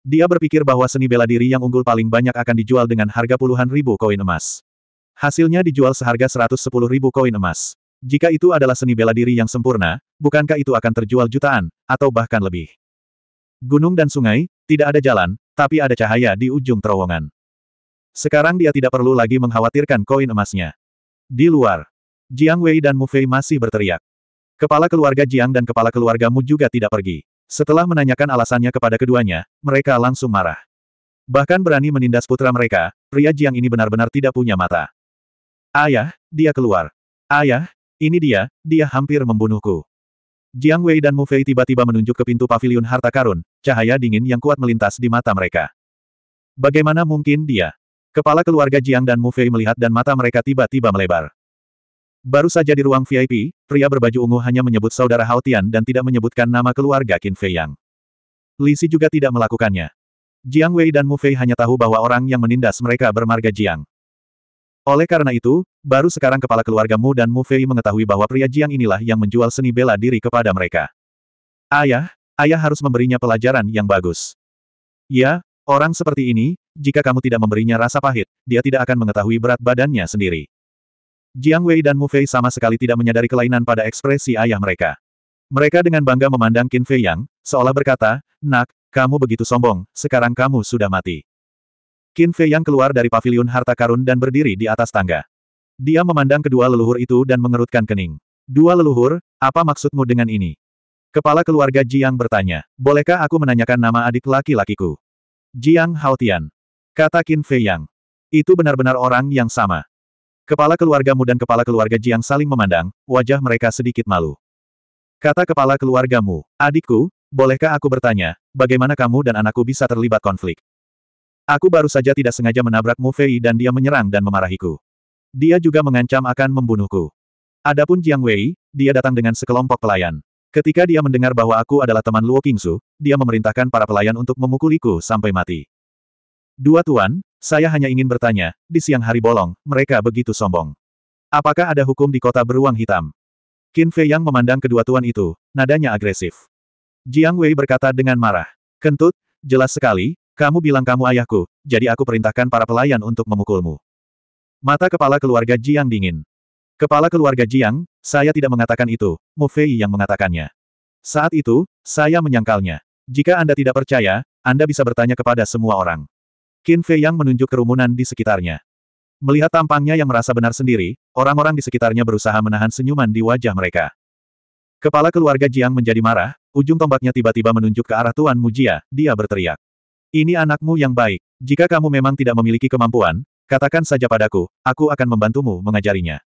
Dia berpikir bahwa seni bela diri yang unggul paling banyak akan dijual dengan harga puluhan ribu koin emas. Hasilnya dijual seharga 110 ribu koin emas. Jika itu adalah seni bela diri yang sempurna, bukankah itu akan terjual jutaan, atau bahkan lebih? Gunung dan sungai, tidak ada jalan, tapi ada cahaya di ujung terowongan. Sekarang dia tidak perlu lagi mengkhawatirkan koin emasnya. Di luar, Jiang Wei dan Mu Fei masih berteriak. Kepala keluarga Jiang dan kepala keluargamu juga tidak pergi. Setelah menanyakan alasannya kepada keduanya, mereka langsung marah. Bahkan berani menindas putra mereka, pria Jiang ini benar-benar tidak punya mata. Ayah, dia keluar. Ayah, ini dia, dia hampir membunuhku. Jiang Wei dan Mu Fei tiba-tiba menunjuk ke pintu paviliun harta karun, cahaya dingin yang kuat melintas di mata mereka. Bagaimana mungkin dia? Kepala keluarga Jiang dan Mu Fei melihat dan mata mereka tiba-tiba melebar. Baru saja di ruang VIP, pria berbaju ungu hanya menyebut saudara Haotian dan tidak menyebutkan nama keluarga Qin Fei Yang. Li Si juga tidak melakukannya. Jiang Wei dan Mu Fei hanya tahu bahwa orang yang menindas mereka bermarga Jiang. Oleh karena itu, baru sekarang kepala keluarga Mu dan Mu Fei mengetahui bahwa pria Jiang inilah yang menjual seni bela diri kepada mereka. Ayah, ayah harus memberinya pelajaran yang bagus. Ya, orang seperti ini, jika kamu tidak memberinya rasa pahit, dia tidak akan mengetahui berat badannya sendiri. Jiang Wei dan Mu Fei sama sekali tidak menyadari kelainan pada ekspresi ayah mereka. Mereka dengan bangga memandang Qin Fei Yang, seolah berkata, Nak, kamu begitu sombong, sekarang kamu sudah mati. Qin Fei Yang keluar dari pavilion harta karun dan berdiri di atas tangga. Dia memandang kedua leluhur itu dan mengerutkan kening. Dua leluhur, apa maksudmu dengan ini? Kepala keluarga Jiang bertanya, bolehkah aku menanyakan nama adik laki-lakiku? Jiang Haotian. Kata Qin Fei Yang. Itu benar-benar orang yang sama. Kepala keluarga Mu dan kepala keluarga Jiang saling memandang, wajah mereka sedikit malu. Kata kepala keluarga Mu, adikku, bolehkah aku bertanya, bagaimana kamu dan anakku bisa terlibat konflik? Aku baru saja tidak sengaja menabrak Mu Fei dan dia menyerang dan memarahiku. Dia juga mengancam akan membunuhku. Adapun Jiang Wei, dia datang dengan sekelompok pelayan. Ketika dia mendengar bahwa aku adalah teman Luo Qingsu, dia memerintahkan para pelayan untuk memukuliku sampai mati. Dua tuan, saya hanya ingin bertanya, di siang hari bolong, mereka begitu sombong. Apakah ada hukum di kota beruang hitam? Qin Fei Yang memandang kedua tuan itu, nadanya agresif. Jiang Wei berkata dengan marah. Kentut, jelas sekali, kamu bilang kamu ayahku, jadi aku perintahkan para pelayan untuk memukulmu. Mata kepala keluarga Jiang dingin. Kepala keluarga Jiang, saya tidak mengatakan itu, Mu Fei yang mengatakannya. Saat itu, saya menyangkalnya. Jika Anda tidak percaya, Anda bisa bertanya kepada semua orang. Qin Fei Yang menunjuk kerumunan di sekitarnya. Melihat tampangnya yang merasa benar sendiri, orang-orang di sekitarnya berusaha menahan senyuman di wajah mereka. Kepala keluarga Jiang menjadi marah, ujung tombaknya tiba-tiba menunjuk ke arah Tuan Mujia, dia berteriak. Ini anakmu yang baik. Jika kamu memang tidak memiliki kemampuan, katakan saja padaku, aku akan membantumu mengajarinya.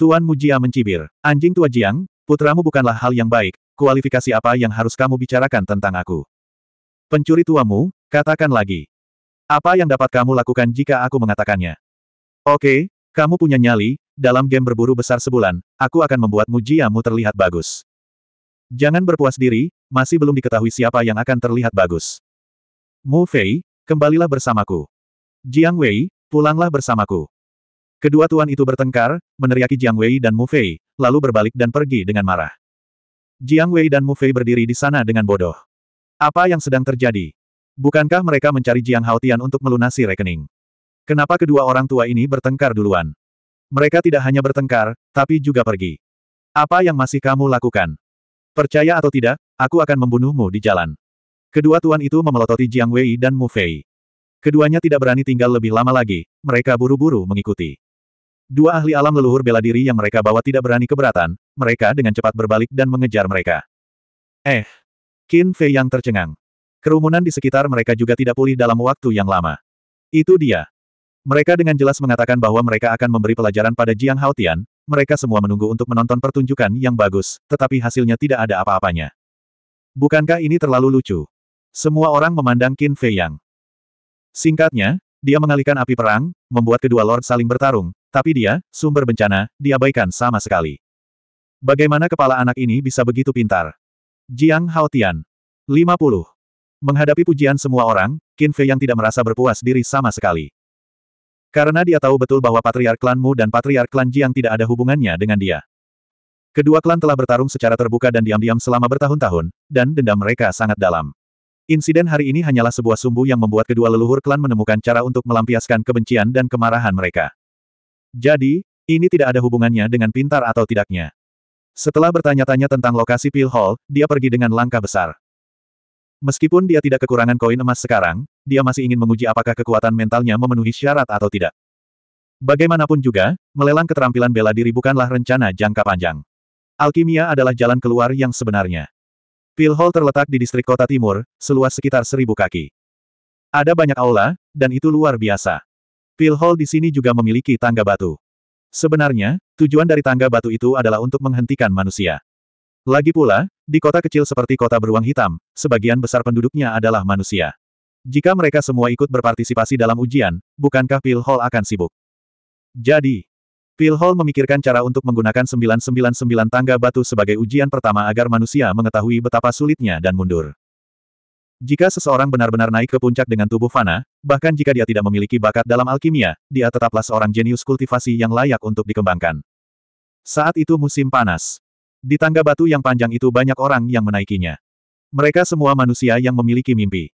Tuan Mujia mencibir. Anjing tua Jiang, putramu bukanlah hal yang baik, kualifikasi apa yang harus kamu bicarakan tentang aku? Pencuri tuamu, katakan lagi. Apa yang dapat kamu lakukan jika aku mengatakannya? Oke, kamu punya nyali, dalam game berburu besar sebulan, aku akan membuatmu jiamu terlihat bagus. Jangan berpuas diri, masih belum diketahui siapa yang akan terlihat bagus. Mu Fei, kembalilah bersamaku. Jiang Wei, pulanglah bersamaku. Kedua tuan itu bertengkar, meneriaki Jiang Wei dan Mu Fei, lalu berbalik dan pergi dengan marah. Jiang Wei dan Mu Fei berdiri di sana dengan bodoh. Apa yang sedang terjadi? Bukankah mereka mencari Jiang Haotian untuk melunasi rekening? Kenapa kedua orang tua ini bertengkar duluan? Mereka tidak hanya bertengkar, tapi juga pergi. Apa yang masih kamu lakukan? Percaya atau tidak, aku akan membunuhmu di jalan. Kedua tuan itu memelototi Jiang Wei dan Mu Fei. Keduanya tidak berani tinggal lebih lama lagi, mereka buru-buru mengikuti. Dua ahli alam leluhur bela diri yang mereka bawa tidak berani keberatan, mereka dengan cepat berbalik dan mengejar mereka. Eh! Qin Fei yang tercengang. Kerumunan di sekitar mereka juga tidak pulih dalam waktu yang lama. Itu dia. Mereka dengan jelas mengatakan bahwa mereka akan memberi pelajaran pada Jiang Haotian, mereka semua menunggu untuk menonton pertunjukan yang bagus, tetapi hasilnya tidak ada apa-apanya. Bukankah ini terlalu lucu? Semua orang memandang Qin Fei Yang. Singkatnya, dia mengalihkan api perang, membuat kedua lord saling bertarung, tapi dia, sumber bencana, diabaikan sama sekali. Bagaimana kepala anak ini bisa begitu pintar? Jiang Haotian. 50. Menghadapi pujian semua orang, Qin Fei yang tidak merasa berpuas diri sama sekali. Karena dia tahu betul bahwa Patriark Klan Mu dan Patriark Klan Jiang tidak ada hubungannya dengan dia. Kedua klan telah bertarung secara terbuka dan diam-diam selama bertahun-tahun, dan dendam mereka sangat dalam. Insiden hari ini hanyalah sebuah sumbu yang membuat kedua leluhur klan menemukan cara untuk melampiaskan kebencian dan kemarahan mereka. Jadi, ini tidak ada hubungannya dengan pintar atau tidaknya. Setelah bertanya-tanya tentang lokasi Pil Hall, dia pergi dengan langkah besar. Meskipun dia tidak kekurangan koin emas sekarang, dia masih ingin menguji apakah kekuatan mentalnya memenuhi syarat atau tidak. Bagaimanapun juga, melelang keterampilan bela diri bukanlah rencana jangka panjang. Alkimia adalah jalan keluar yang sebenarnya. Hall terletak di distrik kota timur, seluas sekitar seribu kaki. Ada banyak aula, dan itu luar biasa. Hall di sini juga memiliki tangga batu. Sebenarnya, tujuan dari tangga batu itu adalah untuk menghentikan manusia. Lagi pula, di kota kecil seperti kota beruang hitam, sebagian besar penduduknya adalah manusia. Jika mereka semua ikut berpartisipasi dalam ujian, bukankah Pil Hall akan sibuk? Jadi, Pil Hall memikirkan cara untuk menggunakan 999 tangga batu sebagai ujian pertama agar manusia mengetahui betapa sulitnya dan mundur. Jika seseorang benar-benar naik ke puncak dengan tubuh fana, bahkan jika dia tidak memiliki bakat dalam alkimia, dia tetaplah seorang jenius kultivasi yang layak untuk dikembangkan. Saat itu musim panas. Di tangga batu yang panjang itu banyak orang yang menaikinya. Mereka semua manusia yang memiliki mimpi.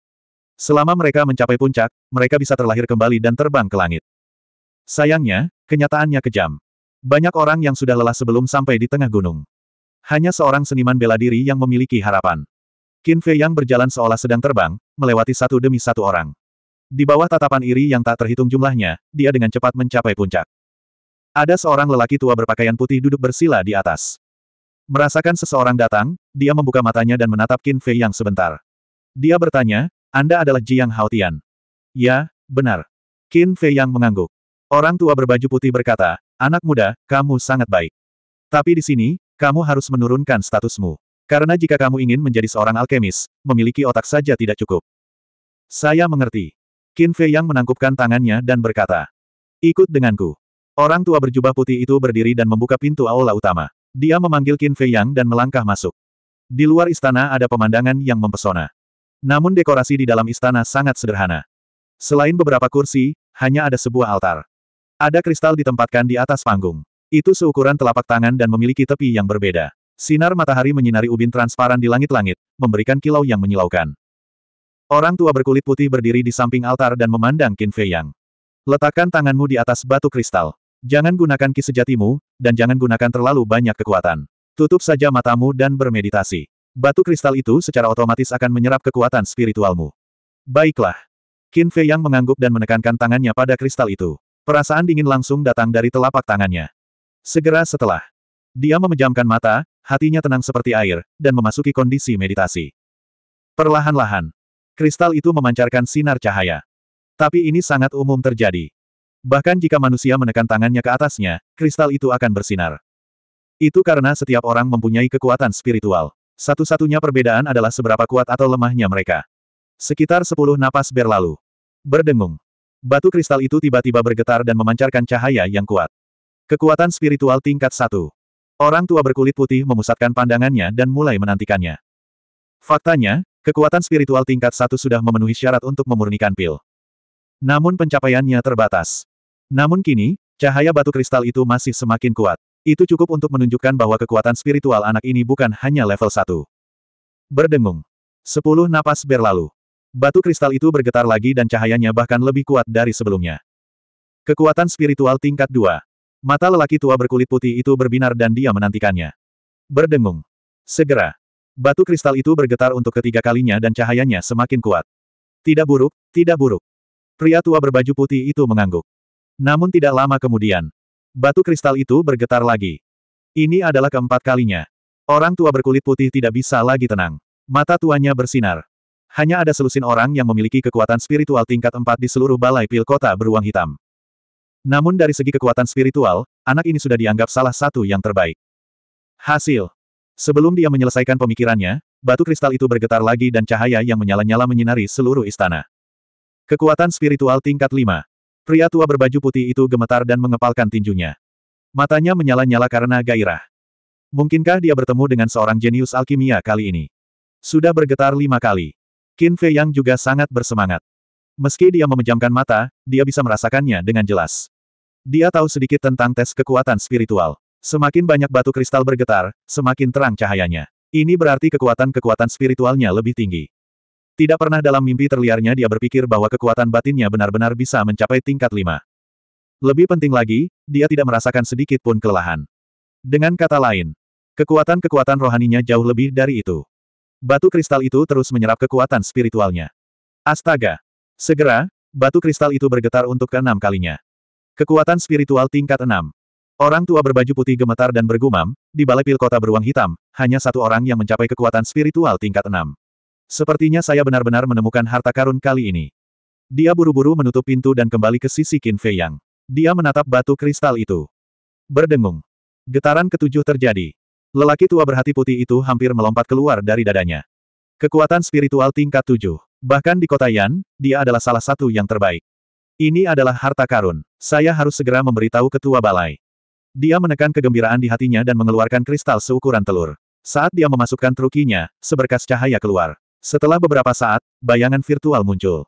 Selama mereka mencapai puncak, mereka bisa terlahir kembali dan terbang ke langit. Sayangnya, kenyataannya kejam. Banyak orang yang sudah lelah sebelum sampai di tengah gunung. Hanya seorang seniman bela diri yang memiliki harapan. Qin Fei yang berjalan seolah sedang terbang, melewati satu demi satu orang. Di bawah tatapan iri yang tak terhitung jumlahnya, dia dengan cepat mencapai puncak. Ada seorang lelaki tua berpakaian putih duduk bersila di atas. Merasakan seseorang datang, dia membuka matanya dan menatap Qin Fei yang sebentar. Dia bertanya, Anda adalah Jiang Haotian. Ya, benar. Qin Fei yang mengangguk. Orang tua berbaju putih berkata, Anak muda, kamu sangat baik. Tapi di sini, kamu harus menurunkan statusmu. Karena jika kamu ingin menjadi seorang alkemis, memiliki otak saja tidak cukup. Saya mengerti. Qin Fei yang menangkupkan tangannya dan berkata, Ikut denganku. Orang tua berjubah putih itu berdiri dan membuka pintu aula utama. Dia memanggil Qin Fei Yang dan melangkah masuk. Di luar istana ada pemandangan yang mempesona. Namun dekorasi di dalam istana sangat sederhana. Selain beberapa kursi, hanya ada sebuah altar. Ada kristal ditempatkan di atas panggung. Itu seukuran telapak tangan dan memiliki tepi yang berbeda. Sinar matahari menyinari ubin transparan di langit-langit, memberikan kilau yang menyilaukan. Orang tua berkulit putih berdiri di samping altar dan memandang Qin Fei Yang. Letakkan tanganmu di atas batu kristal. Jangan gunakan ki sejatimu, dan jangan gunakan terlalu banyak kekuatan. Tutup saja matamu dan bermeditasi. Batu kristal itu secara otomatis akan menyerap kekuatan spiritualmu. Baiklah. Qin Fei Yang mengangguk dan menekankan tangannya pada kristal itu. Perasaan dingin langsung datang dari telapak tangannya. Segera setelah. Dia memejamkan mata, hatinya tenang seperti air, dan memasuki kondisi meditasi. Perlahan-lahan. Kristal itu memancarkan sinar cahaya. Tapi ini sangat umum terjadi. Bahkan jika manusia menekan tangannya ke atasnya, kristal itu akan bersinar. Itu karena setiap orang mempunyai kekuatan spiritual. Satu-satunya perbedaan adalah seberapa kuat atau lemahnya mereka. Sekitar sepuluh napas berlalu. Berdengung. Batu kristal itu tiba-tiba bergetar dan memancarkan cahaya yang kuat. Kekuatan spiritual tingkat satu. Orang tua berkulit putih memusatkan pandangannya dan mulai menantikannya. Faktanya, kekuatan spiritual tingkat satu sudah memenuhi syarat untuk memurnikan pil. Namun pencapaiannya terbatas. Namun kini, cahaya batu kristal itu masih semakin kuat. Itu cukup untuk menunjukkan bahwa kekuatan spiritual anak ini bukan hanya level 1. Berdengung. Sepuluh napas berlalu. Batu kristal itu bergetar lagi dan cahayanya bahkan lebih kuat dari sebelumnya. Kekuatan spiritual tingkat 2. Mata lelaki tua berkulit putih itu berbinar dan dia menantikannya. Berdengung. Segera. Batu kristal itu bergetar untuk ketiga kalinya dan cahayanya semakin kuat. Tidak buruk, tidak buruk. Pria tua berbaju putih itu mengangguk. Namun tidak lama kemudian, batu kristal itu bergetar lagi. Ini adalah keempat kalinya. Orang tua berkulit putih tidak bisa lagi tenang. Mata tuanya bersinar. Hanya ada selusin orang yang memiliki kekuatan spiritual tingkat empat di seluruh balai pil kota beruang hitam. Namun dari segi kekuatan spiritual, anak ini sudah dianggap salah satu yang terbaik. Hasil. Sebelum dia menyelesaikan pemikirannya, batu kristal itu bergetar lagi dan cahaya yang menyala-nyala menyinari seluruh istana. Kekuatan spiritual tingkat 5. Pria tua berbaju putih itu gemetar dan mengepalkan tinjunya. Matanya menyala-nyala karena gairah. Mungkinkah dia bertemu dengan seorang jenius alkimia kali ini? Sudah bergetar lima kali. Qin Fei Yang juga sangat bersemangat. Meski dia memejamkan mata, dia bisa merasakannya dengan jelas. Dia tahu sedikit tentang tes kekuatan spiritual. Semakin banyak batu kristal bergetar, semakin terang cahayanya. Ini berarti kekuatan-kekuatan spiritualnya lebih tinggi. Tidak pernah dalam mimpi terliarnya dia berpikir bahwa kekuatan batinnya benar-benar bisa mencapai tingkat lima. Lebih penting lagi, dia tidak merasakan sedikit pun kelelahan. Dengan kata lain, kekuatan-kekuatan rohaninya jauh lebih dari itu. Batu kristal itu terus menyerap kekuatan spiritualnya. Astaga! Segera, batu kristal itu bergetar untuk keenam kalinya. Kekuatan spiritual tingkat enam. Orang tua berbaju putih gemetar dan bergumam, di balai pil kota beruang hitam, hanya satu orang yang mencapai kekuatan spiritual tingkat enam. Sepertinya saya benar-benar menemukan harta karun kali ini. Dia buru-buru menutup pintu dan kembali ke sisi Qin Fei Yang. Dia menatap batu kristal itu. Berdengung. Getaran ketujuh terjadi. Lelaki tua berhati putih itu hampir melompat keluar dari dadanya. Kekuatan spiritual tingkat tujuh. Bahkan di kota Yan, dia adalah salah satu yang terbaik. Ini adalah harta karun. Saya harus segera memberitahu ketua balai. Dia menekan kegembiraan di hatinya dan mengeluarkan kristal seukuran telur. Saat dia memasukkan trukinya, seberkas cahaya keluar. Setelah beberapa saat, bayangan virtual muncul.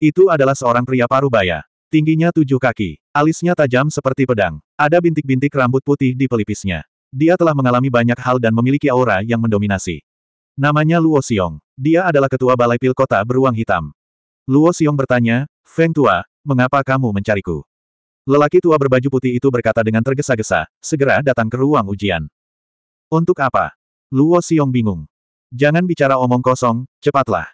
Itu adalah seorang pria paruh baya, Tingginya tujuh kaki, alisnya tajam seperti pedang. Ada bintik-bintik rambut putih di pelipisnya. Dia telah mengalami banyak hal dan memiliki aura yang mendominasi. Namanya Luo Xiong. Dia adalah ketua balai pil kota beruang hitam. Luo Xiong bertanya, Feng Tua, mengapa kamu mencariku? Lelaki tua berbaju putih itu berkata dengan tergesa-gesa, segera datang ke ruang ujian. Untuk apa? Luo Xiong bingung. Jangan bicara omong kosong, cepatlah.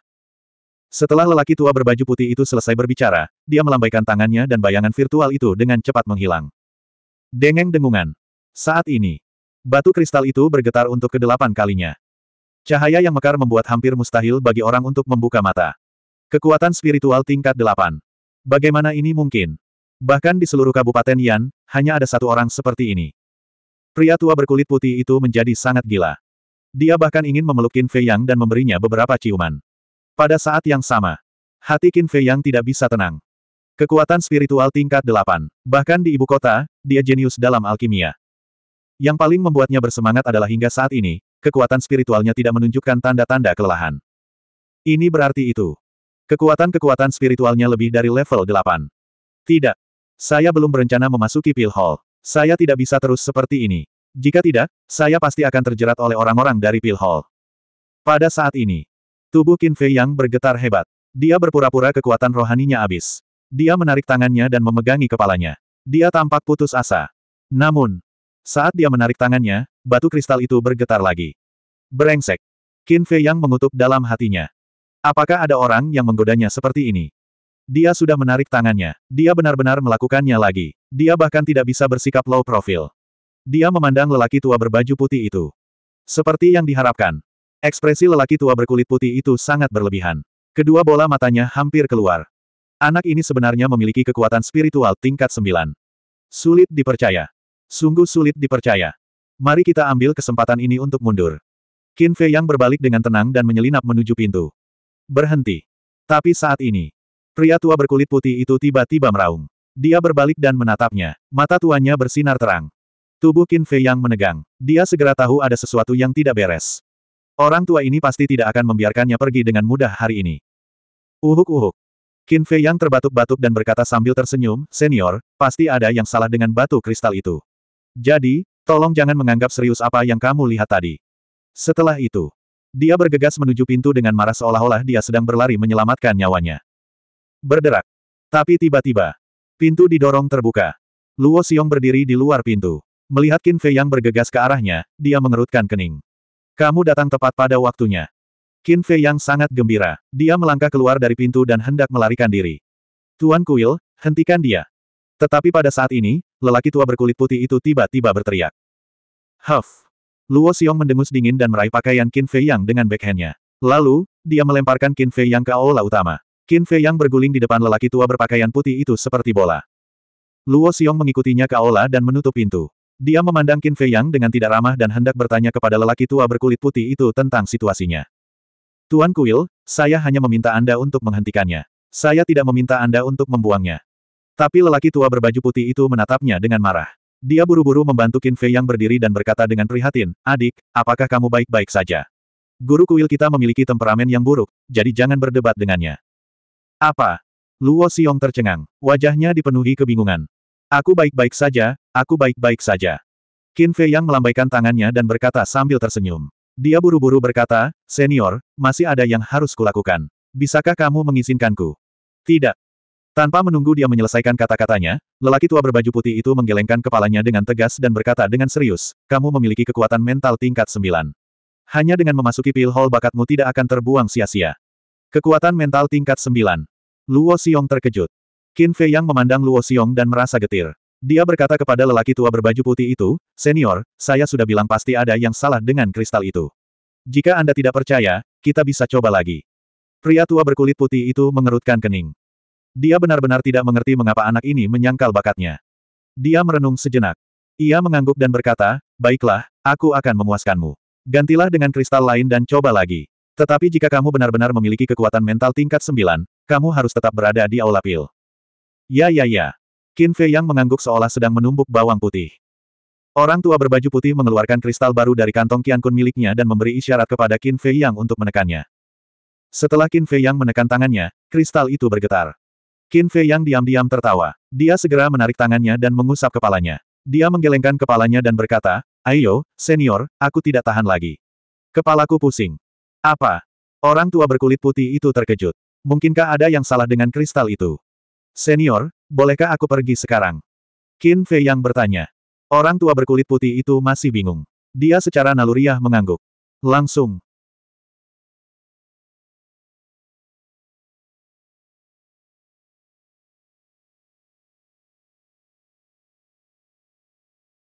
Setelah lelaki tua berbaju putih itu selesai berbicara, dia melambaikan tangannya dan bayangan virtual itu dengan cepat menghilang. Dengeng dengungan. Saat ini, batu kristal itu bergetar untuk kedelapan kalinya. Cahaya yang mekar membuat hampir mustahil bagi orang untuk membuka mata. Kekuatan spiritual tingkat delapan. Bagaimana ini mungkin? Bahkan di seluruh kabupaten Yan, hanya ada satu orang seperti ini. Pria tua berkulit putih itu menjadi sangat gila. Dia bahkan ingin memeluk Qin Fei Yang dan memberinya beberapa ciuman. Pada saat yang sama, hati Qin Fei Yang tidak bisa tenang. Kekuatan spiritual tingkat 8. Bahkan di ibu kota, dia jenius dalam alkimia. Yang paling membuatnya bersemangat adalah hingga saat ini, kekuatan spiritualnya tidak menunjukkan tanda-tanda kelelahan. Ini berarti itu. Kekuatan-kekuatan spiritualnya lebih dari level 8. Tidak. Saya belum berencana memasuki Pil Hall. Saya tidak bisa terus seperti ini. Jika tidak, saya pasti akan terjerat oleh orang-orang dari Pil Hall. Pada saat ini, tubuh Qin Fei yang bergetar hebat. Dia berpura-pura kekuatan rohaninya habis. Dia menarik tangannya dan memegangi kepalanya. Dia tampak putus asa. Namun, saat dia menarik tangannya, batu kristal itu bergetar lagi. Berengsek. Qin Fei yang mengutuk dalam hatinya. Apakah ada orang yang menggodanya seperti ini? Dia sudah menarik tangannya. Dia benar-benar melakukannya lagi. Dia bahkan tidak bisa bersikap low profile. Dia memandang lelaki tua berbaju putih itu. Seperti yang diharapkan. Ekspresi lelaki tua berkulit putih itu sangat berlebihan. Kedua bola matanya hampir keluar. Anak ini sebenarnya memiliki kekuatan spiritual tingkat sembilan. Sulit dipercaya. Sungguh sulit dipercaya. Mari kita ambil kesempatan ini untuk mundur. Qin Fei yang berbalik dengan tenang dan menyelinap menuju pintu. Berhenti. Tapi saat ini, pria tua berkulit putih itu tiba-tiba meraung. Dia berbalik dan menatapnya. Mata tuanya bersinar terang. Tubuh Qin Fei yang menegang. Dia segera tahu ada sesuatu yang tidak beres. Orang tua ini pasti tidak akan membiarkannya pergi dengan mudah hari ini. Uhuk-uhuk. Qin Fei yang terbatuk-batuk dan berkata sambil tersenyum, Senior, pasti ada yang salah dengan batu kristal itu. Jadi, tolong jangan menganggap serius apa yang kamu lihat tadi. Setelah itu, dia bergegas menuju pintu dengan marah seolah-olah dia sedang berlari menyelamatkan nyawanya. Berderak. Tapi tiba-tiba, pintu didorong terbuka. Luo Xiong berdiri di luar pintu. Melihat Qin Fei yang bergegas ke arahnya, dia mengerutkan kening. Kamu datang tepat pada waktunya. Qin Fei yang sangat gembira. Dia melangkah keluar dari pintu dan hendak melarikan diri. Tuan Kuil, hentikan dia. Tetapi pada saat ini, lelaki tua berkulit putih itu tiba-tiba berteriak. Huff! Luo Xiong mendengus dingin dan meraih pakaian Qin Fei yang dengan backhandnya. Lalu, dia melemparkan Qin Fei yang ke aula utama. Qin Fei yang berguling di depan lelaki tua berpakaian putih itu seperti bola. Luo Xiong mengikutinya ke aula dan menutup pintu. Dia memandang Qin Fei Yang dengan tidak ramah dan hendak bertanya kepada lelaki tua berkulit putih itu tentang situasinya. Tuan Kuil, saya hanya meminta Anda untuk menghentikannya. Saya tidak meminta Anda untuk membuangnya. Tapi lelaki tua berbaju putih itu menatapnya dengan marah. Dia buru-buru membantu Qin Fei Yang berdiri dan berkata dengan prihatin, Adik, apakah kamu baik-baik saja? Guru kuil kita memiliki temperamen yang buruk, jadi jangan berdebat dengannya. Apa? Luo Xiong tercengang. Wajahnya dipenuhi kebingungan. Aku baik-baik saja, aku baik-baik saja. Qin Fei Yang melambaikan tangannya dan berkata sambil tersenyum. Dia buru-buru berkata, Senior, masih ada yang harus kulakukan. Bisakah kamu mengizinkanku? Tidak. Tanpa menunggu dia menyelesaikan kata-katanya, lelaki tua berbaju putih itu menggelengkan kepalanya dengan tegas dan berkata dengan serius, kamu memiliki kekuatan mental tingkat sembilan. Hanya dengan memasuki pil hall bakatmu tidak akan terbuang sia-sia. Kekuatan mental tingkat sembilan. Luo Xiong terkejut. Qin Fei Yang memandang Luo Xiong dan merasa getir. Dia berkata kepada lelaki tua berbaju putih itu, Senior, saya sudah bilang pasti ada yang salah dengan kristal itu. Jika Anda tidak percaya, kita bisa coba lagi. Pria tua berkulit putih itu mengerutkan kening. Dia benar-benar tidak mengerti mengapa anak ini menyangkal bakatnya. Dia merenung sejenak. Ia mengangguk dan berkata, Baiklah, aku akan memuaskanmu. Gantilah dengan kristal lain dan coba lagi. Tetapi jika kamu benar-benar memiliki kekuatan mental tingkat 9, kamu harus tetap berada di Aula Pil. Ya ya ya. Qin Fei yang mengangguk seolah sedang menumbuk bawang putih. Orang tua berbaju putih mengeluarkan kristal baru dari kantong Qian Kun miliknya dan memberi isyarat kepada Qin Fei yang untuk menekannya. Setelah Qin Fei yang menekan tangannya, kristal itu bergetar. Qin Fei yang diam-diam tertawa. Dia segera menarik tangannya dan mengusap kepalanya. Dia menggelengkan kepalanya dan berkata, Ayo, senior, aku tidak tahan lagi. Kepalaku pusing. Apa? Orang tua berkulit putih itu terkejut. Mungkinkah ada yang salah dengan kristal itu? Senior, bolehkah aku pergi sekarang? Qin Fei yang bertanya. Orang tua berkulit putih itu masih bingung. Dia secara naluriah mengangguk. Langsung,